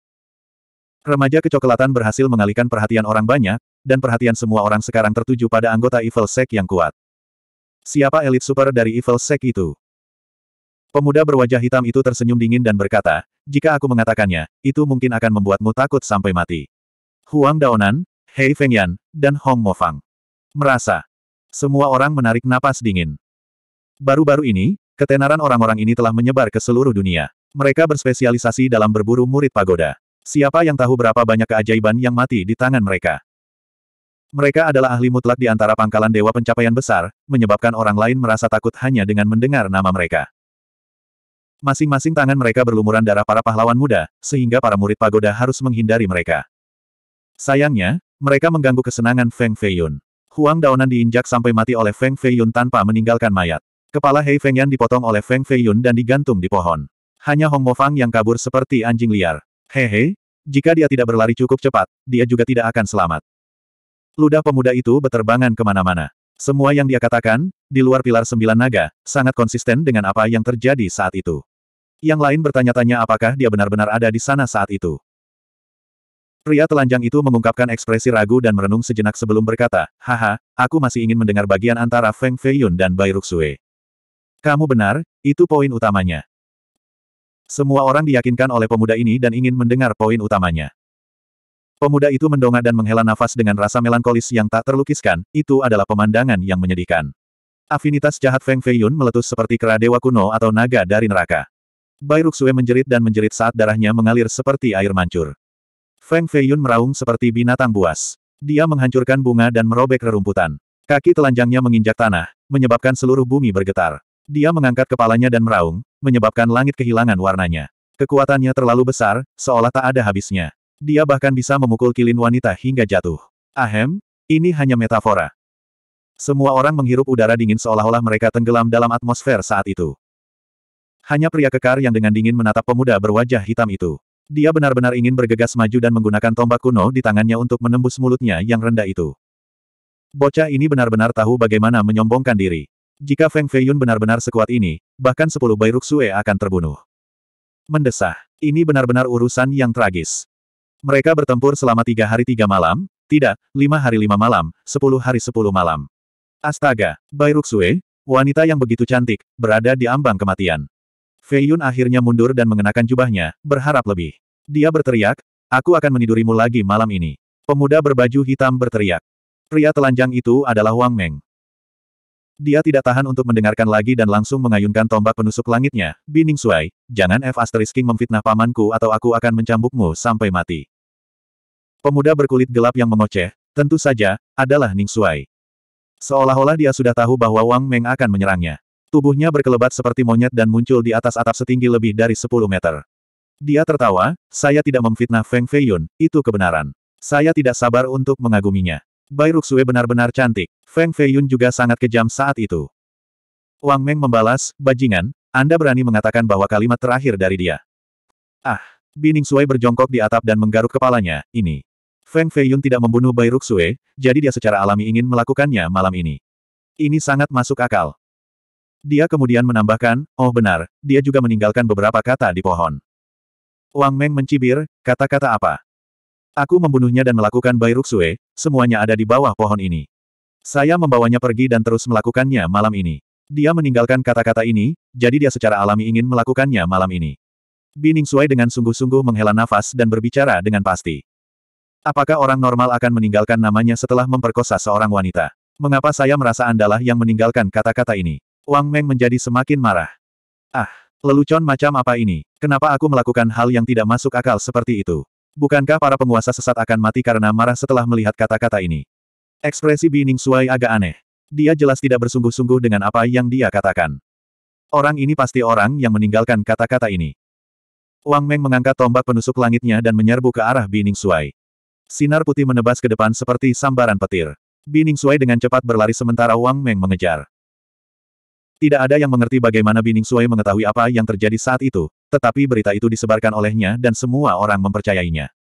Remaja kecoklatan berhasil mengalihkan perhatian orang banyak, dan perhatian semua orang sekarang tertuju pada anggota Evil Sect yang kuat. Siapa elit super dari Evil Sect itu? Pemuda berwajah hitam itu tersenyum dingin dan berkata, jika aku mengatakannya, itu mungkin akan membuatmu takut sampai mati. Huang Daonan, Hei Fengyan, dan Hong Mofang. Merasa. Semua orang menarik napas dingin. Baru-baru ini, ketenaran orang-orang ini telah menyebar ke seluruh dunia. Mereka berspesialisasi dalam berburu murid pagoda. Siapa yang tahu berapa banyak keajaiban yang mati di tangan mereka? Mereka adalah ahli mutlak di antara pangkalan dewa pencapaian besar, menyebabkan orang lain merasa takut hanya dengan mendengar nama mereka. Masing-masing tangan mereka berlumuran darah para pahlawan muda, sehingga para murid pagoda harus menghindari mereka. Sayangnya, mereka mengganggu kesenangan Feng Feiyun. Huang Daonan diinjak sampai mati oleh Feng Feiyun tanpa meninggalkan mayat. Kepala Hei Fengyan dipotong oleh Feng Feiyun dan digantung di pohon. Hanya Hong Mo Fang yang kabur seperti anjing liar. Hehe, jika dia tidak berlari cukup cepat, dia juga tidak akan selamat. Ludah pemuda itu beterbangan kemana-mana. Semua yang dia katakan, di luar pilar sembilan naga, sangat konsisten dengan apa yang terjadi saat itu. Yang lain bertanya-tanya apakah dia benar-benar ada di sana saat itu. Pria telanjang itu mengungkapkan ekspresi ragu dan merenung sejenak sebelum berkata, Haha, aku masih ingin mendengar bagian antara Feng Feiyun dan Bai Ruxue. Kamu benar, itu poin utamanya. Semua orang diyakinkan oleh pemuda ini dan ingin mendengar poin utamanya. Pemuda itu mendongak dan menghela nafas dengan rasa melankolis yang tak terlukiskan, itu adalah pemandangan yang menyedihkan. Afinitas jahat Feng Feiyun meletus seperti kera dewa kuno atau naga dari neraka. Bai Ruxue menjerit dan menjerit saat darahnya mengalir seperti air mancur. Feng Feiyun meraung seperti binatang buas. Dia menghancurkan bunga dan merobek rerumputan. Kaki telanjangnya menginjak tanah, menyebabkan seluruh bumi bergetar. Dia mengangkat kepalanya dan meraung, menyebabkan langit kehilangan warnanya. Kekuatannya terlalu besar, seolah tak ada habisnya. Dia bahkan bisa memukul kilin wanita hingga jatuh. Ahem, ini hanya metafora. Semua orang menghirup udara dingin seolah-olah mereka tenggelam dalam atmosfer saat itu. Hanya pria kekar yang dengan dingin menatap pemuda berwajah hitam itu. Dia benar-benar ingin bergegas maju dan menggunakan tombak kuno di tangannya untuk menembus mulutnya yang rendah itu. Bocah ini benar-benar tahu bagaimana menyombongkan diri. Jika Feng Feiyun benar-benar sekuat ini, bahkan sepuluh Bai Ruxue akan terbunuh. Mendesah. Ini benar-benar urusan yang tragis. Mereka bertempur selama tiga hari tiga malam, tidak, lima hari lima malam, sepuluh hari sepuluh malam. Astaga, Bai Ruxue, wanita yang begitu cantik, berada di ambang kematian. Fei Yun akhirnya mundur dan mengenakan jubahnya, berharap lebih. Dia berteriak, aku akan menidurimu lagi malam ini. Pemuda berbaju hitam berteriak. Pria telanjang itu adalah Wang Meng. Dia tidak tahan untuk mendengarkan lagi dan langsung mengayunkan tombak penusuk langitnya, Bining Suai, jangan F asterisk King memfitnah pamanku atau aku akan mencambukmu sampai mati. Pemuda berkulit gelap yang mengoceh, tentu saja, adalah Ning Suai. Seolah-olah dia sudah tahu bahwa Wang Meng akan menyerangnya. Tubuhnya berkelebat seperti monyet dan muncul di atas atap setinggi lebih dari 10 meter. Dia tertawa, saya tidak memfitnah Feng Feiyun, itu kebenaran. Saya tidak sabar untuk mengaguminya. Bai Ruxue benar-benar cantik. Feng Feiyun juga sangat kejam saat itu. Wang Meng membalas, bajingan, Anda berani mengatakan bahwa kalimat terakhir dari dia. Ah, Bining Sui berjongkok di atap dan menggaruk kepalanya, ini. Feng Feiyun tidak membunuh Bai Ruxue, jadi dia secara alami ingin melakukannya malam ini. Ini sangat masuk akal. Dia kemudian menambahkan, oh benar, dia juga meninggalkan beberapa kata di pohon. Wang Meng mencibir, kata-kata apa? Aku membunuhnya dan melakukan Bai Ruxue, semuanya ada di bawah pohon ini. Saya membawanya pergi dan terus melakukannya malam ini. Dia meninggalkan kata-kata ini, jadi dia secara alami ingin melakukannya malam ini. Bining Suai dengan sungguh-sungguh menghela nafas dan berbicara dengan pasti. Apakah orang normal akan meninggalkan namanya setelah memperkosa seorang wanita? Mengapa saya merasa andalah yang meninggalkan kata-kata ini? Wang Meng menjadi semakin marah. Ah, lelucon macam apa ini? Kenapa aku melakukan hal yang tidak masuk akal seperti itu? Bukankah para penguasa sesat akan mati karena marah setelah melihat kata-kata ini? Ekspresi Bining Suai agak aneh. Dia jelas tidak bersungguh-sungguh dengan apa yang dia katakan. Orang ini pasti orang yang meninggalkan kata-kata ini. Wang Meng mengangkat tombak penusuk langitnya dan menyerbu ke arah Bining Suai. Sinar putih menebas ke depan seperti sambaran petir. Bining Suai dengan cepat berlari sementara Wang Meng mengejar. Tidak ada yang mengerti bagaimana Bining Sui mengetahui apa yang terjadi saat itu, tetapi berita itu disebarkan olehnya dan semua orang mempercayainya.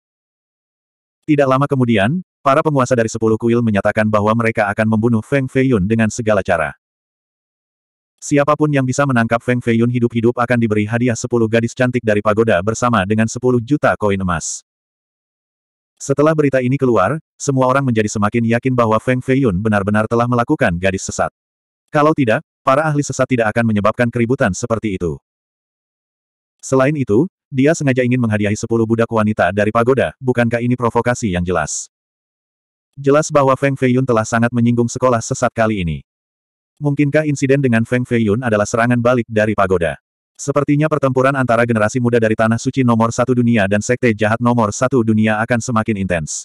Tidak lama kemudian, para penguasa dari sepuluh kuil menyatakan bahwa mereka akan membunuh Feng Feiyun dengan segala cara. Siapapun yang bisa menangkap Feng Feiyun hidup-hidup akan diberi hadiah sepuluh gadis cantik dari pagoda bersama dengan sepuluh juta koin emas. Setelah berita ini keluar, semua orang menjadi semakin yakin bahwa Feng Feiyun benar-benar telah melakukan gadis sesat. Kalau tidak, para ahli sesat tidak akan menyebabkan keributan seperti itu. Selain itu, dia sengaja ingin menghadiahi sepuluh budak wanita dari pagoda, bukankah ini provokasi yang jelas? Jelas bahwa Feng Feiyun telah sangat menyinggung sekolah sesat kali ini. Mungkinkah insiden dengan Feng Feiyun adalah serangan balik dari pagoda? Sepertinya pertempuran antara generasi muda dari Tanah Suci nomor satu dunia dan Sekte Jahat nomor satu dunia akan semakin intens.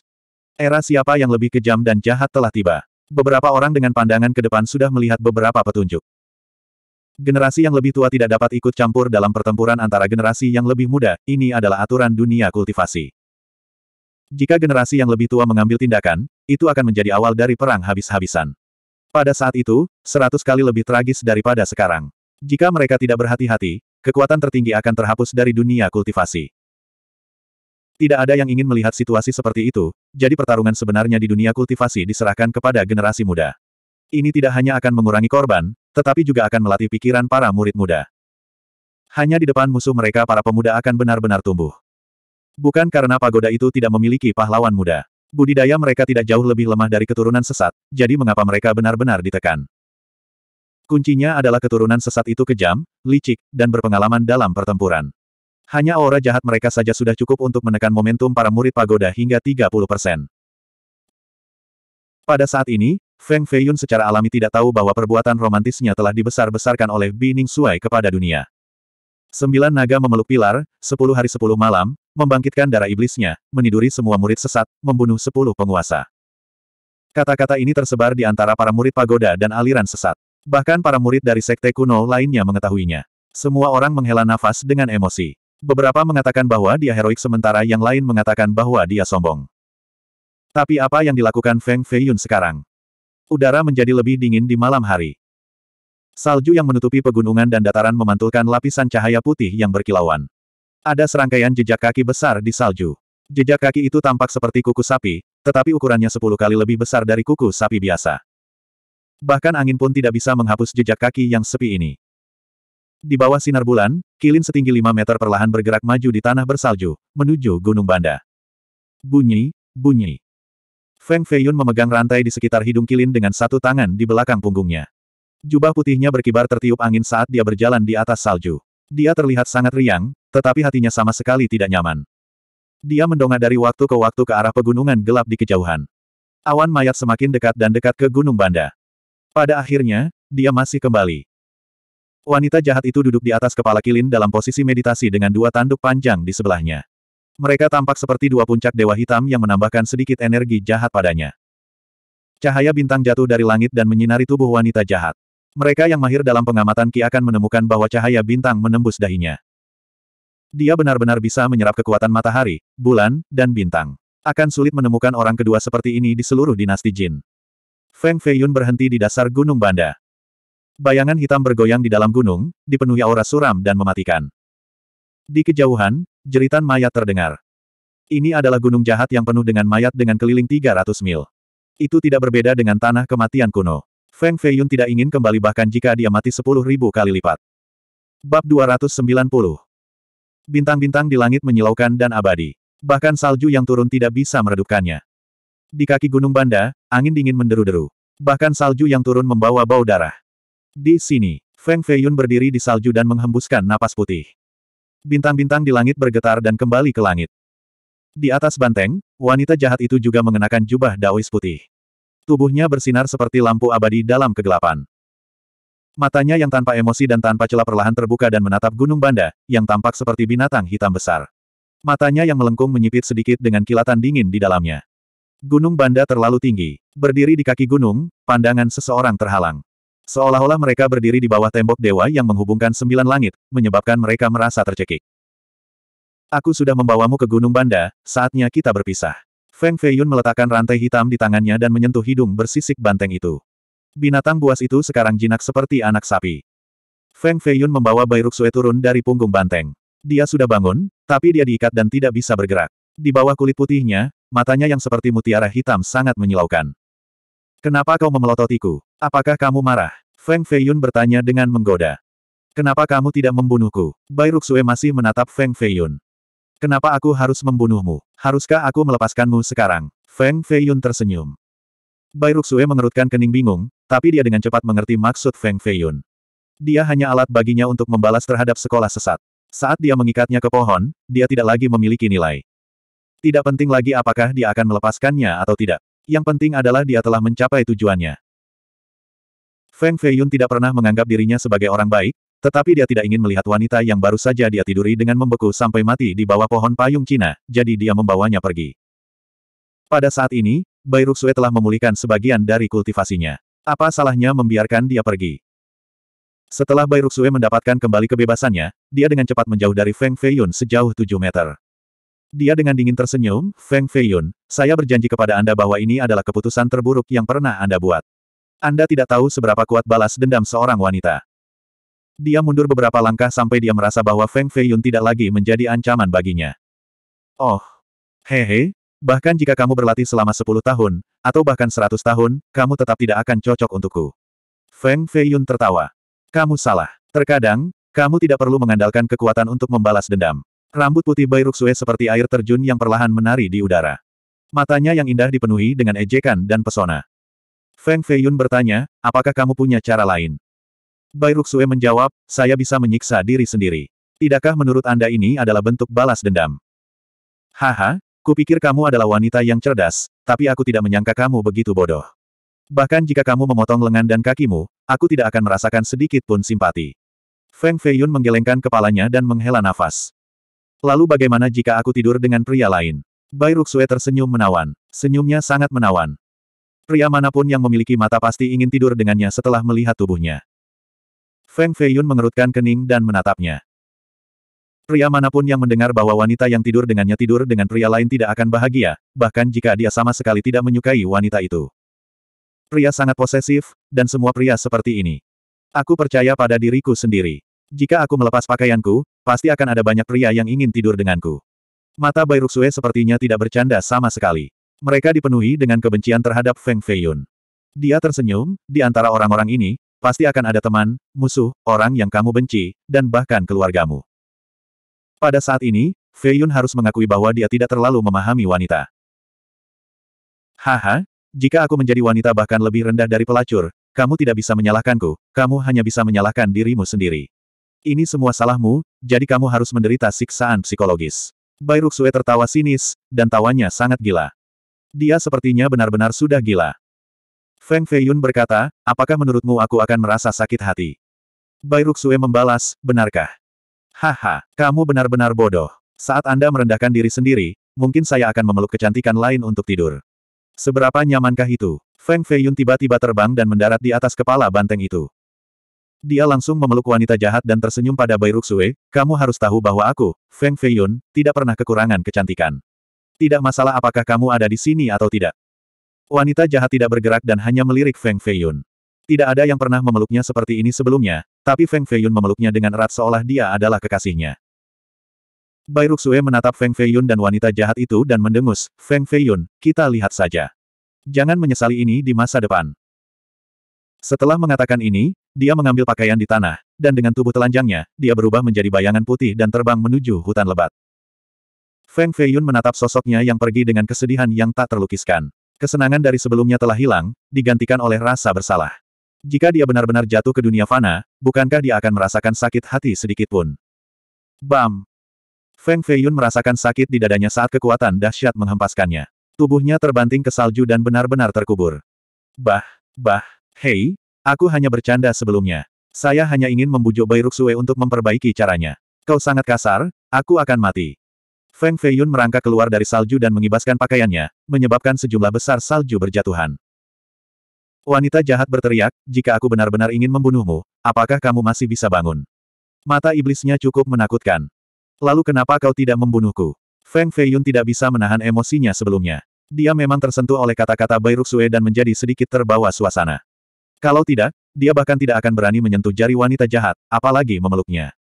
Era siapa yang lebih kejam dan jahat telah tiba beberapa orang dengan pandangan ke depan sudah melihat beberapa petunjuk. Generasi yang lebih tua tidak dapat ikut campur dalam pertempuran antara generasi yang lebih muda, ini adalah aturan dunia kultivasi. Jika generasi yang lebih tua mengambil tindakan, itu akan menjadi awal dari perang habis-habisan. Pada saat itu, seratus kali lebih tragis daripada sekarang. Jika mereka tidak berhati-hati, kekuatan tertinggi akan terhapus dari dunia kultivasi. Tidak ada yang ingin melihat situasi seperti itu, jadi pertarungan sebenarnya di dunia kultivasi diserahkan kepada generasi muda. Ini tidak hanya akan mengurangi korban, tetapi juga akan melatih pikiran para murid muda. Hanya di depan musuh mereka para pemuda akan benar-benar tumbuh. Bukan karena pagoda itu tidak memiliki pahlawan muda. Budidaya mereka tidak jauh lebih lemah dari keturunan sesat, jadi mengapa mereka benar-benar ditekan. Kuncinya adalah keturunan sesat itu kejam, licik, dan berpengalaman dalam pertempuran. Hanya aura jahat mereka saja sudah cukup untuk menekan momentum para murid pagoda hingga 30 persen. Pada saat ini, Feng Feiyun secara alami tidak tahu bahwa perbuatan romantisnya telah dibesar-besarkan oleh Bining Suai kepada dunia. Sembilan naga memeluk pilar, sepuluh hari sepuluh malam, membangkitkan darah iblisnya, meniduri semua murid sesat, membunuh sepuluh penguasa. Kata-kata ini tersebar di antara para murid pagoda dan aliran sesat. Bahkan para murid dari sekte kuno lainnya mengetahuinya. Semua orang menghela nafas dengan emosi. Beberapa mengatakan bahwa dia heroik sementara yang lain mengatakan bahwa dia sombong. Tapi apa yang dilakukan Feng Feiyun sekarang? Udara menjadi lebih dingin di malam hari. Salju yang menutupi pegunungan dan dataran memantulkan lapisan cahaya putih yang berkilauan. Ada serangkaian jejak kaki besar di salju. Jejak kaki itu tampak seperti kuku sapi, tetapi ukurannya sepuluh kali lebih besar dari kuku sapi biasa. Bahkan angin pun tidak bisa menghapus jejak kaki yang sepi ini. Di bawah sinar bulan, kilin setinggi 5 meter perlahan bergerak maju di tanah bersalju, menuju Gunung Banda. Bunyi, bunyi. Feng Feiyun memegang rantai di sekitar hidung kilin dengan satu tangan di belakang punggungnya. Jubah putihnya berkibar tertiup angin saat dia berjalan di atas salju. Dia terlihat sangat riang, tetapi hatinya sama sekali tidak nyaman. Dia mendongak dari waktu ke waktu ke arah pegunungan gelap di kejauhan. Awan mayat semakin dekat dan dekat ke Gunung Banda. Pada akhirnya, dia masih kembali. Wanita jahat itu duduk di atas kepala Kilin dalam posisi meditasi dengan dua tanduk panjang di sebelahnya. Mereka tampak seperti dua puncak dewa hitam yang menambahkan sedikit energi jahat padanya. Cahaya bintang jatuh dari langit dan menyinari tubuh wanita jahat. Mereka yang mahir dalam pengamatan Ki akan menemukan bahwa cahaya bintang menembus dahinya. Dia benar-benar bisa menyerap kekuatan matahari, bulan, dan bintang. Akan sulit menemukan orang kedua seperti ini di seluruh dinasti Jin. Feng Feiyun berhenti di dasar Gunung Banda. Bayangan hitam bergoyang di dalam gunung, dipenuhi aura suram dan mematikan. Di kejauhan, jeritan mayat terdengar. Ini adalah gunung jahat yang penuh dengan mayat dengan keliling 300 mil. Itu tidak berbeda dengan tanah kematian kuno. Feng Feiyun tidak ingin kembali bahkan jika dia mati 10.000 kali lipat. Bab 290 Bintang-bintang di langit menyilaukan dan abadi. Bahkan salju yang turun tidak bisa meredupkannya. Di kaki Gunung Banda, angin dingin menderu-deru. Bahkan salju yang turun membawa bau darah. Di sini, Feng Feiyun berdiri di salju dan menghembuskan napas putih. Bintang-bintang di langit bergetar dan kembali ke langit. Di atas banteng, wanita jahat itu juga mengenakan jubah daois putih. Tubuhnya bersinar seperti lampu abadi dalam kegelapan. Matanya yang tanpa emosi dan tanpa celah perlahan terbuka dan menatap gunung banda, yang tampak seperti binatang hitam besar. Matanya yang melengkung menyipit sedikit dengan kilatan dingin di dalamnya. Gunung banda terlalu tinggi. Berdiri di kaki gunung, pandangan seseorang terhalang. Seolah-olah mereka berdiri di bawah tembok dewa yang menghubungkan sembilan langit, menyebabkan mereka merasa tercekik. Aku sudah membawamu ke Gunung Banda, saatnya kita berpisah. Feng Feiyun meletakkan rantai hitam di tangannya dan menyentuh hidung bersisik banteng itu. Binatang buas itu sekarang jinak seperti anak sapi. Feng Feiyun membawa Bai Ruxue turun dari punggung banteng. Dia sudah bangun, tapi dia diikat dan tidak bisa bergerak. Di bawah kulit putihnya, matanya yang seperti mutiara hitam sangat menyilaukan. Kenapa kau memelototiku? Apakah kamu marah? Feng Feiyun bertanya dengan menggoda. Kenapa kamu tidak membunuhku? Bai Ruxue masih menatap Feng Feiyun. Kenapa aku harus membunuhmu? Haruskah aku melepaskanmu sekarang? Feng Feiyun tersenyum. Bai Ruxue mengerutkan kening bingung, tapi dia dengan cepat mengerti maksud Feng Feiyun. Dia hanya alat baginya untuk membalas terhadap sekolah sesat. Saat dia mengikatnya ke pohon, dia tidak lagi memiliki nilai. Tidak penting lagi apakah dia akan melepaskannya atau tidak. Yang penting adalah dia telah mencapai tujuannya. Feng Feiyun tidak pernah menganggap dirinya sebagai orang baik, tetapi dia tidak ingin melihat wanita yang baru saja dia tiduri dengan membeku sampai mati di bawah pohon payung Cina, jadi dia membawanya pergi. Pada saat ini, Bai Ruxue telah memulihkan sebagian dari kultivasinya. Apa salahnya membiarkan dia pergi? Setelah Bai Ruxue mendapatkan kembali kebebasannya, dia dengan cepat menjauh dari Feng Feiyun sejauh 7 meter. Dia dengan dingin tersenyum, Feng Feiyun, saya berjanji kepada Anda bahwa ini adalah keputusan terburuk yang pernah Anda buat. Anda tidak tahu seberapa kuat balas dendam seorang wanita. Dia mundur beberapa langkah sampai dia merasa bahwa Feng Feiyun tidak lagi menjadi ancaman baginya. Oh, hehe, bahkan jika kamu berlatih selama 10 tahun, atau bahkan 100 tahun, kamu tetap tidak akan cocok untukku. Feng Feiyun tertawa. Kamu salah. Terkadang, kamu tidak perlu mengandalkan kekuatan untuk membalas dendam. Rambut putih Bai Ruxue seperti air terjun yang perlahan menari di udara. Matanya yang indah dipenuhi dengan ejekan dan pesona. Feng Feiyun bertanya, apakah kamu punya cara lain? Bai Ruxue menjawab, saya bisa menyiksa diri sendiri. Tidakkah menurut Anda ini adalah bentuk balas dendam? Haha, kupikir kamu adalah wanita yang cerdas, tapi aku tidak menyangka kamu begitu bodoh. Bahkan jika kamu memotong lengan dan kakimu, aku tidak akan merasakan sedikit pun simpati. Feng Feiyun menggelengkan kepalanya dan menghela nafas. Lalu bagaimana jika aku tidur dengan pria lain? Bai Ruxue tersenyum menawan. Senyumnya sangat menawan. Pria manapun yang memiliki mata pasti ingin tidur dengannya setelah melihat tubuhnya. Feng Feiyun mengerutkan kening dan menatapnya. Pria manapun yang mendengar bahwa wanita yang tidur dengannya tidur dengan pria lain tidak akan bahagia, bahkan jika dia sama sekali tidak menyukai wanita itu. Pria sangat posesif, dan semua pria seperti ini. Aku percaya pada diriku sendiri. Jika aku melepas pakaianku, pasti akan ada banyak pria yang ingin tidur denganku. Mata Bai Ruxue sepertinya tidak bercanda sama sekali. Mereka dipenuhi dengan kebencian terhadap Feng Feiyun. Dia tersenyum, di antara orang-orang ini, pasti akan ada teman, musuh, orang yang kamu benci, dan bahkan keluargamu. Pada saat ini, Feiyun harus mengakui bahwa dia tidak terlalu memahami wanita. Haha, jika aku menjadi wanita bahkan lebih rendah dari pelacur, kamu tidak bisa menyalahkanku, kamu hanya bisa menyalahkan dirimu sendiri. Ini semua salahmu, jadi kamu harus menderita siksaan psikologis. Bai Ruxue tertawa sinis, dan tawanya sangat gila. Dia sepertinya benar-benar sudah gila. Feng Feiyun berkata, apakah menurutmu aku akan merasa sakit hati? Bai Ruxue membalas, benarkah? Haha, kamu benar-benar bodoh. Saat Anda merendahkan diri sendiri, mungkin saya akan memeluk kecantikan lain untuk tidur. Seberapa nyamankah itu? Feng Feiyun tiba-tiba terbang dan mendarat di atas kepala banteng itu. Dia langsung memeluk wanita jahat dan tersenyum pada Bai Ruxue, kamu harus tahu bahwa aku, Feng Feiyun, tidak pernah kekurangan kecantikan. Tidak masalah apakah kamu ada di sini atau tidak. Wanita jahat tidak bergerak dan hanya melirik Feng Feiyun. Tidak ada yang pernah memeluknya seperti ini sebelumnya, tapi Feng Feiyun memeluknya dengan erat seolah dia adalah kekasihnya. Bai Ruxue menatap Feng Feiyun dan wanita jahat itu dan mendengus, Feng Feiyun, kita lihat saja. Jangan menyesali ini di masa depan. Setelah mengatakan ini, dia mengambil pakaian di tanah, dan dengan tubuh telanjangnya, dia berubah menjadi bayangan putih dan terbang menuju hutan lebat. Feng Feiyun menatap sosoknya yang pergi dengan kesedihan yang tak terlukiskan. Kesenangan dari sebelumnya telah hilang, digantikan oleh rasa bersalah. Jika dia benar-benar jatuh ke dunia fana, bukankah dia akan merasakan sakit hati sedikitpun? Bam! Feng Feiyun merasakan sakit di dadanya saat kekuatan dahsyat menghempaskannya. Tubuhnya terbanting ke salju dan benar-benar terkubur. Bah, bah, hei, Aku hanya bercanda sebelumnya. Saya hanya ingin membujuk Bairuk Sue untuk memperbaiki caranya. Kau sangat kasar, aku akan mati. Feng Feiyun merangkak keluar dari salju dan mengibaskan pakaiannya, menyebabkan sejumlah besar salju berjatuhan. Wanita jahat berteriak, jika aku benar-benar ingin membunuhmu, apakah kamu masih bisa bangun? Mata iblisnya cukup menakutkan. Lalu kenapa kau tidak membunuhku? Feng Feiyun tidak bisa menahan emosinya sebelumnya. Dia memang tersentuh oleh kata-kata Bairuk Sue dan menjadi sedikit terbawa suasana. Kalau tidak, dia bahkan tidak akan berani menyentuh jari wanita jahat, apalagi memeluknya.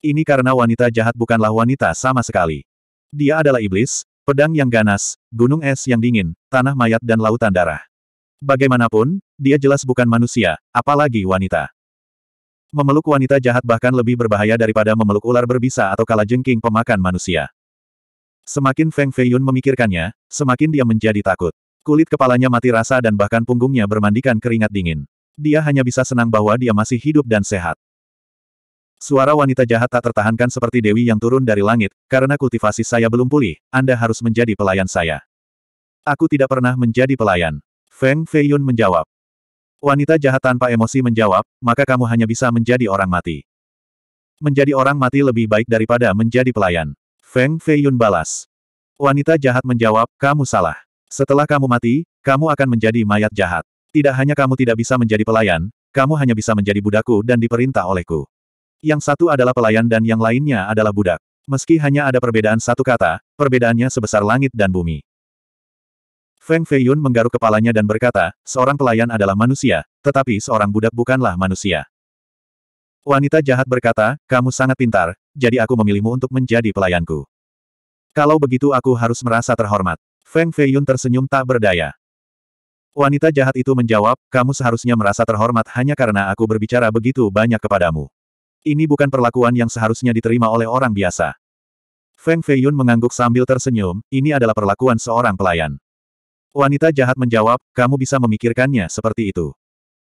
Ini karena wanita jahat bukanlah wanita sama sekali. Dia adalah iblis, pedang yang ganas, gunung es yang dingin, tanah mayat dan lautan darah. Bagaimanapun, dia jelas bukan manusia, apalagi wanita. Memeluk wanita jahat bahkan lebih berbahaya daripada memeluk ular berbisa atau kalajengking pemakan manusia. Semakin Feng Feiyun memikirkannya, semakin dia menjadi takut. Kulit kepalanya mati rasa dan bahkan punggungnya bermandikan keringat dingin. Dia hanya bisa senang bahwa dia masih hidup dan sehat. Suara wanita jahat tak tertahankan seperti Dewi yang turun dari langit, karena kultivasi saya belum pulih, Anda harus menjadi pelayan saya. Aku tidak pernah menjadi pelayan. Feng Feiyun menjawab. Wanita jahat tanpa emosi menjawab, maka kamu hanya bisa menjadi orang mati. Menjadi orang mati lebih baik daripada menjadi pelayan. Feng Feiyun balas. Wanita jahat menjawab, kamu salah. Setelah kamu mati, kamu akan menjadi mayat jahat. Tidak hanya kamu tidak bisa menjadi pelayan, kamu hanya bisa menjadi budakku dan diperintah olehku. Yang satu adalah pelayan dan yang lainnya adalah budak. Meski hanya ada perbedaan satu kata, perbedaannya sebesar langit dan bumi. Feng Feiyun menggaruk kepalanya dan berkata, seorang pelayan adalah manusia, tetapi seorang budak bukanlah manusia. Wanita jahat berkata, kamu sangat pintar, jadi aku memilihmu untuk menjadi pelayanku. Kalau begitu aku harus merasa terhormat. Feng Feiyun tersenyum tak berdaya. Wanita jahat itu menjawab, kamu seharusnya merasa terhormat hanya karena aku berbicara begitu banyak kepadamu. Ini bukan perlakuan yang seharusnya diterima oleh orang biasa. Feng Feiyun mengangguk sambil tersenyum, ini adalah perlakuan seorang pelayan. Wanita jahat menjawab, kamu bisa memikirkannya seperti itu.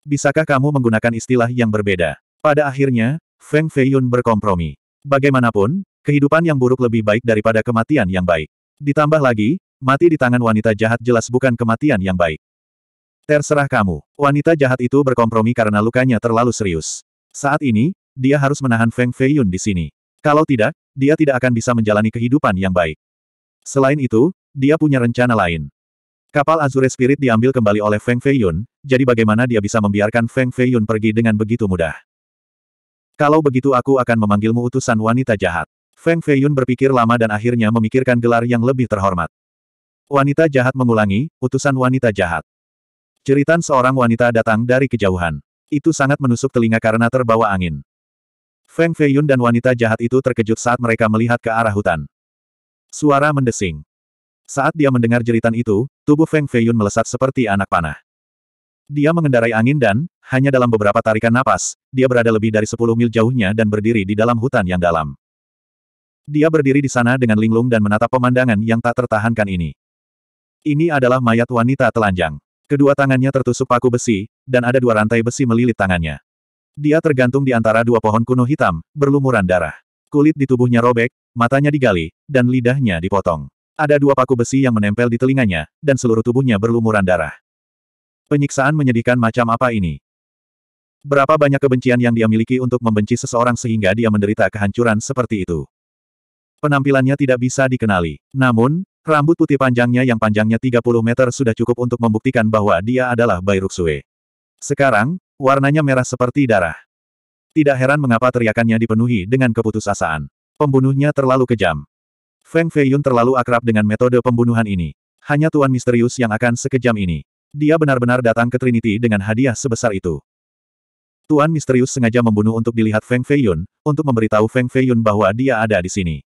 Bisakah kamu menggunakan istilah yang berbeda? Pada akhirnya, Feng Feiyun berkompromi. Bagaimanapun, kehidupan yang buruk lebih baik daripada kematian yang baik. Ditambah lagi, Mati di tangan wanita jahat jelas bukan kematian yang baik. Terserah kamu. Wanita jahat itu berkompromi karena lukanya terlalu serius. Saat ini, dia harus menahan Feng Feiyun di sini. Kalau tidak, dia tidak akan bisa menjalani kehidupan yang baik. Selain itu, dia punya rencana lain. Kapal Azure Spirit diambil kembali oleh Feng Feiyun, jadi bagaimana dia bisa membiarkan Feng Feiyun pergi dengan begitu mudah? Kalau begitu aku akan memanggilmu utusan wanita jahat. Feng Feiyun berpikir lama dan akhirnya memikirkan gelar yang lebih terhormat. Wanita jahat mengulangi, utusan wanita jahat. Ceritan seorang wanita datang dari kejauhan. Itu sangat menusuk telinga karena terbawa angin. Feng Feiyun dan wanita jahat itu terkejut saat mereka melihat ke arah hutan. Suara mendesing. Saat dia mendengar jeritan itu, tubuh Feng Feiyun melesat seperti anak panah. Dia mengendarai angin dan, hanya dalam beberapa tarikan napas, dia berada lebih dari 10 mil jauhnya dan berdiri di dalam hutan yang dalam. Dia berdiri di sana dengan linglung dan menatap pemandangan yang tak tertahankan ini. Ini adalah mayat wanita telanjang. Kedua tangannya tertusuk paku besi, dan ada dua rantai besi melilit tangannya. Dia tergantung di antara dua pohon kuno hitam, berlumuran darah. Kulit di tubuhnya robek, matanya digali, dan lidahnya dipotong. Ada dua paku besi yang menempel di telinganya, dan seluruh tubuhnya berlumuran darah. Penyiksaan menyedihkan macam apa ini? Berapa banyak kebencian yang dia miliki untuk membenci seseorang sehingga dia menderita kehancuran seperti itu? Penampilannya tidak bisa dikenali. Namun, Rambut putih panjangnya yang panjangnya 30 meter sudah cukup untuk membuktikan bahwa dia adalah Bai Ruxue. Sekarang, warnanya merah seperti darah. Tidak heran mengapa teriakannya dipenuhi dengan keputusasaan. Pembunuhnya terlalu kejam. Feng Feiyun terlalu akrab dengan metode pembunuhan ini. Hanya Tuan Misterius yang akan sekejam ini. Dia benar-benar datang ke Trinity dengan hadiah sebesar itu. Tuan Misterius sengaja membunuh untuk dilihat Feng Feiyun, untuk memberitahu Feng Feiyun bahwa dia ada di sini.